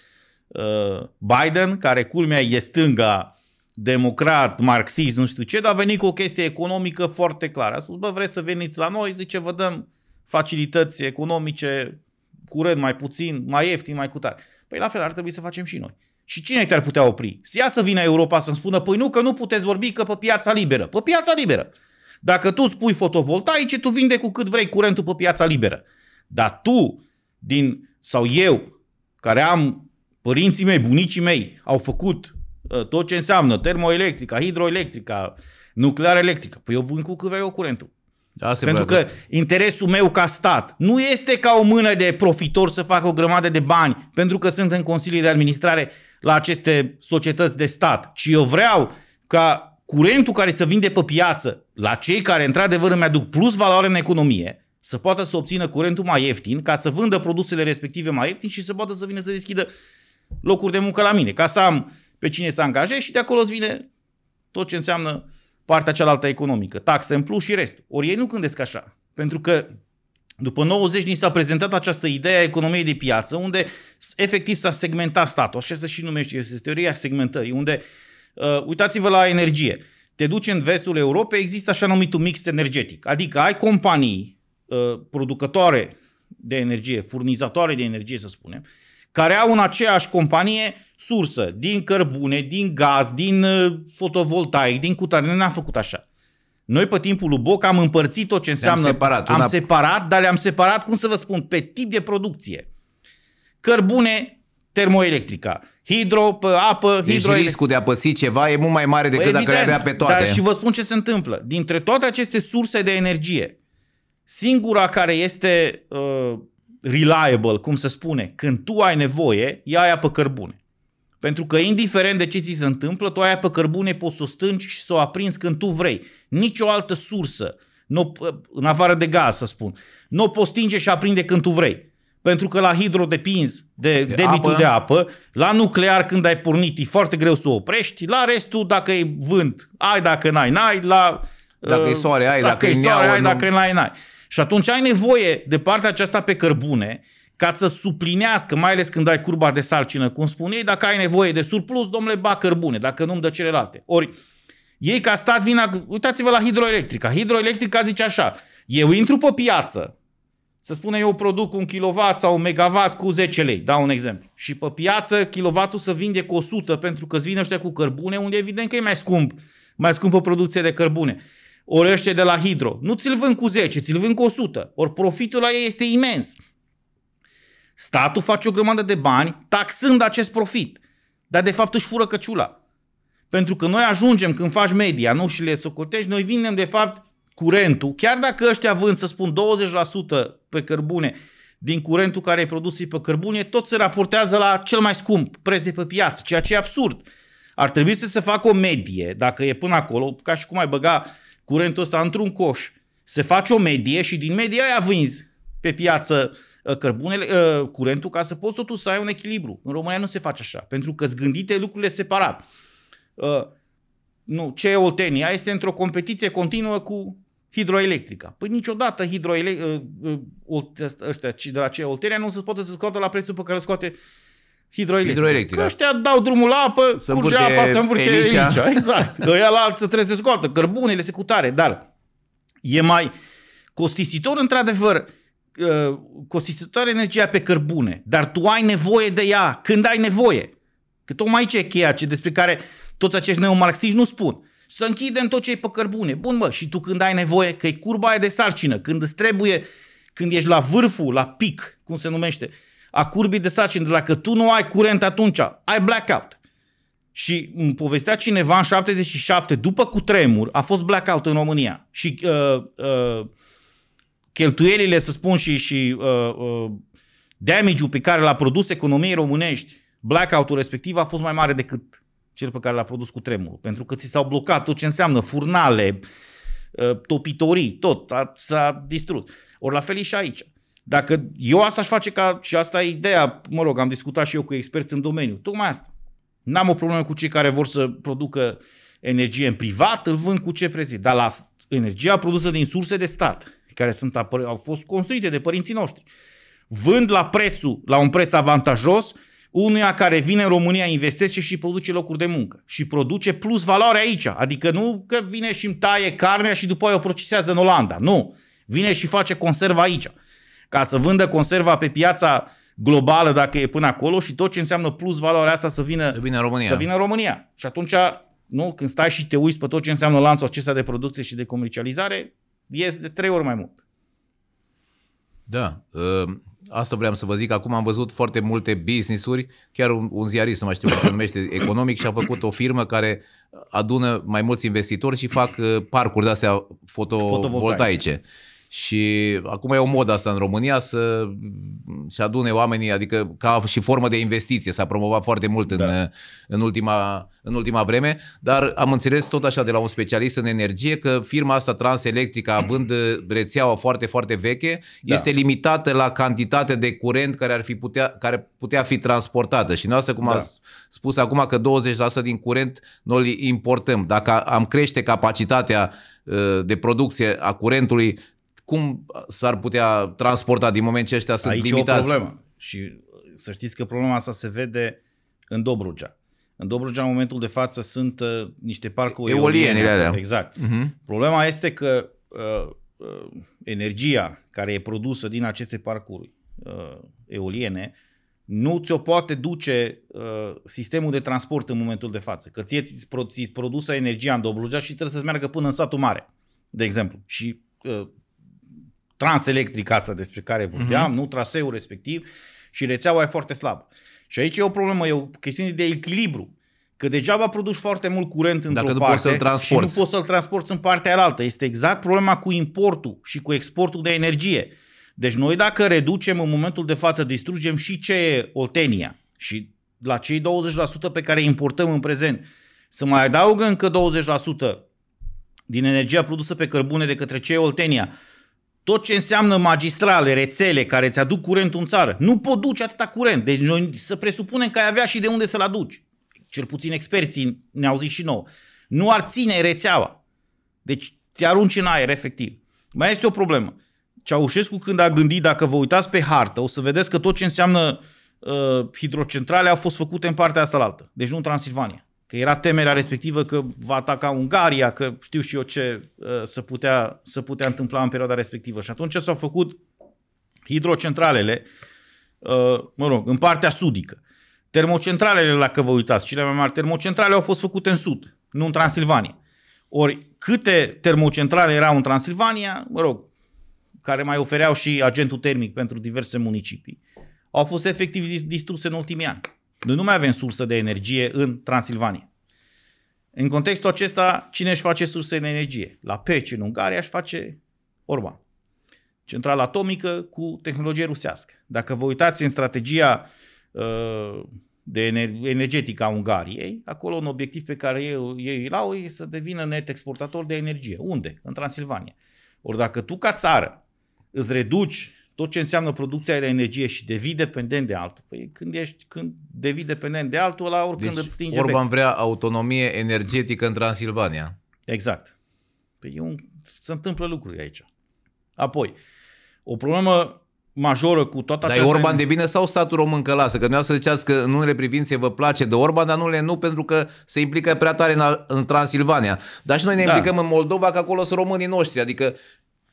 Uh, Biden, care culmea e stânga, democrat, marxist, nu știu ce, dar a venit cu o chestie economică foarte clară. A spus, bă, vreți să veniți la noi? Zice, vă dăm facilități economice, curent mai puțin, mai ieftin, mai cutare. Păi la fel ar trebui să facem și noi. Și cine te-ar putea opri? Ia să vină Europa să-mi spună, păi nu, că nu puteți vorbi că pe piața liberă. Pe piața liberă. Dacă tu spui fotovoltaice, tu vinde cu cât vrei curentul pe piața liberă. Dar tu, din, sau eu, care am Părinții mei, bunicii mei au făcut uh, tot ce înseamnă termoelectrica, hidroelectrica, nuclear electrică. Păi eu vând cu cât vreau eu curentul. Da, se Pentru că interesul meu ca stat nu este ca o mână de profitor să facă o grămadă de bani pentru că sunt în consilii de administrare la aceste societăți de stat, ci eu vreau ca curentul care se vinde pe piață la cei care într-adevăr îmi aduc plus valoare în economie, să poată să obțină curentul mai ieftin, ca să vândă produsele respective mai ieftin și să poată să vină să deschidă locuri de muncă la mine, ca să am pe cine să angajez și de acolo îți vine tot ce înseamnă partea cealaltă economică, taxe în plus și restul. Ori ei nu gândesc așa, pentru că după 90 ni s-a prezentat această idee a economiei de piață, unde efectiv s-a segmentat statul, așa se și numește, este teoria segmentării, unde, uh, uitați-vă la energie, te duci în vestul Europei, există așa numitul mix energetic, adică ai companii uh, producătoare de energie, furnizatoare de energie să spunem, care au în aceeași companie sursă din cărbune, din gaz, din uh, fotovoltaic, din cutare. Noi n-am făcut așa. Noi pe timpul lui Boc am împărțit tot ce înseamnă... Le-am separat. Am una... separat, dar le-am separat, cum să vă spun, pe tip de producție. Cărbune, termoelectrica. Hidro, pe apă, deci hidro. riscul de a păți ceva e mult mai mare decât Evident, păi, dacă le avea pe toate. Dar și vă spun ce se întâmplă. Dintre toate aceste surse de energie, singura care este uh, reliable, cum se spune, când tu ai nevoie, ia aia pe cărbune. Pentru că indiferent de ce ți se întâmplă, tu aia pe cărbune poți să o stângi și să o aprinzi când tu vrei. Nici o altă sursă, n-o, în afară de gaz să spun, nu o poți stinge și aprinde când tu vrei. Pentru că la hidro depinzi de, de debitul apă. de apă, la nuclear când ai pornit e foarte greu să o oprești, la restul dacă e vânt, ai, dacă n-ai, n-ai, la... Dacă uh, e soare, ai, dacă, dacă e soare, ai, dacă n-ai, n-ai. Și atunci ai nevoie de partea aceasta pe cărbune ca să suplinească, mai ales când ai curba de sarcină, cum spun ei, dacă ai nevoie de surplus, domnule, ba cărbune, dacă nu-mi dă celelalte. Ori ei ca stat vin, uitați-vă la hidroelectrica. Hidroelectrica zice așa, eu intru pe piață, să spune eu produc un kilowatt sau un megawatt cu 10 lei, dau un exemplu. Și pe piață kilowattul să vinde cu 100 pentru că îți vin ăștia cu cărbune, unde evident că e mai scump, mai scumpă producție de cărbune ori ăștia de la Hidro. Nu ți-l vând cu 10, ți-l vând cu 100. Ori profitul la ei este imens. Statul face o grămadă de bani taxând acest profit. Dar de fapt își fură căciula. Pentru că noi ajungem când faci media, nu și le socotești, noi vindem de fapt curentul, chiar dacă ăștia vând, să spun, 20% pe cărbune din curentul care e produs pe cărbune, tot se raportează la cel mai scump preț de pe piață, ceea ce e absurd. Ar trebui să se facă o medie, dacă e până acolo, ca și cum ai băga curentul ăsta într-un coș. Se face o medie și din media aia vinzi pe piață ă, cărbunele, ă, curentul ca să poți totuși să ai un echilibru. În România nu se face așa, pentru că gândite lucrurile separat. Ă, nu, ce Oltenia este într-o competiție continuă cu hidroelectrica. Păi niciodată hidroelectrica, ăștia de la ce Oltenia nu se poate să scoată la prețul pe care îl scoate hidroelectrică. hidroelectrică. Da. Că ăștia dau drumul la apă, să curge apa, să învârte elicea. elicea. Exact. Că ea la altă trebuie să scoată cărbunele, secutare, dar e mai costisitor într-adevăr uh, costisitor energia pe cărbune, dar tu ai nevoie de ea când ai nevoie. Că tocmai aici e cheia ce despre care toți acești neomarxiști nu spun. Să închidem tot ce e pe cărbune. Bun, bă, și tu când ai nevoie, că e curba aia de sarcină, când îți trebuie, când ești la vârful, la pic, cum se numește, uh, a curbii de sarcini. Dacă tu nu ai curent atunci, ai blackout. Și îmi povestea cineva în 77, după cu tremur, a fost blackout în România. Și uh, uh, cheltuielile, să spun, și, și uh, uh, damage-ul pe care l-a produs economiei românești, blackout-ul respectiv a fost mai mare decât cel pe care l-a produs cu tremurul. Pentru că ți s-au blocat tot ce înseamnă furnale, uh, topitorii, tot a s-a distrus. Ori la fel e și aici. Dacă eu asta aș face ca, și asta e ideea, mă rog, am discutat și eu cu experți în domeniu, tocmai asta. N-am o problemă cu cei care vor să producă energie în privat, îl vând cu ce prezi? Dar la energia produsă din surse de stat, care sunt apă- au fost construite de părinții noștri, vând la prețul, la un preț avantajos, unuia care vine în România, investește și produce locuri de muncă. Și produce plus valoare aici. Adică nu că vine și îmi taie carnea și după aia o procesează în Olanda. Nu. Vine și face conservă aici ca să vândă conserva pe piața globală dacă e până acolo și tot ce înseamnă plus valoarea asta să vină, să vină, în, România. Să vină în România. Și atunci, nu, când stai și te uiți pe tot ce înseamnă lanțul acesta de producție și de comercializare, ies de trei ori mai mult. Da. Uh, asta vreau să vă zic. Acum am văzut foarte multe business-uri. Chiar un, un ziarist, nu mai știu cum se numește, economic, și-a făcut o firmă care adună mai mulți investitori și fac uh, parcuri de-astea fotovoltaice. fotovoltaice și acum e o modă asta în România să se adune oamenii, adică ca și formă de investiție, s-a promovat foarte mult în, da. în, ultima, în ultima vreme, dar am înțeles tot așa de la un specialist în energie că firma asta transelectrică, având rețeaua foarte, foarte veche, da. este limitată la cantitatea de curent care ar fi putea, care putea fi transportată. Și noastră, cum da. ați spus acum, că 20% din curent noi îl importăm. Dacă am crește capacitatea uh, de producție a curentului cum s-ar putea transporta din moment ce ăștia sunt Aici limitați? Aici o problemă și să știți că problema asta se vede în Dobrugea. În Dobrugea, în momentul de față, sunt uh, niște parcuri eoliene. eoliene Exact. Uh-huh. Problema este că uh, uh, energia care e produsă din aceste parcuri uh, eoliene nu ți-o poate duce uh, sistemul de transport în momentul de față. Că ție ți-ți produsă energia în Dobrugea și trebuie să-ți meargă până în satul mare, de exemplu. Și uh, transelectrică asta despre care vorbeam, mm-hmm. nu traseul respectiv și rețeaua e foarte slabă. Și aici e o problemă, e o chestiune de echilibru. Că degeaba produci foarte mult curent într-o Dacă parte poți și nu poți să-l transporti în partea alaltă. Este exact problema cu importul și cu exportul de energie. Deci noi dacă reducem în momentul de față, distrugem și ce e Oltenia și la cei 20% pe care importăm în prezent, să mai adaugă încă 20% din energia produsă pe cărbune de către e Oltenia, tot ce înseamnă magistrale, rețele care îți aduc curentul în țară, nu pot duce atâta curent. Deci noi să presupunem că ai avea și de unde să-l aduci. Cel puțin experții ne-au zis și nouă. Nu ar ține rețeaua. Deci te arunci în aer, efectiv. Mai este o problemă. Ceaușescu când a gândit, dacă vă uitați pe hartă, o să vedeți că tot ce înseamnă uh, hidrocentrale au fost făcute în partea asta la altă, deci nu în Transilvania. Că era temerea respectivă că va ataca Ungaria, că știu și eu ce uh, să putea, să putea întâmpla în perioada respectivă. Și atunci s-au făcut hidrocentralele, uh, mă rog, în partea sudică. Termocentralele, la că vă uitați, cele mai mari termocentrale au fost făcute în sud, nu în Transilvania. Ori câte termocentrale erau în Transilvania, mă rog, care mai ofereau și agentul termic pentru diverse municipii, au fost efectiv distruse în ultimii ani. Noi nu mai avem sursă de energie în Transilvania. În contextul acesta, cine își face sursă de energie? La Peci, în Ungaria își face Orban. centrală atomică cu tehnologie rusească. Dacă vă uitați în strategia uh, de energetică a Ungariei, acolo un obiectiv pe care ei, ei îl au e să devină net exportator de energie. Unde? În Transilvania. Ori dacă tu ca țară îți reduci tot ce înseamnă producția de energie și devii dependent de altul. Păi când, ești, când devii dependent de altul, la oricând deci, îți stinge Orban pe. vrea autonomie energetică în Transilvania. Exact. Păi un, se întâmplă lucruri aici. Apoi, o problemă majoră cu toată această... Dar aceasta... Orban devine sau statul român că lasă? Că să ziceați că în unele privințe vă place de Orban, dar nu le nu pentru că se implică prea tare în, în Transilvania. Dar și noi ne da. implicăm da. în Moldova, că acolo sunt românii noștri. Adică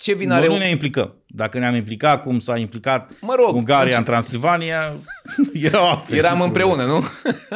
ce vină are... Nu ne implicăm. Dacă ne-am implicat cum s-a implicat mă rog, Ungaria deci în Transilvania, erau altfel. Eram împreună, nu?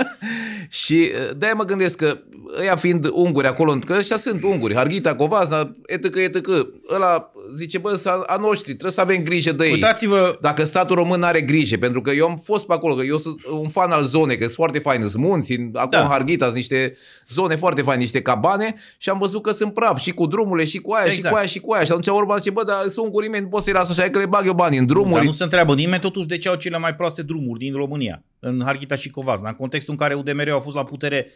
și uh, de mă gândesc că ăia fiind unguri acolo, că ăștia sunt unguri, Harghita, Covazna, etc., etc., ăla zice, bă, a noștri, trebuie să avem grijă de ei. Uitați-vă... Dacă statul român are grijă, pentru că eu am fost pe acolo, că eu sunt un fan al zonei, că sunt foarte fain, sunt munți, acum da. Harghita sunt niște zone foarte fain, niște cabane și am văzut că sunt praf și cu drumurile și cu aia exact. și cu exact. aia și cu aia. Și atunci urma zice, bă, dar sunt ungurii nu pot să-i las așa, că le bag eu bani în drumuri. Dar nu se întreabă nimeni totuși de ce au cele mai proaste drumuri din România, în Harghita și Covazna, în contextul în care UDMR a fost la putere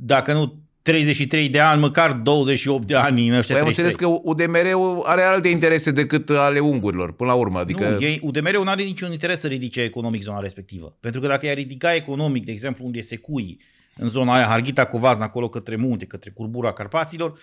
dacă nu 33 de ani, măcar 28 de ani în ăștia păi am înțeles că UDMR-ul are alte interese decât ale ungurilor, până la urmă. Adică... Nu, ei, UDMR-ul nu are niciun interes să ridice economic zona respectivă. Pentru că dacă i-ar ridica economic, de exemplu, unde se cui, în zona aia, Harghita Vazna, acolo către munte, către curbura Carpaților,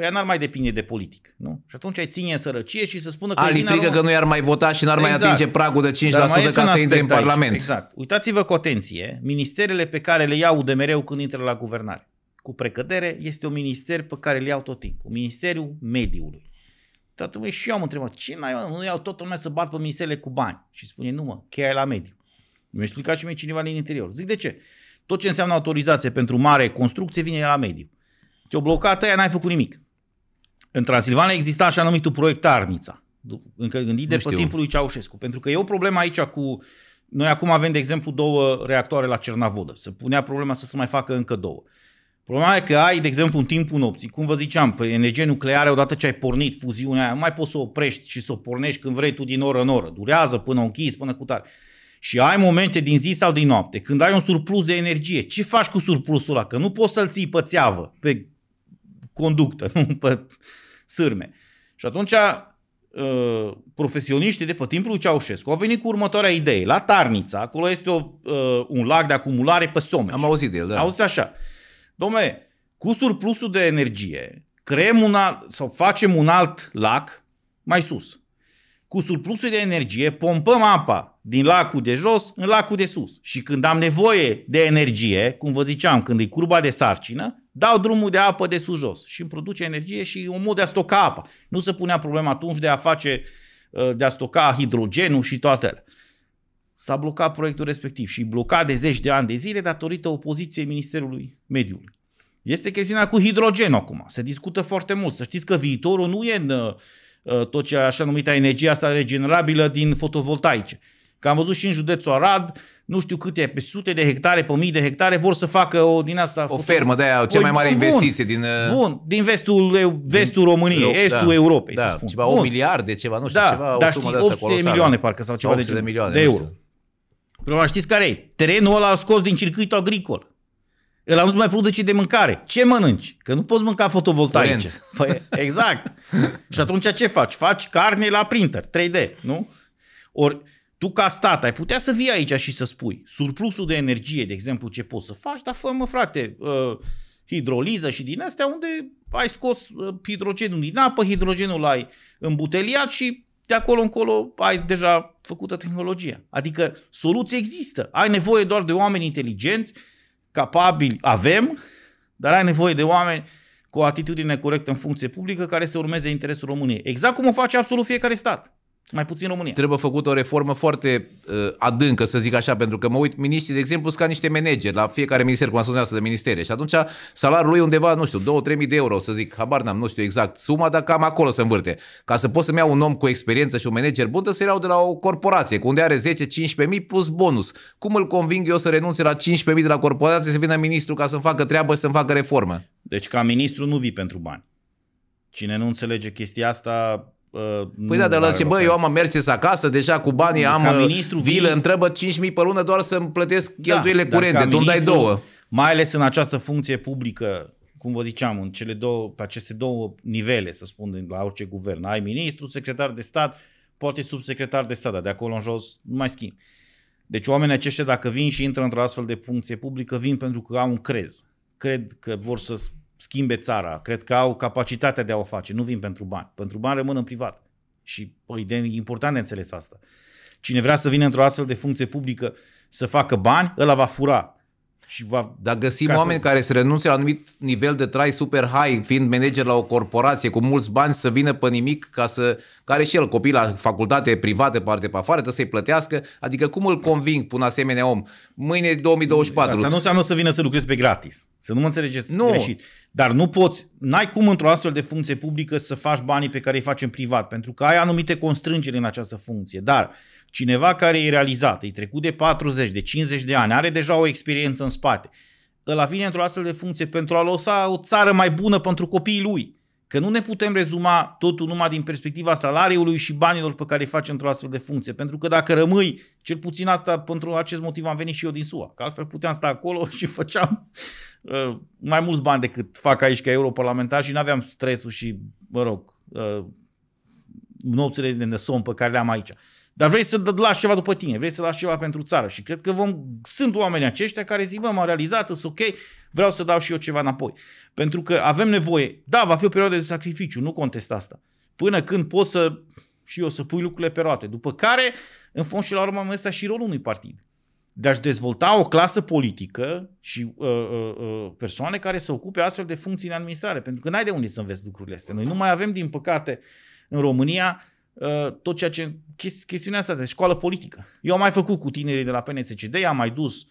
ea n-ar mai depinde de politic. Nu? Și atunci ai ține în sărăcie și să spună că... Ali frică că nu i-ar mai vota și n-ar exact. mai atinge pragul de 5% ca să intre în Parlament. Exact. Uitați-vă cu atenție, ministerele pe care le iau de mereu când intră la guvernare cu precădere, este un minister pe care îl iau tot timpul, ministerul Mediului. Tatăl meu, și eu am întrebat, ce n-ai, nu iau toată lumea să bat pe ministerele cu bani? Și spune, nu mă, cheia e la mediu. Mi-a explicat și mie cineva din interior. Zic, de ce? Tot ce înseamnă autorizație pentru mare construcție vine la mediu. Te-o blocat aia, n-ai făcut nimic. În Transilvania exista așa numitul proiect Arnița, încă gândit de pe timpul lui Ceaușescu. Pentru că e o problemă aici cu... Noi acum avem, de exemplu, două reactoare la Cernavodă. Se punea problema să se mai facă încă două. Uh, Problema e că ai, de exemplu, un timpul nopții. Cum vă ziceam, pe păi energie nucleară, odată ce ai pornit fuziunea aia, nu mai poți să o oprești și să o pornești când vrei tu din oră în oră. Durează până o închizi, până cu tare. Și ai momente din zi sau din noapte, când ai un surplus de energie. Ce faci cu surplusul ăla? Că nu poți să-l ții pe țeavă, pe conductă, nu pe sârme. Și atunci uh, profesioniștii de pe timpul lui Ceaușescu au venit cu următoarea idee. La Tarnița, acolo este o, uh, un lac de acumulare pe Someș. Am auzit de el, da. Auzi așa. Domne, cu surplusul de energie, creăm un alt, sau facem un alt lac mai sus. Cu surplusul de energie pompăm apa din lacul de jos în lacul de sus. Și când am nevoie de energie, cum vă ziceam, când e curba de sarcină, dau drumul de apă de sus jos și îmi produce energie și un mod de a stoca apa. Nu se punea problema atunci de a face, de a stoca hidrogenul și toate alea s-a blocat proiectul respectiv și blocat de zeci de ani de zile datorită opoziției Ministerului Mediului. Este chestiunea cu hidrogen acum. Se discută foarte mult. Să știți că viitorul nu e în uh, uh, tot ce așa numită energia asta regenerabilă din fotovoltaice. Că am văzut și în județul Arad, nu știu câte, pe sute de hectare, pe mii de hectare, vor să facă o din asta... O fermă de aia, cea păi mai mare bun, investiție din... Uh, bun, din vestul, vestul din României, Euro, estul da, Europei, da, să spun. Ceva, bun. o miliarde, ceva, nu știu, da, ceva, o dar sumă știi, de asta 800 de milioane, parcă, sau ceva de, de, milioane, de euro. Știu. Problema știți care e? Terenul ăla a scos din circuitul agricol. El nu mai produce de mâncare. Ce mănânci? Că nu poți mânca fotovoltaice. Păi, exact. și atunci ce faci? Faci carne la printer, 3D, nu? Ori tu ca stat ai putea să vii aici și să spui surplusul de energie, de exemplu, ce poți să faci, dar fă mă frate, uh, hidroliză și din astea unde ai scos uh, hidrogenul din apă, hidrogenul l-ai îmbuteliat și de acolo încolo ai deja făcută tehnologia. Adică soluții există. Ai nevoie doar de oameni inteligenți, capabili, avem, dar ai nevoie de oameni cu o atitudine corectă în funcție publică care să urmeze interesul României. Exact cum o face absolut fiecare stat. Mai puțin România. Trebuie făcută o reformă foarte uh, adâncă, să zic așa, pentru că mă uit, miniștrii, de exemplu, sunt ca niște manageri la fiecare minister, cum a spus de ministere. Și atunci salariul lui undeva, nu știu, 2-3 mii de euro, să zic, habar n-am, nu știu exact suma, dar cam acolo se învârte. Ca să poți să-mi iau un om cu experiență și un manager bun, să iau de la o corporație, unde are 10-15 mii plus bonus. Cum îl conving eu să renunțe la 15 mii de la corporație, să vină ministru ca să-mi facă treabă, să-mi facă reformă? Deci ca ministru nu vii pentru bani. Cine nu înțelege chestia asta, Uh, păi da, dar la ce, bă, eu am Mercedes acasă, deja cu banii am uh, ministru, vilă, vii... întrebă 5.000 pe lună doar să-mi plătesc da, cheltuielile da, curente, tu îmi dai două. Mai ales în această funcție publică, cum vă ziceam, în cele două, pe aceste două nivele, să spun, la orice guvern. Ai ministru, secretar de stat, poate subsecretar de stat, dar de acolo în jos nu mai schimb. Deci oamenii aceștia dacă vin și intră într-o astfel de funcție publică, vin pentru că au un crez. Cred că vor să schimbe țara. Cred că au capacitatea de a o face. Nu vin pentru bani. Pentru bani rămân în privat. Și păi, e important de înțeles asta. Cine vrea să vină într-o astfel de funcție publică să facă bani, ăla va fura. Și va, Dar găsim oameni să... care se renunțe la anumit nivel de trai super high, fiind manager la o corporație cu mulți bani, să vină pe nimic ca să... care și el, copil la facultate privată, parte pe afară, să-i plătească. Adică cum îl conving pe un asemenea om? Mâine 2024. Asta nu înseamnă să vină să lucrezi pe gratis. Să nu mă înțelegeți nu. greșit. Dar nu poți, n-ai cum într-o astfel de funcție publică să faci banii pe care îi faci în privat, pentru că ai anumite constrângeri în această funcție. Dar cineva care e realizat, e trecut de 40, de 50 de ani, are deja o experiență în spate, ăla vine într-o astfel de funcție pentru a lăsa o țară mai bună pentru copiii lui. Că nu ne putem rezuma totul numai din perspectiva salariului și banilor pe care îi faci într-o astfel de funcție. Pentru că dacă rămâi, cel puțin asta, pentru acest motiv am venit și eu din SUA, că altfel puteam sta acolo și făceam Uh, mai mulți bani decât fac aici ca europarlamentar și nu aveam stresul și, mă rog, uh, nopțile de nesom pe care le am aici. Dar vrei să lași ceva după tine, vrei să lași ceva pentru țară și cred că vom, sunt oamenii aceștia care zic, mă, m-am realizat, sunt ok, vreau să dau și eu ceva înapoi. Pentru că avem nevoie, da, va fi o perioadă de sacrificiu, nu contest asta, până când poți să și eu să pui lucrurile pe roate, după care, în fond și la urmă, este și rolul unui partid de a-și dezvolta o clasă politică și uh, uh, uh, persoane care se ocupe astfel de funcții în administrare. Pentru că n-ai de unde să înveți lucrurile astea. Noi nu mai avem, din păcate, în România uh, tot ceea ce... Chesti- chestiunea asta de școală politică. Eu am mai făcut cu tinerii de la PNCCD, am mai dus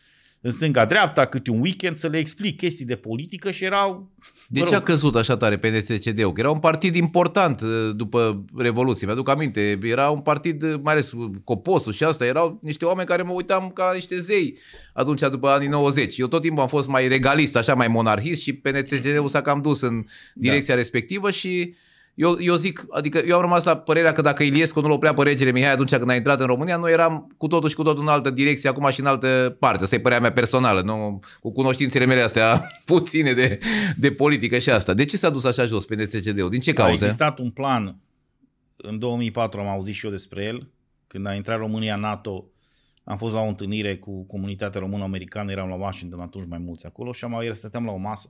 în stânga-dreapta, câte un weekend, să le explic chestii de politică și erau... De ce rog. a căzut așa tare pe CCD-ul? Că era un partid important uh, după Revoluție, mi-aduc aminte. Era un partid, uh, mai ales Coposul și asta, erau niște oameni care mă uitam ca niște zei atunci, după anii 90. Eu tot timpul am fost mai regalist, așa, mai monarhist și pe ul s-a cam dus în da. direcția da. respectivă și eu, eu zic, adică eu am rămas la părerea că dacă Iliescu nu-l oprea pe regele Mihai atunci când a intrat în România, noi eram cu totul și cu totul în altă direcție, acum și în altă parte. Asta e părerea mea personală, nu, cu cunoștințele mele astea puține de, de politică și asta. De ce s-a dus așa jos pe DSCD-ul? Din ce cauze? A existat un plan, în 2004 am auzit și eu despre el, când a intrat România NATO, am fost la o întâlnire cu comunitatea română-americană, eram la Washington atunci mai mulți acolo și am stăteam la o masă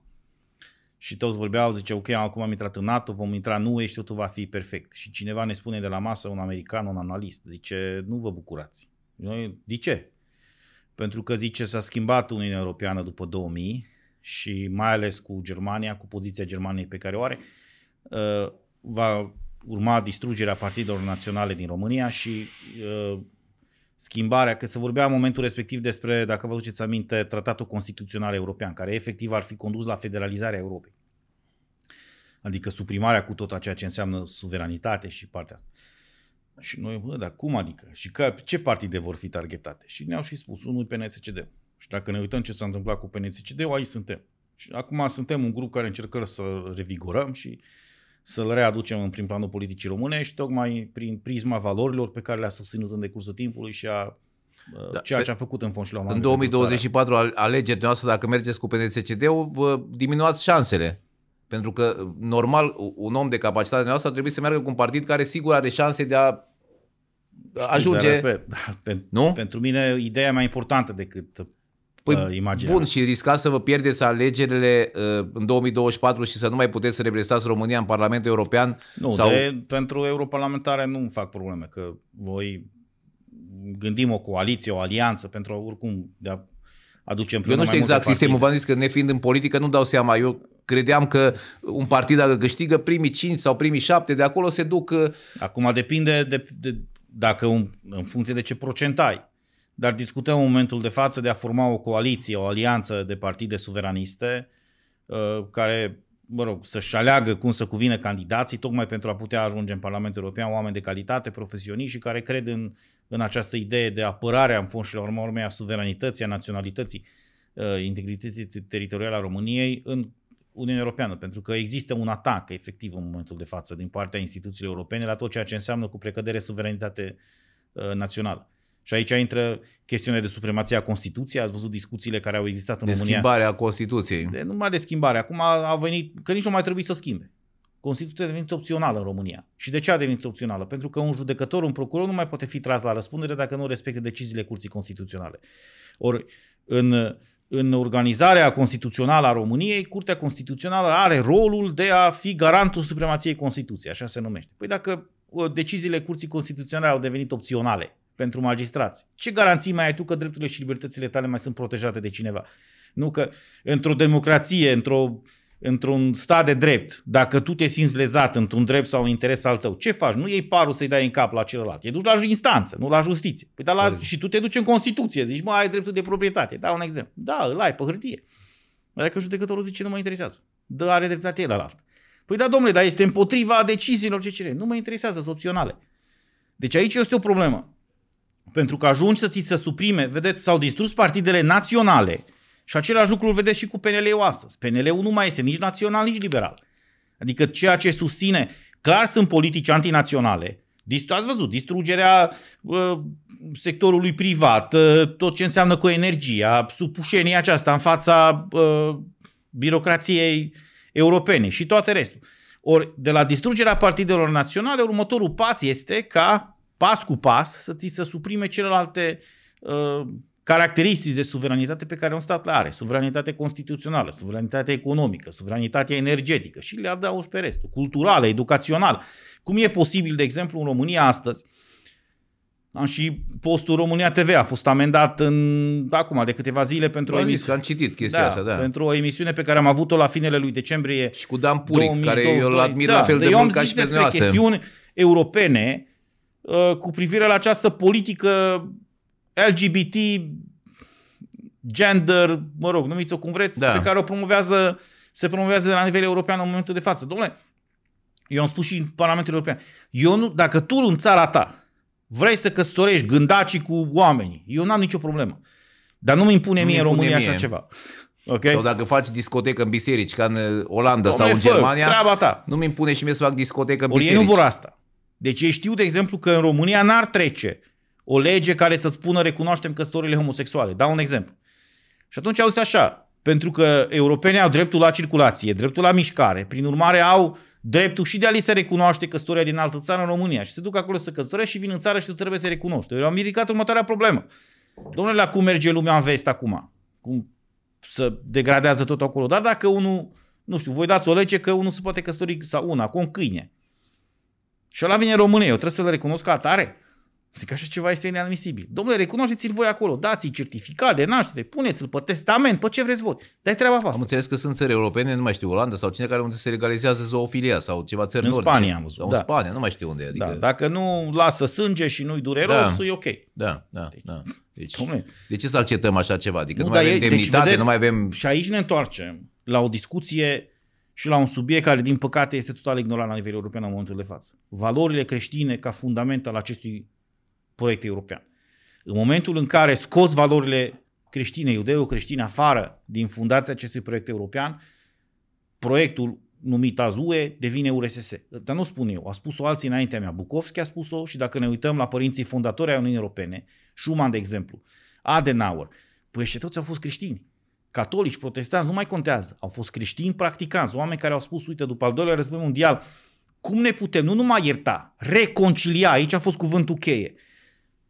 și toți vorbeau, zice, ok, acum am intrat în NATO, vom intra în UE și totul va fi perfect. Și cineva ne spune de la masă, un american, un analist, zice, nu vă bucurați. Noi, de ce? Pentru că, zice, s-a schimbat Uniunea Europeană după 2000 și mai ales cu Germania, cu poziția Germaniei pe care o are, uh, va urma distrugerea partidelor naționale din România și uh, schimbarea, că se vorbea în momentul respectiv despre, dacă vă aduceți aminte, tratatul constituțional european, care efectiv ar fi condus la federalizarea Europei. Adică suprimarea cu tot a ceea ce înseamnă suveranitate și partea asta. Și noi, bă, dar cum adică? Și că ce partide vor fi targetate? Și ne-au și spus, unul PNSCD. Și dacă ne uităm ce s-a întâmplat cu PNSCD, aici suntem. Și acum suntem un grup care încercăm să revigorăm și uh, să-l readucem în prim planul politicii și tocmai prin prisma valorilor pe care le-a susținut în decursul timpului și a uh, da, ceea ce am făcut în fond și la În 2024 alegeri noastre, dacă mergeți cu pnsd ul diminuați șansele. Pentru că, normal, un om de capacitate noastră trebuie să meargă cu un partid care sigur are șanse de a Știu, ajunge... Dar, repet, dar, pe, nu? Pentru mine, ideea mai importantă decât păi, uh, imaginea. Bun, și riscați să vă pierdeți alegerile uh, în 2024 și să nu mai puteți să reprezentați România în Parlamentul European? Nu, sau... de, pentru europarlamentare nu fac probleme, că voi gândim o coaliție, o alianță pentru a, oricum de a aduce împreună Eu nu știu exact sistemul, v-am zis că nefiind în politică nu dau seama, eu credeam că un partid dacă câștigă primii 5 sau primii 7 de acolo se duc... Uh, Acum depinde de, de, dacă un, în funcție de ce procent ai dar discutăm în momentul de față de a forma o coaliție, o alianță de partide suveraniste uh, care, mă rog, să-și aleagă cum să cuvină candidații, tocmai pentru a putea ajunge în Parlamentul European oameni de calitate, profesioniști și care cred în, în această idee de apărare, în fond și la urmă urmei, a suveranității, a naționalității, uh, integrității teritoriale a României în Uniunea Europeană, pentru că există un atac efectiv în momentul de față din partea instituțiilor europene la tot ceea ce înseamnă cu precădere suveranitate uh, națională. Și aici intră chestiunea de supremație a Constituției. Ați văzut discuțiile care au existat în de România. De schimbarea Constituției. De, numai de schimbare. Acum a, a venit, că nici nu mai trebuie să o schimbe. Constituția a devenit opțională în România. Și de ce a devenit opțională? Pentru că un judecător, un procuror nu mai poate fi tras la răspundere dacă nu respectă deciziile Curții Constituționale. Ori în, în organizarea constituțională a României, Curtea Constituțională are rolul de a fi garantul supremației Constituției, așa se numește. Păi dacă uh, deciziile Curții Constituționale au devenit opționale, pentru magistrați. Ce garanții mai ai tu că drepturile și libertățile tale mai sunt protejate de cineva? Nu că într-o democrație, într-o, într-un stat de drept, dacă tu te simți lezat într-un drept sau un interes al tău, ce faci? Nu iei parul să-i dai în cap la celălalt. E duci la instanță, nu la justiție. Păi, dar la, și tu te duci în Constituție, zici, mă, ai dreptul de proprietate. Da, un exemplu. Da, îl ai pe hârtie. Dacă judecătorul zice, nu mă interesează. Dă, are dreptate el alt. Păi da, domnule, dar este împotriva deciziilor ce cere. Nu mă interesează, sunt opționale. Deci aici este o problemă. Pentru că ajungi să ți se suprime, vedeți, s-au distrus partidele naționale și același lucru îl vedeți și cu PNL-ul astăzi. PNL-ul nu mai este nici național, nici liberal. Adică ceea ce susține, clar sunt politici antinaționale, Ați văzut, distrugerea uh, sectorului privat, uh, tot ce înseamnă cu energia, supușenia aceasta în fața uh, birocrației europene și toate restul. Ori, de la distrugerea partidelor naționale, următorul pas este ca pas cu pas să ți se suprime celelalte uh, caracteristici de suveranitate pe care un stat le are. Suveranitate constituțională, suveranitate economică, suveranitate energetică și le adaugi pe restul. Culturală, educațională. Cum e posibil, de exemplu, în România astăzi, am și postul România TV a fost amendat în, acum de câteva zile pentru o emisiune. Zis că am citit chestia da, asta, da. Pentru o emisiune pe care am avut-o la finele lui decembrie. Și cu Dan Puric, 2022. care eu l admir da, la fel da, de, de mult ca și pe chestiuni europene Uh, cu privire la această politică LGBT, gender, mă rog, numiți-o cum vreți, da. pe care o promovează, se promovează de la nivel european în momentul de față. Domnule, eu am spus și în Parlamentul European, eu nu, dacă tu în țara ta vrei să căsătorești gândacii cu oamenii, eu n-am nicio problemă. Dar nu-mi impune mie în România mie. așa ceva. Okay? Sau dacă faci discotecă în biserici, ca în Olanda Doamne, sau în fă, Germania, treaba ta. nu-mi impune și mie să fac discotecă în biserici. Ei nu vor asta. Deci ei știu, de exemplu, că în România n-ar trece o lege care să spună recunoaștem căsătorile homosexuale. Dau un exemplu. Și atunci au zis așa, pentru că europenii au dreptul la circulație, dreptul la mișcare, prin urmare au dreptul și de a li se recunoaște căsătoria din altă țară în România și se duc acolo să căsătoresc și vin în țară și tu trebuie să recunoști. Eu am ridicat următoarea problemă. Domnule, la cum merge lumea în vest acum? Cum să degradează tot acolo? Dar dacă unul, nu știu, voi dați o lege că unul se poate căsători sau una cu un câine și ăla vine în România, eu trebuie să-l recunosc ca atare? Zic, așa ceva este inadmisibil. Domnule, recunoașteți-l voi acolo, dați-i certificat de naștere, puneți-l pe testament, pe ce vreți voi. Dar treaba voastră. Am înțeles că sunt țări europene, nu mai știu, Olanda sau cine care unde se legalizează zoofilia sau ceva țări În nordice. Spania am văzut. da. în Spania, nu mai știu unde e. Adică... Da, dacă nu lasă sânge și nu-i dureros, da. e ok. Da, da, deci- da. Deci, de ce să acceptăm așa ceva? Adică nu, nu mai avem deci, demnitate, deci, vedeți, nu mai avem... Și aici ne întoarcem la o discuție și la un subiect care, din păcate, este total ignorat la nivel european în momentul de față. Valorile creștine ca fundament al acestui proiect european. În momentul în care scoți valorile creștine, iudeo-creștine afară din fundația acestui proiect european, proiectul numit Azue devine URSS. Dar nu spun eu, a spus-o alții înaintea mea. Bukovski a spus-o și dacă ne uităm la părinții fondatori ai Uniunii Europene, Schumann de exemplu, Adenauer, păi și toți au fost creștini catolici, protestanți, nu mai contează. Au fost creștini practicanți, oameni care au spus, uite, după al doilea război mondial, cum ne putem nu numai ierta, reconcilia, aici a fost cuvântul cheie.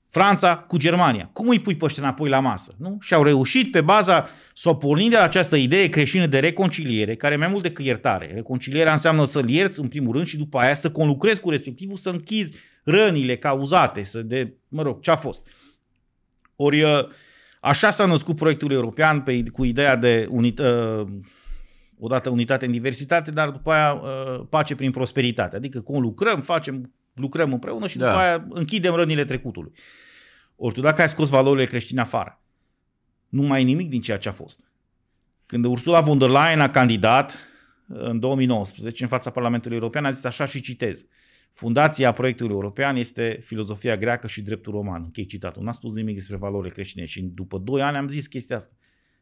Franța cu Germania. Cum îi pui pe înapoi la masă? Nu? Și au reușit pe baza, s-o pornind de la această idee creștină de reconciliere, care e mai mult decât iertare. Reconcilierea înseamnă să-l ierți în primul rând și după aia să conlucrezi cu respectivul, să închizi rănile cauzate, să de, mă rog, ce a fost. Ori uh, Așa s-a născut proiectul european pe, cu ideea de unit, uh, odată unitate în diversitate, dar după aia uh, pace prin prosperitate. Adică cum lucrăm, facem, lucrăm împreună și da. după aia închidem rănile trecutului. Ori tu dacă ai scos valorile creștine afară, nu mai e nimic din ceea ce a fost. Când Ursula von der Leyen a candidat în 2019 în fața Parlamentului European, a zis așa și citez – Fundația proiectului european este filozofia greacă și dreptul roman. Închei citatul. N-a spus nimic despre valorile creștine și după 2 ani am zis chestia asta.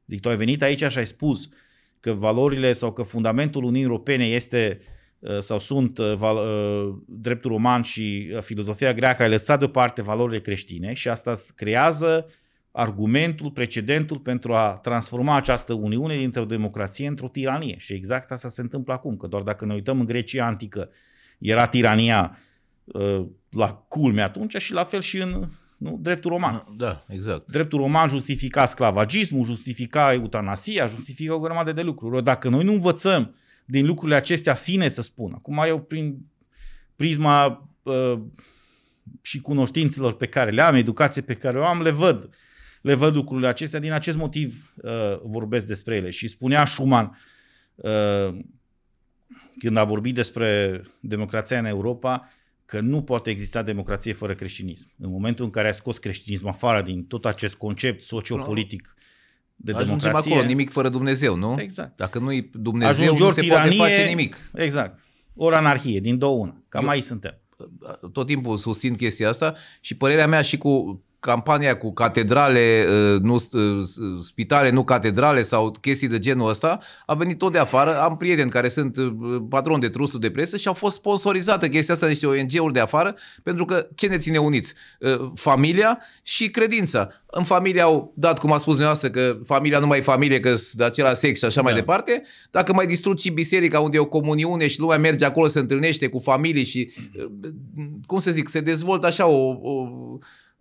Zic, tu ai venit aici și ai spus că valorile sau că fundamentul Uniunii Europene este uh, sau sunt uh, val, uh, dreptul roman și filozofia greacă, ai lăsat deoparte valorile creștine și asta creează argumentul, precedentul pentru a transforma această Uniune dintr-o democrație într-o tiranie. Și exact asta se întâmplă acum, că doar dacă ne uităm în Grecia antică, era tirania uh, la culme atunci și la fel și în nu? dreptul roman. Da, exact. Dreptul roman justifica sclavagismul, justifica eutanasia, justifica o grămadă de lucruri. dacă noi nu învățăm din lucrurile acestea fine, să spun, acum eu prin prisma uh, și cunoștințelor pe care le am, educație pe care o am, le văd. Le văd lucrurile acestea, din acest motiv uh, vorbesc despre ele. Și spunea Schumann, uh, când a vorbit despre democrația în Europa, că nu poate exista democrație fără creștinism. În momentul în care a scos creștinism afară din tot acest concept sociopolitic de Ajungem democrație... acolo, nimic fără Dumnezeu, nu? Exact. Dacă nu-i Dumnezeu, Ajungi nu se tiranie, poate face nimic. Exact. Ori anarhie, din două una. Cam Eu, aici suntem. Tot timpul susțin chestia asta și părerea mea și cu campania cu catedrale, ă, nu, ă, spitale, nu catedrale sau chestii de genul ăsta, a venit tot de afară. Am prieteni care sunt ă, patron de trustul de presă și au fost sponsorizată chestia asta de niște ONG-uri de afară, pentru că ce ne ține uniți? Familia și credința. În familie au dat, cum a spus dumneavoastră, că familia nu mai e familie, că sunt de același sex și așa da. mai departe. Dacă mai distrug și biserica, unde e o comuniune și lumea merge acolo, se întâlnește cu familii și, mhm. cum să zic, se dezvoltă așa o, o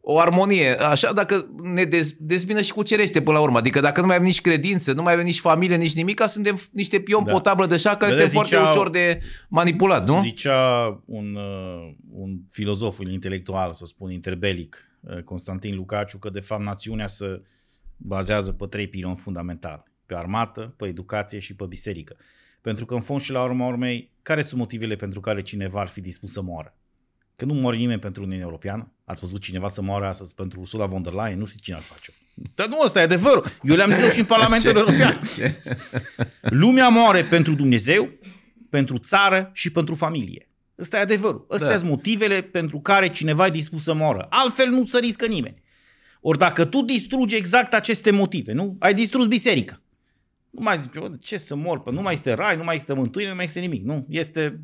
o armonie, așa, dacă ne dez, dezbină și cucerește până la urmă. Adică dacă nu mai avem nici credință, nu mai avem nici familie, nici nimic, suntem niște pion da. pe o tablă de șah care sunt foarte ușor de manipulat, nu? Zicea un, uh, un filozof, un intelectual, să spun, interbelic, uh, Constantin Lucaciu, că de fapt națiunea se bazează pe trei piloni fundamentali. Pe armată, pe educație și pe biserică. Pentru că în fond și la urma urmei, care sunt motivele pentru care cineva ar fi dispus să moară? Că nu mor nimeni pentru Uniunea Europeană. Ați văzut cineva să moară astăzi pentru Ursula von der Leyen? Nu știu cine ar face Dar nu, ăsta e adevărul. Eu le-am zis și în Parlamentul European. Lumea moare pentru Dumnezeu, pentru țară și pentru familie. Ăsta e adevărul. Astea da. sunt motivele pentru care cineva e dispus să moară. Altfel nu se riscă nimeni. Ori dacă tu distrugi exact aceste motive, nu? Ai distrus biserica. Nu mai zici, ce să mor, păi nu mai este rai, nu mai este mântuire, nu mai este nimic. Nu, este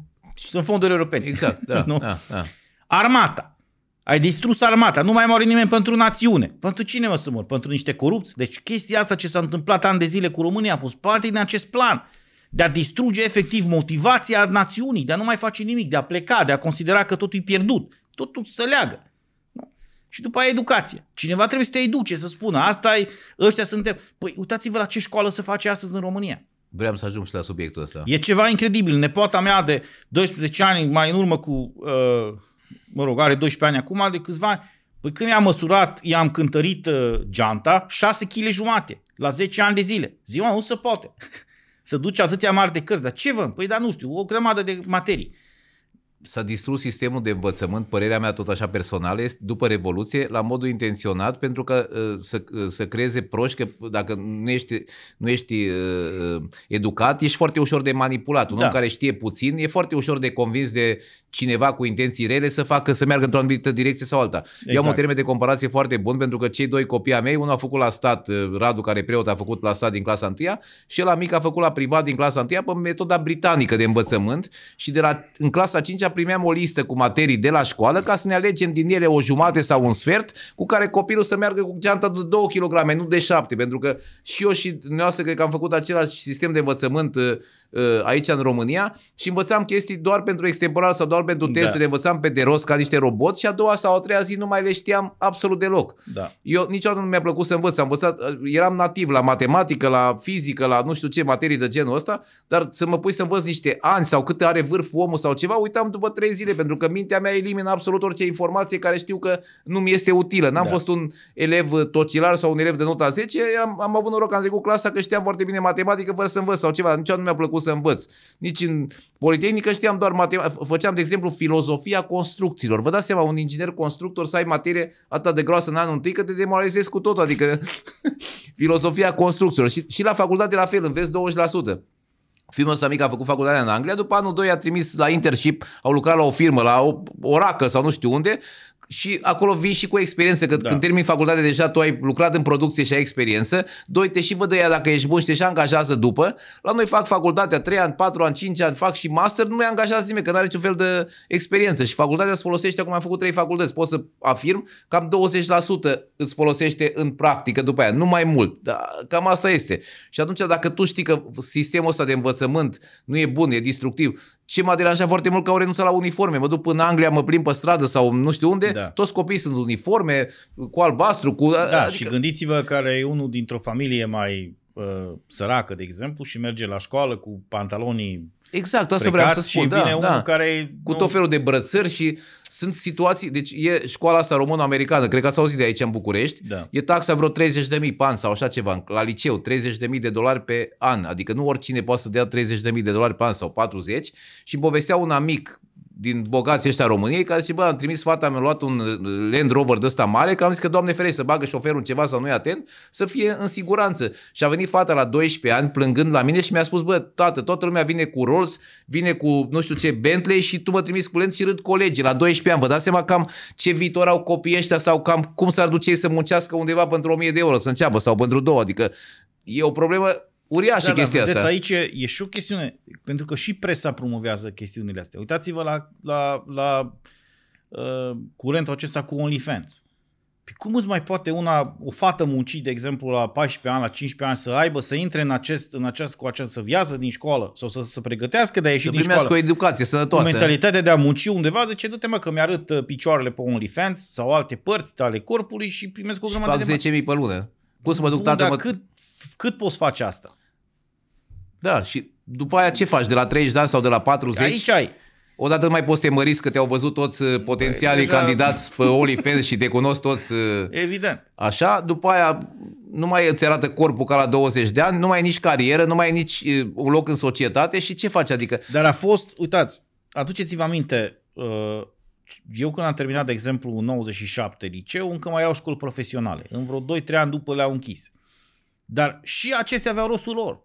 sunt fonduri europene. Exact, da, nu? Da, da. Armata. Ai distrus armata, nu mai moare nimeni pentru națiune. Pentru cine mă să mor? Pentru niște corupți? Deci chestia asta ce s-a întâmplat ani de zile cu România a fost parte din acest plan de a distruge efectiv motivația națiunii, de a nu mai face nimic, de a pleca, de a considera că totul e pierdut. Totul se leagă. Și după aia educația. Cineva trebuie să te educe, să spună, asta e, ăștia suntem. Păi uitați-vă la ce școală se face astăzi în România. Vreau să ajung și la subiectul ăsta. E ceva incredibil. Nepoata mea de 12 ani, mai în urmă cu, uh, mă rog, are 12 ani acum, de câțiva ani, Păi când i-am măsurat, i-am cântărit uh, geanta, 6 kg jumate, la 10 ani de zile. Ziua nu se poate. să duce atâtea mari de cărți, dar ce vă? Păi da, nu știu, o grămadă de materii s-a distrus sistemul de învățământ, părerea mea tot așa personală, este după Revoluție, la modul intenționat, pentru că uh, să, uh, să creeze proști, că dacă nu ești, nu ești uh, educat, ești foarte ușor de manipulat. Un da. om care știe puțin e foarte ușor de convins de cineva cu intenții rele să facă, să meargă într-o anumită direcție sau alta. Exact. Eu am un exact. termen de comparație foarte bun, pentru că cei doi copii a mei, unul a făcut la stat, Radu, care preot, a făcut la stat din clasa 1 și el mic a făcut la privat din clasa 1 pe metoda britanică de învățământ și de la, în clasa 5 -a primeam o listă cu materii de la școală ca să ne alegem din ele o jumate sau un sfert cu care copilul să meargă cu geanta de 2 kg, nu de 7, pentru că și eu și dumneavoastră cred că am făcut același sistem de învățământ uh, uh, aici în România și învățam chestii doar pentru extemporal sau doar pentru teste, da. le învățam pe de rost ca niște roboți și a doua sau a treia zi nu mai le știam absolut deloc. Da. Eu niciodată nu mi-a plăcut să învăț, am învățat, uh, eram nativ la matematică, la fizică, la nu știu ce materii de genul ăsta, dar să mă pui să învăț niște ani sau câte are vârful omul sau ceva, uitam după trei zile, pentru că mintea mea elimină absolut orice informație care știu că nu mi este utilă. N-am da. fost un elev uh, tocilar sau un elev de nota 10, am, am avut noroc am trecut clasa că știam foarte bine matematică fără să învăț sau ceva, nici nu mi-a plăcut să învăț. Nici în Politehnică știam doar matematică, făceam, de exemplu, filozofia construcțiilor. Vă dați seama, un inginer constructor să ai materie atât de groasă în anul întâi că te demoralizezi cu totul, adică filozofia construcțiilor. Și, și la facultate la fel, înveți 20%. Filmul ăsta mic a făcut facultatea în Anglia, după anul 2 a trimis la internship, au lucrat la o firmă, la o, o racă sau nu știu unde, și acolo vin și cu experiență, că da. când termini facultate deja tu ai lucrat în producție și ai experiență. Doi, te și văd ea dacă ești bun și te și angajează după. La noi fac facultatea 3 ani, 4 ani, 5 ani, fac și master, nu mai angajează nimeni, că nu are niciun fel de experiență. Și facultatea se folosește, acum am făcut 3 facultăți, pot să afirm, cam 20% îți folosește în practică după aia, nu mai mult. Dar cam asta este. Și atunci dacă tu știi că sistemul ăsta de învățământ nu e bun, e destructiv, ce m-a deranjat foarte mult că au renunțat la uniforme. Mă duc în Anglia, mă plimb pe stradă sau nu știu unde, da. toți copiii sunt uniforme, cu albastru, cu... Da, adică... și gândiți-vă care e unul dintr-o familie mai uh, săracă, de exemplu, și merge la școală cu pantalonii Exact, asta vreau să spun. Și da, vine da. unul care Cu nu... tot felul de brățări și sunt situații, deci e școala asta română-americană, cred că ați auzit de aici în București, da. e taxa vreo 30.000 pe an sau așa ceva, la liceu, 30.000 de dolari pe an, adică nu oricine poate să dea 30.000 de dolari pe an sau 40 și povestea un amic din bogații ăștia României care zice, bă, am trimis fata, mi-a luat un uh, Land Rover de ăsta mare, că am zis că, Doamne ferește, să bagă șoferul ceva sau nu-i atent, să fie în siguranță. Și a venit fata la 12 ani plângând la mine și mi-a spus, bă, tată, toată lumea vine cu Rolls, vine cu nu știu ce Bentley și tu mă trimiți cu Land și râd colegii la 12 ani. Vă dați seama cam ce viitor au copiii ăștia sau cam cum s-ar duce ei să muncească undeva pentru 1000 de euro, să înceapă sau pentru două. Adică e o problemă Uriașă da, da chestia da, vedeți, asta. aici e, e și o chestiune, pentru că și presa promovează chestiunile astea. Uitați-vă la, la, la uh, curentul acesta cu OnlyFans. Păi cum îți mai poate una, o fată muncit de exemplu, la 14 ani, la 15 ani, să aibă, să intre în, acest, în acest, cu această viață din școală sau să se pregătească de a ieși să din școală. Să o educație sănătoasă. mentalitatea de a munci undeva, zice, du-te mă că mi-arăt uh, picioarele pe OnlyFans sau alte părți ale corpului și primesc o grămadă de... fac 10.000 pe lună. Cum să mă duc, Bun, tată, mă... cât, cât poți face asta? Da, și după aia ce faci? De la 30 de ani sau de la 40? Aici ai. Odată nu mai poți să te măriți că te-au văzut toți uh, potențialii Băi, deja... candidați pe uh, OnlyFans și te cunosc toți. Uh, Evident. Așa, după aia nu mai îți arată corpul ca la 20 de ani, nu mai ai nici carieră, nu mai ai nici un loc în societate și ce faci? Adică... Dar a fost, uitați, aduceți-vă aminte, eu când am terminat, de exemplu, în 97 liceu, încă mai erau școli profesionale. În vreo 2-3 ani după le-au închis. Dar și acestea aveau rostul lor.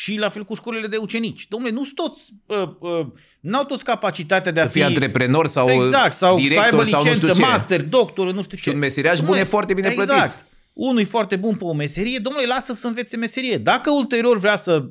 Și la fel cu școlile de ucenici. Domnule, nu toți, uh, uh, n-au toți capacitatea de a să fi... antreprenor sau uh, Exact, sau director, să aibă licență, sau nu master, doctor, nu știu ce. Și un meseriaș bun e foarte bine exact. plătit. Unul e foarte bun pe o meserie, domnule, lasă să învețe meserie. Dacă ulterior vrea să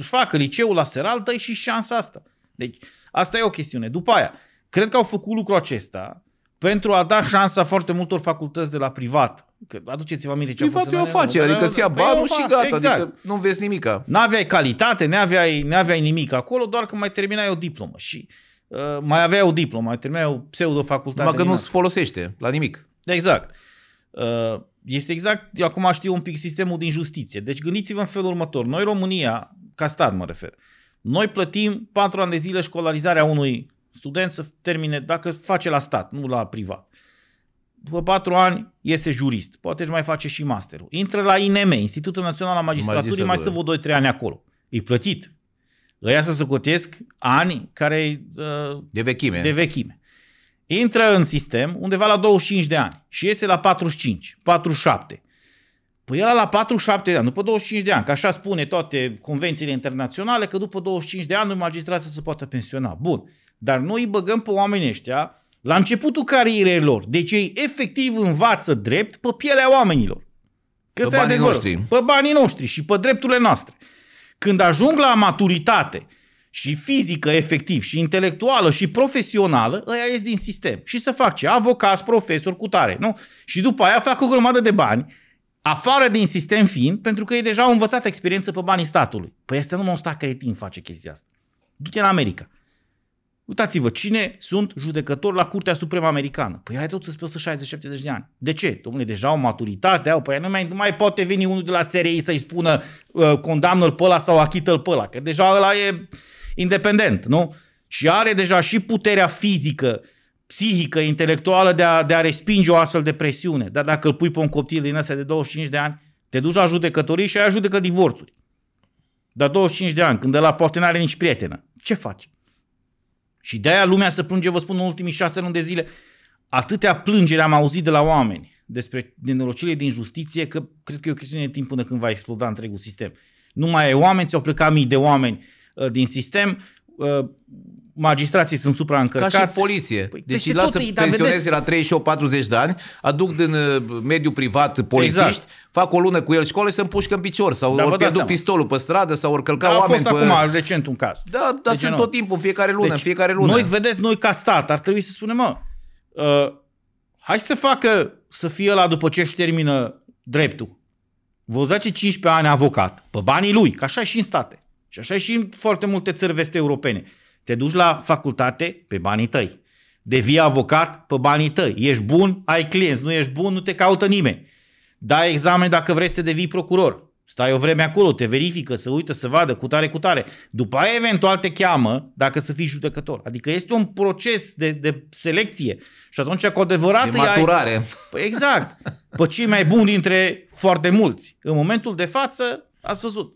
facă liceul la Seral, e și șansa asta. Deci, asta e o chestiune. După aia, cred că au făcut lucrul acesta pentru a da șansa foarte multor facultăți de la privat. Că aduceți-vă aminte ce privat a fost e o afacere, adică ți-a păi banul și gata, exact. adică nu vezi nimic. N-aveai calitate, n-aveai, n-aveai nimic acolo, doar că mai terminai o diplomă și uh, mai aveai o diplomă, mai terminai o pseudo-facultate. Numai că nu se folosește la nimic. Exact. Uh, este exact, eu acum știu un pic sistemul din justiție. Deci gândiți-vă în felul următor. Noi România, ca stat mă refer, noi plătim patru ani de zile școlarizarea unui student să termine, dacă face la stat, nu la privat. După patru ani iese jurist, poate își mai face și masterul. Intră la INM, Institutul Național al Magistraturii, mai stă vreo 2-3 ani acolo. E plătit. Ăia să socotesc ani care... de uh, de vechime. De vechime. Intră în sistem undeva la 25 de ani și iese la 45, 47. Păi era la 47 de ani, după 25 de ani, că așa spune toate convențiile internaționale, că după 25 de ani magistrat să se poată pensiona. Bun, dar noi îi băgăm pe oamenii ăștia la începutul carierei lor. Deci ei efectiv învață drept pe pielea oamenilor. Că pe banii noștri. Pe banii noștri și pe drepturile noastre. Când ajung la maturitate și fizică efectiv și intelectuală și profesională, ăia ies din sistem. Și să fac ce? Avocați, profesori, cu tare, nu? Și după aia fac o grămadă de bani afară din sistem fiind, pentru că ei deja au învățat experiență pe banii statului. Păi este numai un stat cretin face chestia asta. Du-te în America. Uitați-vă, cine sunt judecători la Curtea Supremă Americană? Păi ai să sunt 160-70 de ani. De ce? Domnule, deja au maturitate, au, păi nu mai, nu mai poate veni unul de la SRI să-i spună uh, condamnă-l pe ăla sau achită-l pe ăla, că deja ăla e independent, nu? Și are deja și puterea fizică psihică, intelectuală de a, de a respinge o astfel de presiune. Dar dacă îl pui pe un copil din ăsta de 25 de ani, te duci la judecătorie și ai judecă divorțuri. Dar 25 de ani, când de la poate n-are nici prietenă, ce faci? Și de-aia lumea se plânge, vă spun, în ultimii șase luni de zile, atâtea plângeri am auzit de la oameni despre nenorocirile din justiție, că cred că e o chestiune de timp până când va exploda întregul sistem. Nu mai ai oameni, ți-au plecat mii de oameni uh, din sistem, uh, magistrații sunt supraîncărcați. Ca și poliție. Păi, deci îi lasă tot, pensionezi la 38-40 de ani, aduc din uh, mediul privat exact. polițiști, exact. fac o lună cu el școală și se împușcă în picior sau da, ori pierdut pistolul pe stradă sau ori călca da, oameni. A fost pe... acum recent un caz. Da, dar deci, sunt nu. tot timpul, fiecare lună, deci, fiecare lună. Noi, vedeți, noi ca stat ar trebui să spunem, mă, uh, hai să facă să fie la după ce își termină dreptul. Vă zace 15 ani avocat, pe banii lui, ca așa și în state. Și așa și în foarte multe țări veste europene. Te duci la facultate pe banii tăi. Devii avocat pe banii tăi. Ești bun, ai clienți. Nu ești bun, nu te caută nimeni. Dai examen dacă vrei să devii procuror. Stai o vreme acolo, te verifică, să uită, să vadă, cu tare, cu tare. După aia, eventual, te cheamă dacă să fii judecător. Adică este un proces de, de selecție. Și atunci, cu adevărat... De maturare. Ai... Păi, exact. Pe cei mai buni dintre foarte mulți. În momentul de față, ați văzut.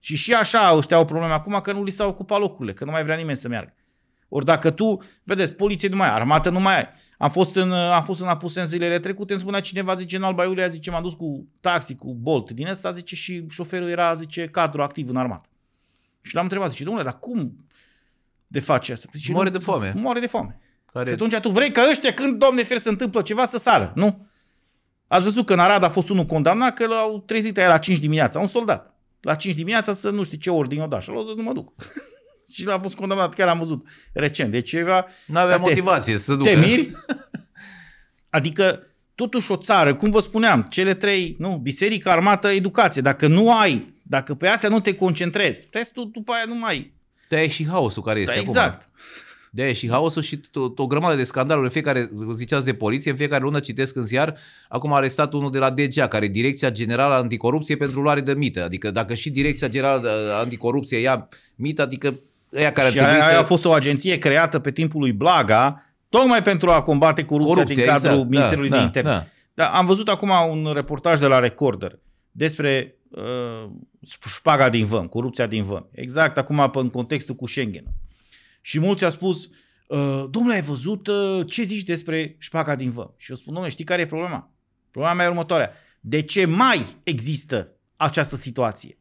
Și și așa ăștia au probleme acum că nu li s-au ocupat locurile, că nu mai vrea nimeni să meargă. Ori dacă tu, vedeți, poliție nu mai ai, armată nu mai ai. Am fost în, am fost în în zilele trecute, îmi spunea cineva, zice, în Alba Iulia, zice, m-am dus cu taxi, cu Bolt din ăsta, zice, și șoferul era, zice, cadru activ în armată. Și l-am întrebat, zice, domnule, dar cum de face asta? Păi, zice, moare de foame. Moare de foame. Care... Și atunci tu vrei că ăștia, când, domne, fer se întâmplă ceva, să sară, nu? Ați văzut că în Arad a fost unul condamnat că l-au trezit aia la 5 dimineața, un soldat la 5 dimineața să nu știu ce ordine o da. Și zis, nu mă duc. și l-a fost condamnat, chiar am văzut recent. Deci ceva... N-avea te, motivație să ducă. Te miri? Adică, totuși o țară, cum vă spuneam, cele trei, nu, biserică, armată, educație. Dacă nu ai, dacă pe astea nu te concentrezi, restul după aia nu mai ai. Te ai și haosul care este exact. acum. Exact de și haosul și o grămadă de scandaluri. În fiecare, ziceați de poliție, în fiecare lună citesc în ziar, acum a arestat unul de la DGA, care e Direcția Generală Anticorupție pentru luare de mită. Adică dacă și Direcția Generală Anticorupție ia mită, adică ea care și ar aia, să... a fost o agenție creată pe timpul lui Blaga, tocmai pentru a combate corupția, corupția din cadrul exact. Da, Ministerului da, de da, Interne. Da. Da, am văzut acum un reportaj de la Recorder despre uh, șpaga din vân, corupția din vân. Exact acum în contextul cu Schengen. Și mulți au spus, uh, domnule, ai văzut uh, ce zici despre șpaga din vă? Și eu spun, domnule, știi care e problema? Problema mea e următoarea. De ce mai există această situație?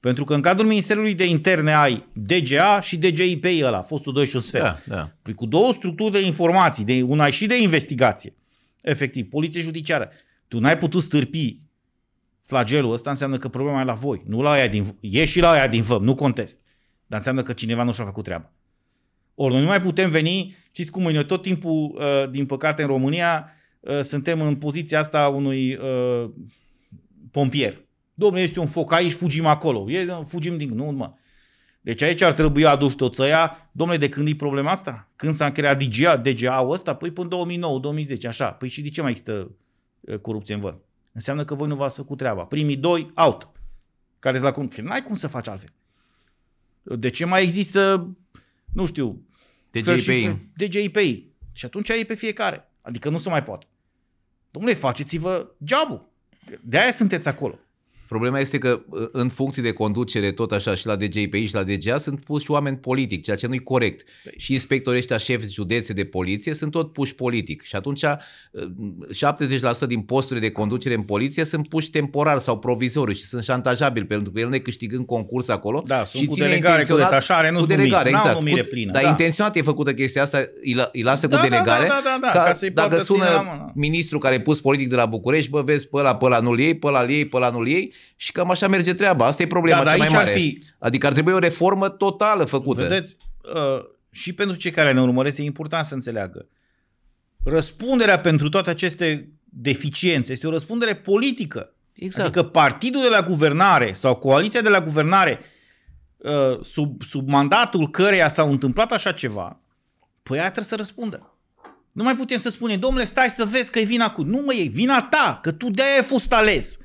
Pentru că în cadrul Ministerului de Interne ai DGA și DGIPI ăla, fostul 2 și un sfert. Da, da. Păi cu două structuri de informații, de una și de investigație, efectiv, poliție judiciară. Tu n-ai putut stârpi flagelul ăsta, înseamnă că problema e la voi, nu la aia din... E și la aia din vă, nu contest. Dar înseamnă că cineva nu și-a făcut treaba. Ori noi nu mai putem veni, știți cum e, noi tot timpul, uh, din păcate, în România, uh, suntem în poziția asta unui uh, pompier. Domnule, este un foc aici, fugim acolo. E, fugim din... Nu, mă. Deci aici ar trebui adus toți ăia. Domnule, de când e problema asta? Când s-a creat DGA, DGA-ul ăsta? Păi până 2009-2010, așa. Păi și de ce mai există corupție în vă? Înseamnă că voi nu v-ați făcut treaba. Primii doi, out. Care la cum? Păi n-ai cum să faci altfel. De ce mai există, nu știu, DJPI. Deci DJPI. Deci și atunci ai pe fiecare. Adică nu se mai poate. Domnule, faceți-vă geabul. De aia sunteți acolo. Problema este că uh, în funcție de conducere, tot așa, și la DJPI și la DGA sunt puși și oameni politici, ceea ce nu-i corect. Păi. Și inspectorii ăștia șefi județe de poliție sunt tot puși politic. Și atunci 70% uh, din posturile de conducere în poliție sunt puși temporar sau provizoriu și sunt șantajabili, pentru că el ne câștigând concurs acolo. Da, sunt și cu delegare, cu detașare, nu cu delegare, numiți, exact. numire plină. Dar da. intenționat e făcută chestia asta, îi, lasă da, cu da, delegare. Da, da, da, da, ca, ca dacă sună ministrul care e pus politic de la București, bă, vezi, pe ăla, pe ăla nu-l iei, pe ăla iei, pe ăla nu-l iei, și cam așa merge treaba. Asta e problema da, cea mai mare. Ar fi... Adică ar trebui o reformă totală făcută. Vedeți, uh, și pentru cei care ne urmăresc e important să înțeleagă. Răspunderea pentru toate aceste deficiențe este o răspundere politică. Exact. Adică partidul de la guvernare sau coaliția de la guvernare uh, sub, sub mandatul căreia s-a întâmplat așa ceva, păi aia trebuie să răspundă. Nu mai putem să spunem, domnule, stai să vezi că e vina cu... Nu mă e vina ta, că tu de-aia ai fost ales.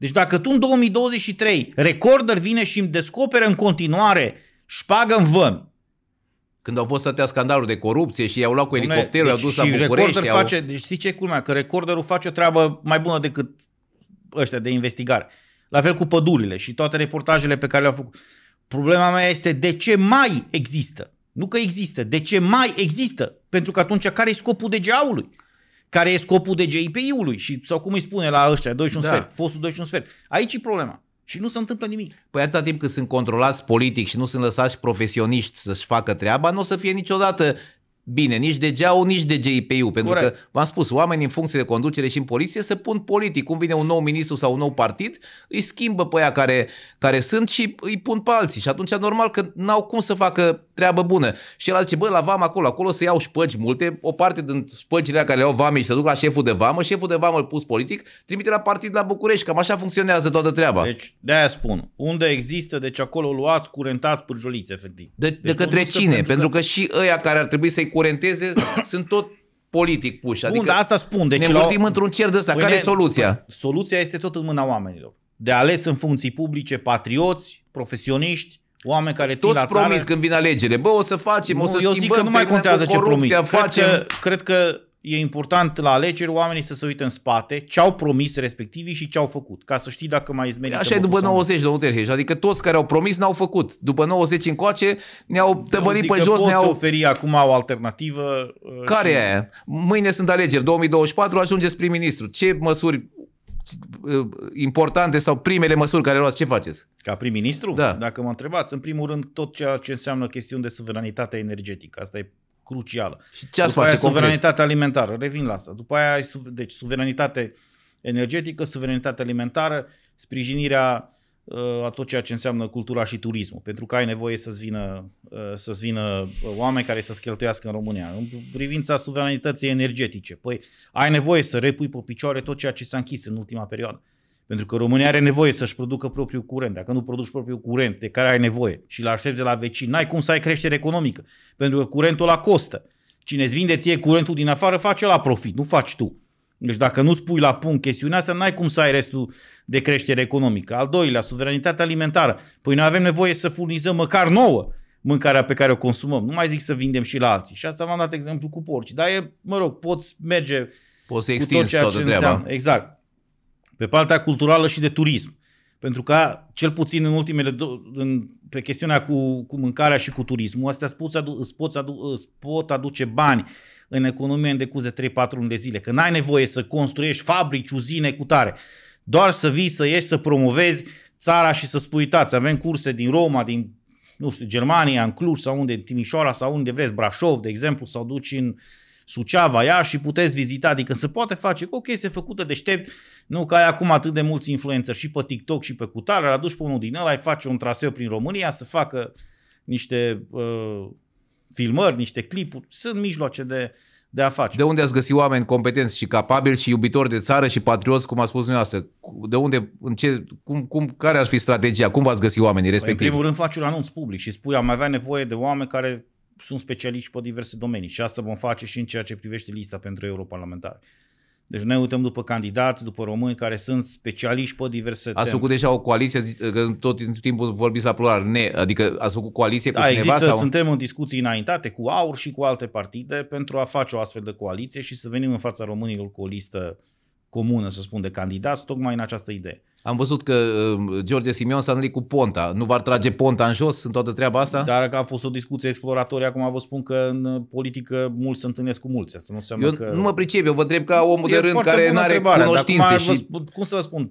Deci dacă tu în 2023 recorder vine și îmi descoperă în continuare șpagă în vămi, când au fost atâtea scandaluri de corupție și i-au luat cu elicopterul, deci, i-au dus la București. Au... Face, deci știi ce culmea? Că recorderul face o treabă mai bună decât ăștia de investigare. La fel cu pădurile și toate reportajele pe care le-au făcut. Problema mea este de ce mai există. Nu că există, de ce mai există? Pentru că atunci care e scopul de ului care e scopul de JPI-ului și, sau cum îi spune la ăștia, 21 da. sfert, fostul 21 sfert. Aici e problema. Și nu se întâmplă nimic. Păi atâta timp cât sunt controlați politic și nu sunt lăsați profesioniști să-și facă treaba, nu o să fie niciodată bine, nici de GEAU, nici de GIPU, pentru Corect. că v-am spus, oamenii în funcție de conducere și în poliție se pun politic. Cum vine un nou ministru sau un nou partid, îi schimbă pe aia care, care sunt și îi pun pe alții. Și atunci normal că n-au cum să facă treabă bună. Și el zice, bă, la vamă acolo, acolo se iau șpăgi multe, o parte din șpăgile care le au vame și se duc la șeful de vamă, șeful de vamă îl pus politic, trimite la partid la București, cam așa funcționează toată treaba. Deci, de-aia spun, unde există, deci acolo luați, curentați pârjoliți, efectiv. De, deci de către cine? Pentru că... pentru că și ăia care ar trebui să-i curenteze sunt tot politic puși. adică Bun, asta spun. Deci ne învârtim la... într-un cer de ăsta. Care e păi soluția? Soluția este tot în mâna oamenilor. De ales în funcții publice, patrioți, profesioniști, Oameni care țin la promit țară... când vin alegere, bă, o să facem, nu, o să eu schimbăm, zic că nu mai contează ce promit. Cred, facem... că, cred că e important la alegeri oamenii să se uită în spate ce au promis respectivii și ce au făcut, ca să știi dacă mai merită. Așa e după 90, domnul Terheș, adică toți care au promis n-au făcut. După 90 încoace ne-au tăvărit pe jos. Ne-au oferi acum o alternativă. Uh, care și... e Mâine sunt alegeri, 2024 ajungeți prim-ministru. Ce măsuri importante sau primele măsuri care luați, ce faceți? Ca prim-ministru? Da. Dacă mă întrebați, în primul rând tot ceea ce înseamnă chestiuni de suveranitate energetică. Asta e crucială. Și ce ați face suveranitate alimentară, revin la asta. După aia, deci suveranitate energetică, suveranitate alimentară, sprijinirea Uh, a tot ceea ce înseamnă cultura și turismul, pentru că ai nevoie să-ți vină, uh, să-ți vină oameni care să-ți cheltuiască în România. În privința suveranității energetice, păi ai nevoie să repui pe picioare tot ceea ce s-a închis în ultima perioadă. Pentru că România are nevoie să-și producă propriul curent. Dacă nu produci propriul curent de care ai nevoie și la aștept de la vecin, n-ai cum să ai creștere economică, pentru că curentul la costă. Cine îți vinde ție curentul din afară, face la profit, nu faci tu. Deci dacă nu spui la punct chestiunea asta, n-ai cum să ai restul de creștere economică. Al doilea, suveranitatea alimentară. Păi noi avem nevoie să furnizăm măcar nouă mâncarea pe care o consumăm. Nu mai zic să vindem și la alții. Și asta v-am dat exemplu cu porci. Dar e, mă rog, poți merge poți să cu tot ceea toată ce treaba. înseamnă. Exact. Pe partea culturală și de turism. Pentru că, cel puțin în ultimele, do- în, pe chestiunea cu, cu mâncarea și cu turismul, astea îți, poți adu- îți, adu- îți pot aduce bani în economie în decurs de 3-4 luni de zile, că n-ai nevoie să construiești fabrici, uzine cu tare, doar să vii, să ieși, să promovezi țara și să spui, uitați, avem curse din Roma, din nu știu, Germania, în Cluj sau unde, în Timișoara sau unde vreți, Brașov, de exemplu, sau duci în Suceava, ia și puteți vizita, adică se poate face o chestie făcută deștept, nu că ai acum atât de mulți influență și pe TikTok și pe cutare, la duci pe unul din ăla, ai face un traseu prin România să facă niște uh, filmări, niște clipuri, sunt mijloace de, de a face. De unde ați găsit oameni competenți și capabili și iubitori de țară și patrioți, cum a spus dumneavoastră? De unde, în ce, cum, cum, care ar fi strategia? Cum v-ați găsit oamenii respectivi? Păi, în primul rând faci un anunț public și spui am avea nevoie de oameni care sunt specialiști pe diverse domenii și asta vom face și în ceea ce privește lista pentru europarlamentari. Deci noi uităm după candidați, după români care sunt specialiști pe diverse teme. Ați făcut deja o coaliție, că tot timpul vorbiți la plural, ne, adică ați făcut coaliție da, cu cineva? Există, sau... suntem în discuții înaintate cu AUR și cu alte partide pentru a face o astfel de coaliție și să venim în fața românilor cu o listă comună, să spun, de candidați, tocmai în această idee. Am văzut că uh, George Simion s-a cu Ponta. Nu v-ar trage Ponta în jos în toată treaba asta? Dar că a fost o discuție exploratorie, acum vă spun că în uh, politică mulți se întâlnesc cu mulți. Asta nu înseamnă eu că... nu mă pricep, eu vă întreb ca omul e de rând care nu are cunoștințe. Acum, și... Spun, cum să vă spun?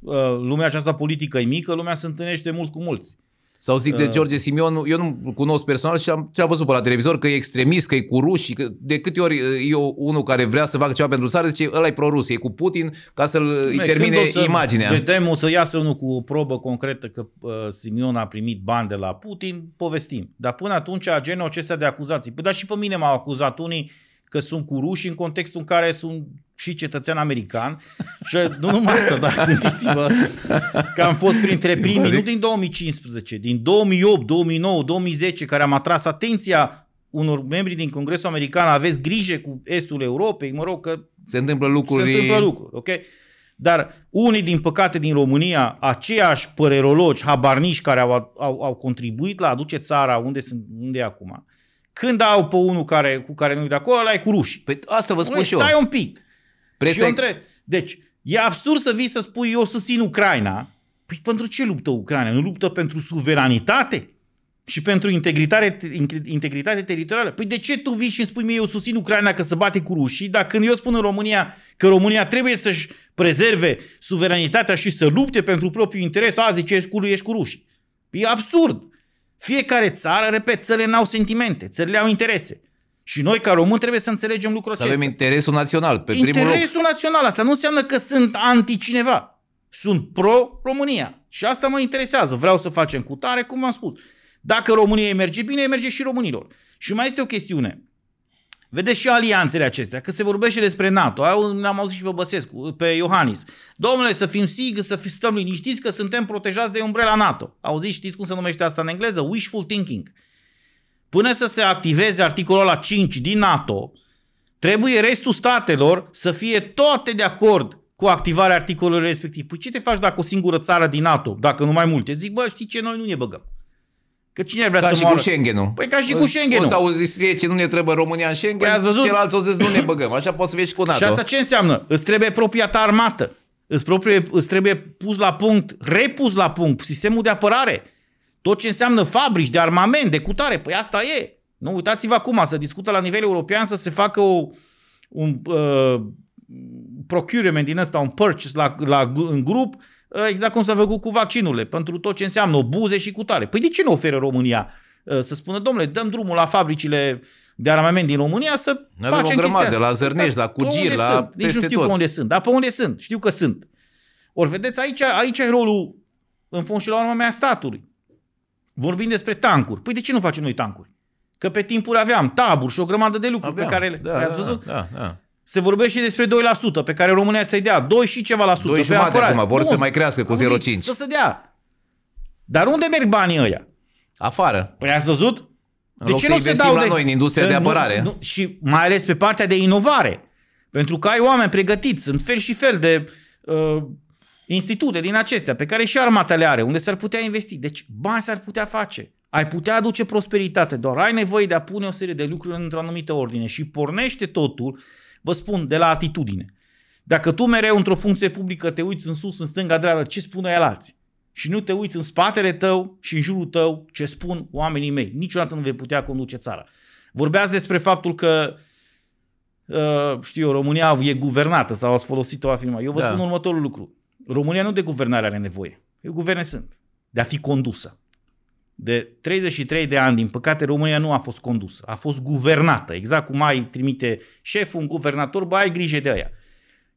Uh, lumea aceasta politică e mică, lumea se întâlnește mulți cu mulți. Sau zic de ah. George Simion, eu nu cunosc personal și am, ce am văzut pe la televizor, că e extremist, că e cu ruși. că de câte ori eu, unul care vrea să facă ceva pentru țară, zice, ăla e pro-rus, e cu Putin, ca să-l Mie, termine să imaginea. Vedem, o să iasă unul cu o probă concretă că uh, Simion a primit bani de la Putin, povestim. Dar până atunci, genul acesta de acuzații. Păi, dar și pe mine m-au acuzat unii că sunt cu ruși în contextul în care sunt și cetățean american și nu numai asta, dar gândiți-vă că am fost printre primii, nu din 2015, din 2008, 2009, 2010, care am atras atenția unor membri din Congresul American, aveți grijă cu estul Europei, mă rog că se întâmplă lucruri. Se întâmplă lucruri, ok? Dar unii, din păcate, din România, aceiași părerologi, habarniși care au, au, au contribuit la aduce țara unde, sunt, unde e acum, când au pe unul care, cu care nu-i de acolo, ăla e cu rușii. Păi asta vă spun și eu. Stai un pic. Presa... Și între, deci, e absurd să vii să spui eu susțin Ucraina. Păi pentru ce luptă Ucraina? Nu luptă pentru suveranitate? Și pentru integritate, integritate teritorială. Păi de ce tu vii și îmi spui mie eu susțin Ucraina că se bate cu rușii, dar când eu spun în România că România trebuie să-și prezerve suveranitatea și să lupte pentru propriul interes, a zice ești cu, ești cu rușii. E absurd. Fiecare țară, repet, țările n-au sentimente, țările au interese. Și noi, ca români, trebuie să înțelegem lucrul să acesta. avem interesul național pe interesul primul Interesul național. Asta nu înseamnă că sunt anti-cineva. Sunt pro-România. Și asta mă interesează. Vreau să facem cu tare, cum am spus. Dacă România merge bine, merge și românilor. Și mai este o chestiune. Vedeți și alianțele acestea, că se vorbește despre NATO. Am auzit și pe Băsescu, pe Iohannis. Domnule, să fim sigur, să stăm liniștiți că suntem protejați de umbrela NATO. Auziți, știți cum se numește asta în engleză? Wishful thinking. Uh, Până să se activeze articolul la 5 din NATO, trebuie restul statelor să fie toate de acord cu activarea articolului respectiv. Păi ce te faci dacă o singură țară din NATO, dacă nu mai multe? Zic, bă, știi ce, noi nu ne băgăm. Că cine ar vrea ca să și moară? cu Schengen-ul. Păi ca și cu Schengen-ul. O să auzi ce nu ne trebuie România în Schengen, păi văzut? ceilalți o zis nu ne băgăm. Așa poți să vezi cu NATO. Și asta ce înseamnă? Îți trebuie propria ta armată. Îți, îți trebuie pus la punct, repus la punct, sistemul de apărare tot ce înseamnă fabrici de armament, de cutare, păi asta e. Nu uitați-vă acum să discută la nivel european să se facă o, un uh, procurement din ăsta, un purchase la, la, în grup, uh, exact cum s-a făcut cu vaccinurile, pentru tot ce înseamnă obuze și cutare. Păi de ce nu oferă România? Uh, să spună, domnule, dăm drumul la fabricile de armament din România să ne facem o grămadă, la Zărnești, exact. la Cugir, la sunt. Nici nu știu toți. pe unde sunt, dar pe unde sunt, știu că sunt. Ori vedeți, aici, aici e rolul în și la urmă mea statului vorbim despre tancuri. Păi de ce nu facem noi tancuri? Că pe timpuri aveam taburi și o grămadă de lucruri aveam. pe care da, le ați da, văzut. Da, da, da. Se vorbește despre 2% pe care România să-i dea 2 și ceva la sută. 2 pe apărare. acum, vor Bun. să mai crească cu 0,5. Să se dea. Dar unde merg banii ăia? Afară. Păi ați văzut? de ce nu se dau la de... noi în industria de apărare? Nu, nu, și mai ales pe partea de inovare. Pentru că ai oameni pregătiți, sunt fel și fel de uh, institute din acestea, pe care și armata le are, unde s-ar putea investi. Deci bani s-ar putea face. Ai putea aduce prosperitate, doar ai nevoie de a pune o serie de lucruri într-o anumită ordine și pornește totul, vă spun, de la atitudine. Dacă tu mereu într-o funcție publică te uiți în sus, în stânga, dreapta, ce spune el alții? Și nu te uiți în spatele tău și în jurul tău ce spun oamenii mei. Niciodată nu vei putea conduce țara. Vorbeați despre faptul că uh, știu eu, România e guvernată sau ați folosit o afirmă. Eu vă da. spun următorul lucru. România nu de guvernare are nevoie. Eu guverne sunt. De a fi condusă. De 33 de ani, din păcate, România nu a fost condusă. A fost guvernată. Exact cum ai trimite șeful, un guvernator, bă, ai grijă de aia.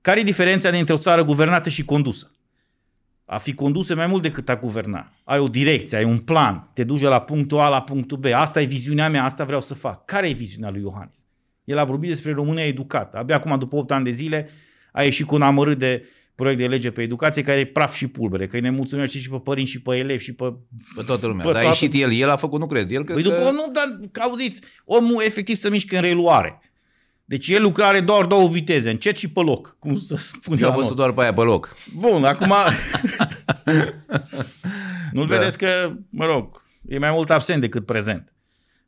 Care e diferența dintre o țară guvernată și condusă? A fi condusă mai mult decât a guverna. Ai o direcție, ai un plan, te duci la punctul A, la punctul B. Asta e viziunea mea, asta vreau să fac. Care e viziunea lui Iohannis? El a vorbit despre România educată. Abia acum, după 8 ani de zile, a ieșit cu un amărât de proiect de lege pe educație care e praf și pulbere, că ne nemulțumim și, pe părinți și pe elevi și pe... Pe toată lumea, pe dar toată... a ieșit el, el a făcut, nu cred. El cred păi că... după, nu, dar auziți, omul efectiv se mișcă în reluare. Deci el lucrare doar două viteze, încet și pe loc, cum să spune. Eu am văzut doar pe aia pe loc. Bun, acum... Nu-l da. vedeți că, mă rog, e mai mult absent decât prezent.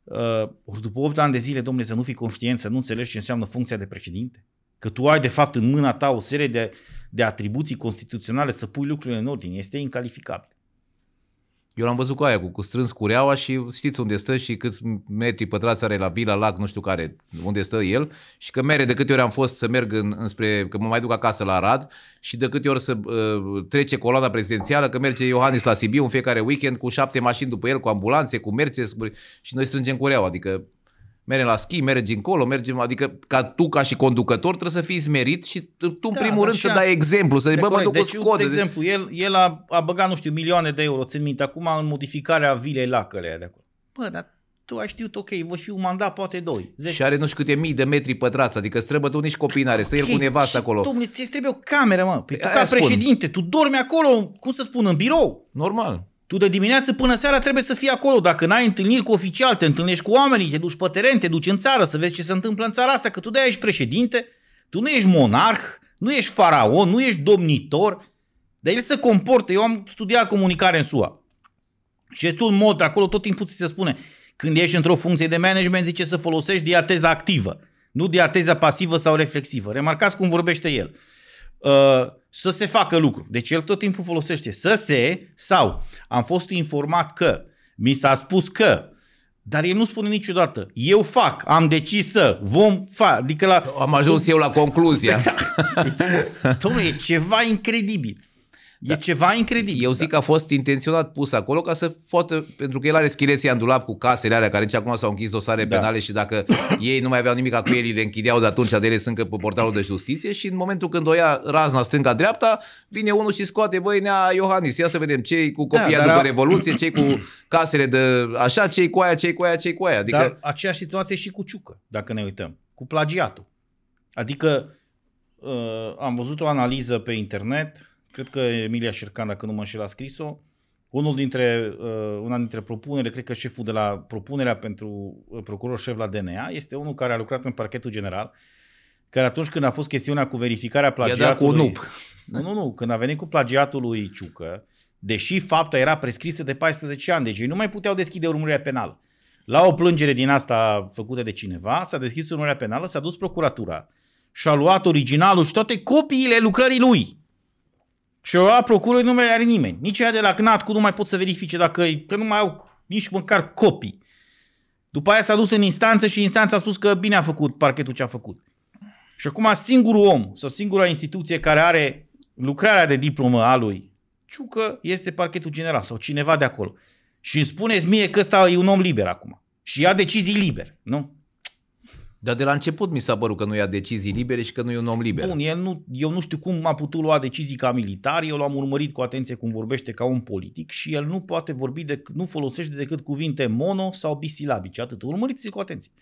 Uh, ori după 8 ani de zile, domnule, să nu fii conștient, să nu înțelegi ce înseamnă funcția de președinte? Că tu ai, de fapt, în mâna ta o serie de de atribuții constituționale să pui lucrurile în ordine. Este incalificabil. Eu l-am văzut cu aia, cu, cu strâns cureaua și știți unde stă și câți metri pătrați are la vila, lac, nu știu care, unde stă el și că mere de câte ori am fost să merg în, înspre, că mă mai duc acasă la Arad și de câte ori să uh, trece coloana prezidențială, că merge Iohannis la Sibiu în fiecare weekend cu șapte mașini după el, cu ambulanțe, cu merțe și noi strângem cureaua, adică mergem la schi, mergi încolo, mergem, adică ca tu ca și conducător trebuie să fii smerit și tu în da, primul rând să dai exemplu, să zici, bă, mă duc deci, cu De exemplu, el, el a, a băgat, nu știu, milioane de euro, țin minte, acum în modificarea vilei lacăle de acolo. Bă, dar tu ai știut, ok, voi fi un mandat, poate doi. Zeci. Și are nu știu câte mii de metri pătrați, adică îți trebuie tu nici copii n-are, stă okay, el cu nevastă acolo. Domnule, ți trebuie o cameră, mă. Păi tu ca președinte, tu dormi acolo, cum să spun, în birou. Normal. Tu de dimineață până seara trebuie să fii acolo. Dacă n-ai întâlniri cu oficial, te întâlnești cu oamenii, te duci pe teren, te duci în țară să vezi ce se întâmplă în țara asta, că tu de ești președinte, tu nu ești monarh, nu ești faraon, nu ești domnitor. Dar el se comportă. Eu am studiat comunicare în SUA. Și este un mod acolo, tot timpul ți se spune, când ești într-o funcție de management, zice să folosești diateza activă, nu diateza pasivă sau reflexivă. Remarcați cum vorbește el. Uh, să se facă lucru. Deci el tot timpul folosește să se sau am fost informat că, mi s-a spus că, dar el nu spune niciodată, eu fac, am decis să, vom face. Adică la... Am ajuns eu la concluzia. Exact. Deci, domnule, e ceva incredibil. E da. ceva incredibil. Eu zic da. că a fost intenționat pus acolo ca să poată, pentru că el are schileții în dulap cu casele alea care nici acum s-au închis dosare da. penale și dacă ei nu mai aveau nimic cu ei, le închideau de atunci, de ele sunt pe portalul de justiție și în momentul când o ia razna stânga-dreapta, vine unul și scoate, băi, nea Iohannis, ia să vedem cei cu da, copii da, după a... Revoluție, cei cu casele de așa, cei cu aia, cei cu aia, cei cu aia. Adică... Dar aceeași situație și cu Ciucă, dacă ne uităm, cu plagiatul. Adică uh, am văzut o analiză pe internet, cred că Emilia Șercan, dacă nu mă înșel, a scris-o. Unul dintre, uh, una dintre propunere, cred că șeful de la propunerea pentru uh, procuror șef la DNA, este unul care a lucrat în parchetul general, care atunci când a fost chestiunea cu verificarea plagiatului... Cu nu, nu, nu, când a venit cu plagiatul lui Ciucă, deși fapta era prescrisă de 14 ani, deci ei nu mai puteau deschide urmărirea penală. La o plângere din asta făcută de cineva, s-a deschis urmărirea penală, s-a dus procuratura și a luat originalul și toate copiile lucrării lui. Și o procură nu mai are nimeni. Nici ea de la CNAT cu nu mai pot să verifice dacă că nu mai au nici măcar copii. După aia s-a dus în instanță și instanța a spus că bine a făcut parchetul ce a făcut. Și acum singurul om sau singura instituție care are lucrarea de diplomă a lui Ciucă este parchetul general sau cineva de acolo. Și îmi spuneți mie că ăsta e un om liber acum. Și ia decizii liber, nu? Dar de la început mi s-a părut că nu ia decizii libere și că nu e un om liber. Bun, el nu, eu nu știu cum a putut lua decizii ca militar, eu l-am urmărit cu atenție cum vorbește ca un politic și el nu poate vorbi, de, nu folosește decât cuvinte mono sau bisilabice, atât. Urmăriți-l cu atenție.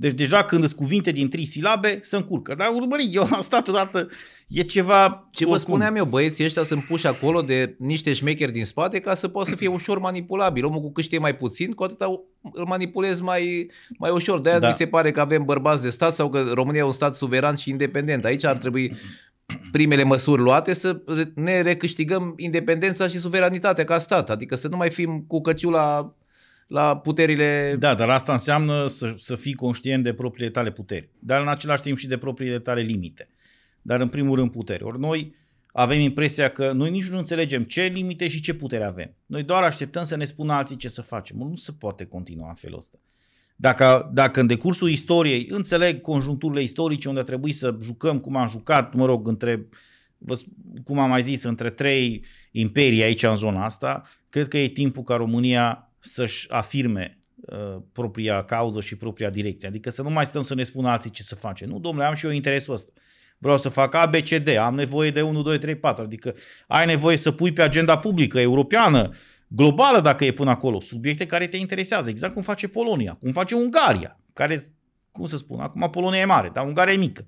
Deci deja când îți cuvinte din trei silabe, se încurcă. Dar urmări, eu am stat odată, e ceva... Ce vă spuneam eu, băieții ăștia sunt puși acolo de niște șmecheri din spate ca să poată să fie ușor manipulabil. Omul cu câștie mai puțin, cu atâta îl manipulezi mai, mai ușor. De-aia da. mi se pare că avem bărbați de stat sau că România e un stat suveran și independent. Aici ar trebui primele măsuri luate să ne recâștigăm independența și suveranitatea ca stat. Adică să nu mai fim cu căciula la puterile... Da, dar asta înseamnă să, să fii conștient de propriile tale puteri, dar în același timp și de propriile tale limite. Dar în primul rând putere. Ori noi avem impresia că noi nici nu înțelegem ce limite și ce putere avem. Noi doar așteptăm să ne spună alții ce să facem. Nu se poate continua în felul ăsta. Dacă, dacă în decursul istoriei înțeleg conjuncturile istorice unde trebuie să jucăm cum am jucat, mă rog, între, cum am mai zis, între trei imperii aici în zona asta, cred că e timpul ca România să-și afirme uh, propria cauză și propria direcție. Adică să nu mai stăm să ne spună alții ce să facem. Nu, domnule, am și eu interesul ăsta. Vreau să fac ABCD, am nevoie de 1, 2, 3, 4. Adică ai nevoie să pui pe agenda publică europeană, globală dacă e până acolo, subiecte care te interesează, exact cum face Polonia, cum face Ungaria, care, cum să spun, acum Polonia e mare, dar Ungaria e mică.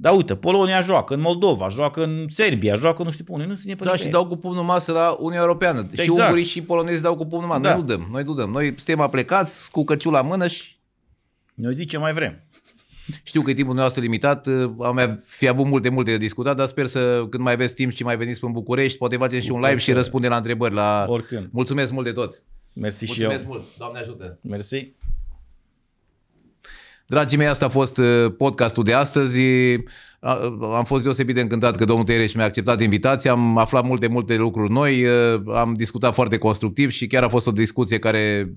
Dar uite, Polonia joacă în Moldova, joacă în Serbia, joacă nu știu pe unde, nu se ne Da, și dau cu pumnul masă la Uniunea Europeană. Exact. Și ungurii și polonezi dau cu pumnul masă. Da. Noi nu dăm, noi nu dăm. Noi suntem aplecați cu căciul la mână și... Noi zicem mai vrem. Știu că e timpul nostru limitat, uh, am fi avut multe, multe de discutat, dar sper să când mai aveți timp și mai veniți în București, poate facem și un live și răspunde la întrebări. La... Oricând. Mulțumesc mult de tot. Mersi Mulțumesc și eu. Mulțumesc mult, Doamne ajută. Mersi. Dragii mei, asta a fost uh, podcastul de astăzi. Am fost deosebit de încântat că domnul Tereș mi-a acceptat invitația, am aflat multe, multe lucruri noi, uh, am discutat foarte constructiv și chiar a fost o discuție care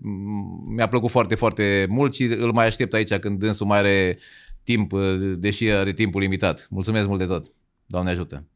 mi-a plăcut foarte, foarte mult și îl mai aștept aici când dânsul mai are timp, uh, deși are timpul limitat. Mulțumesc mult de tot! Doamne ajută!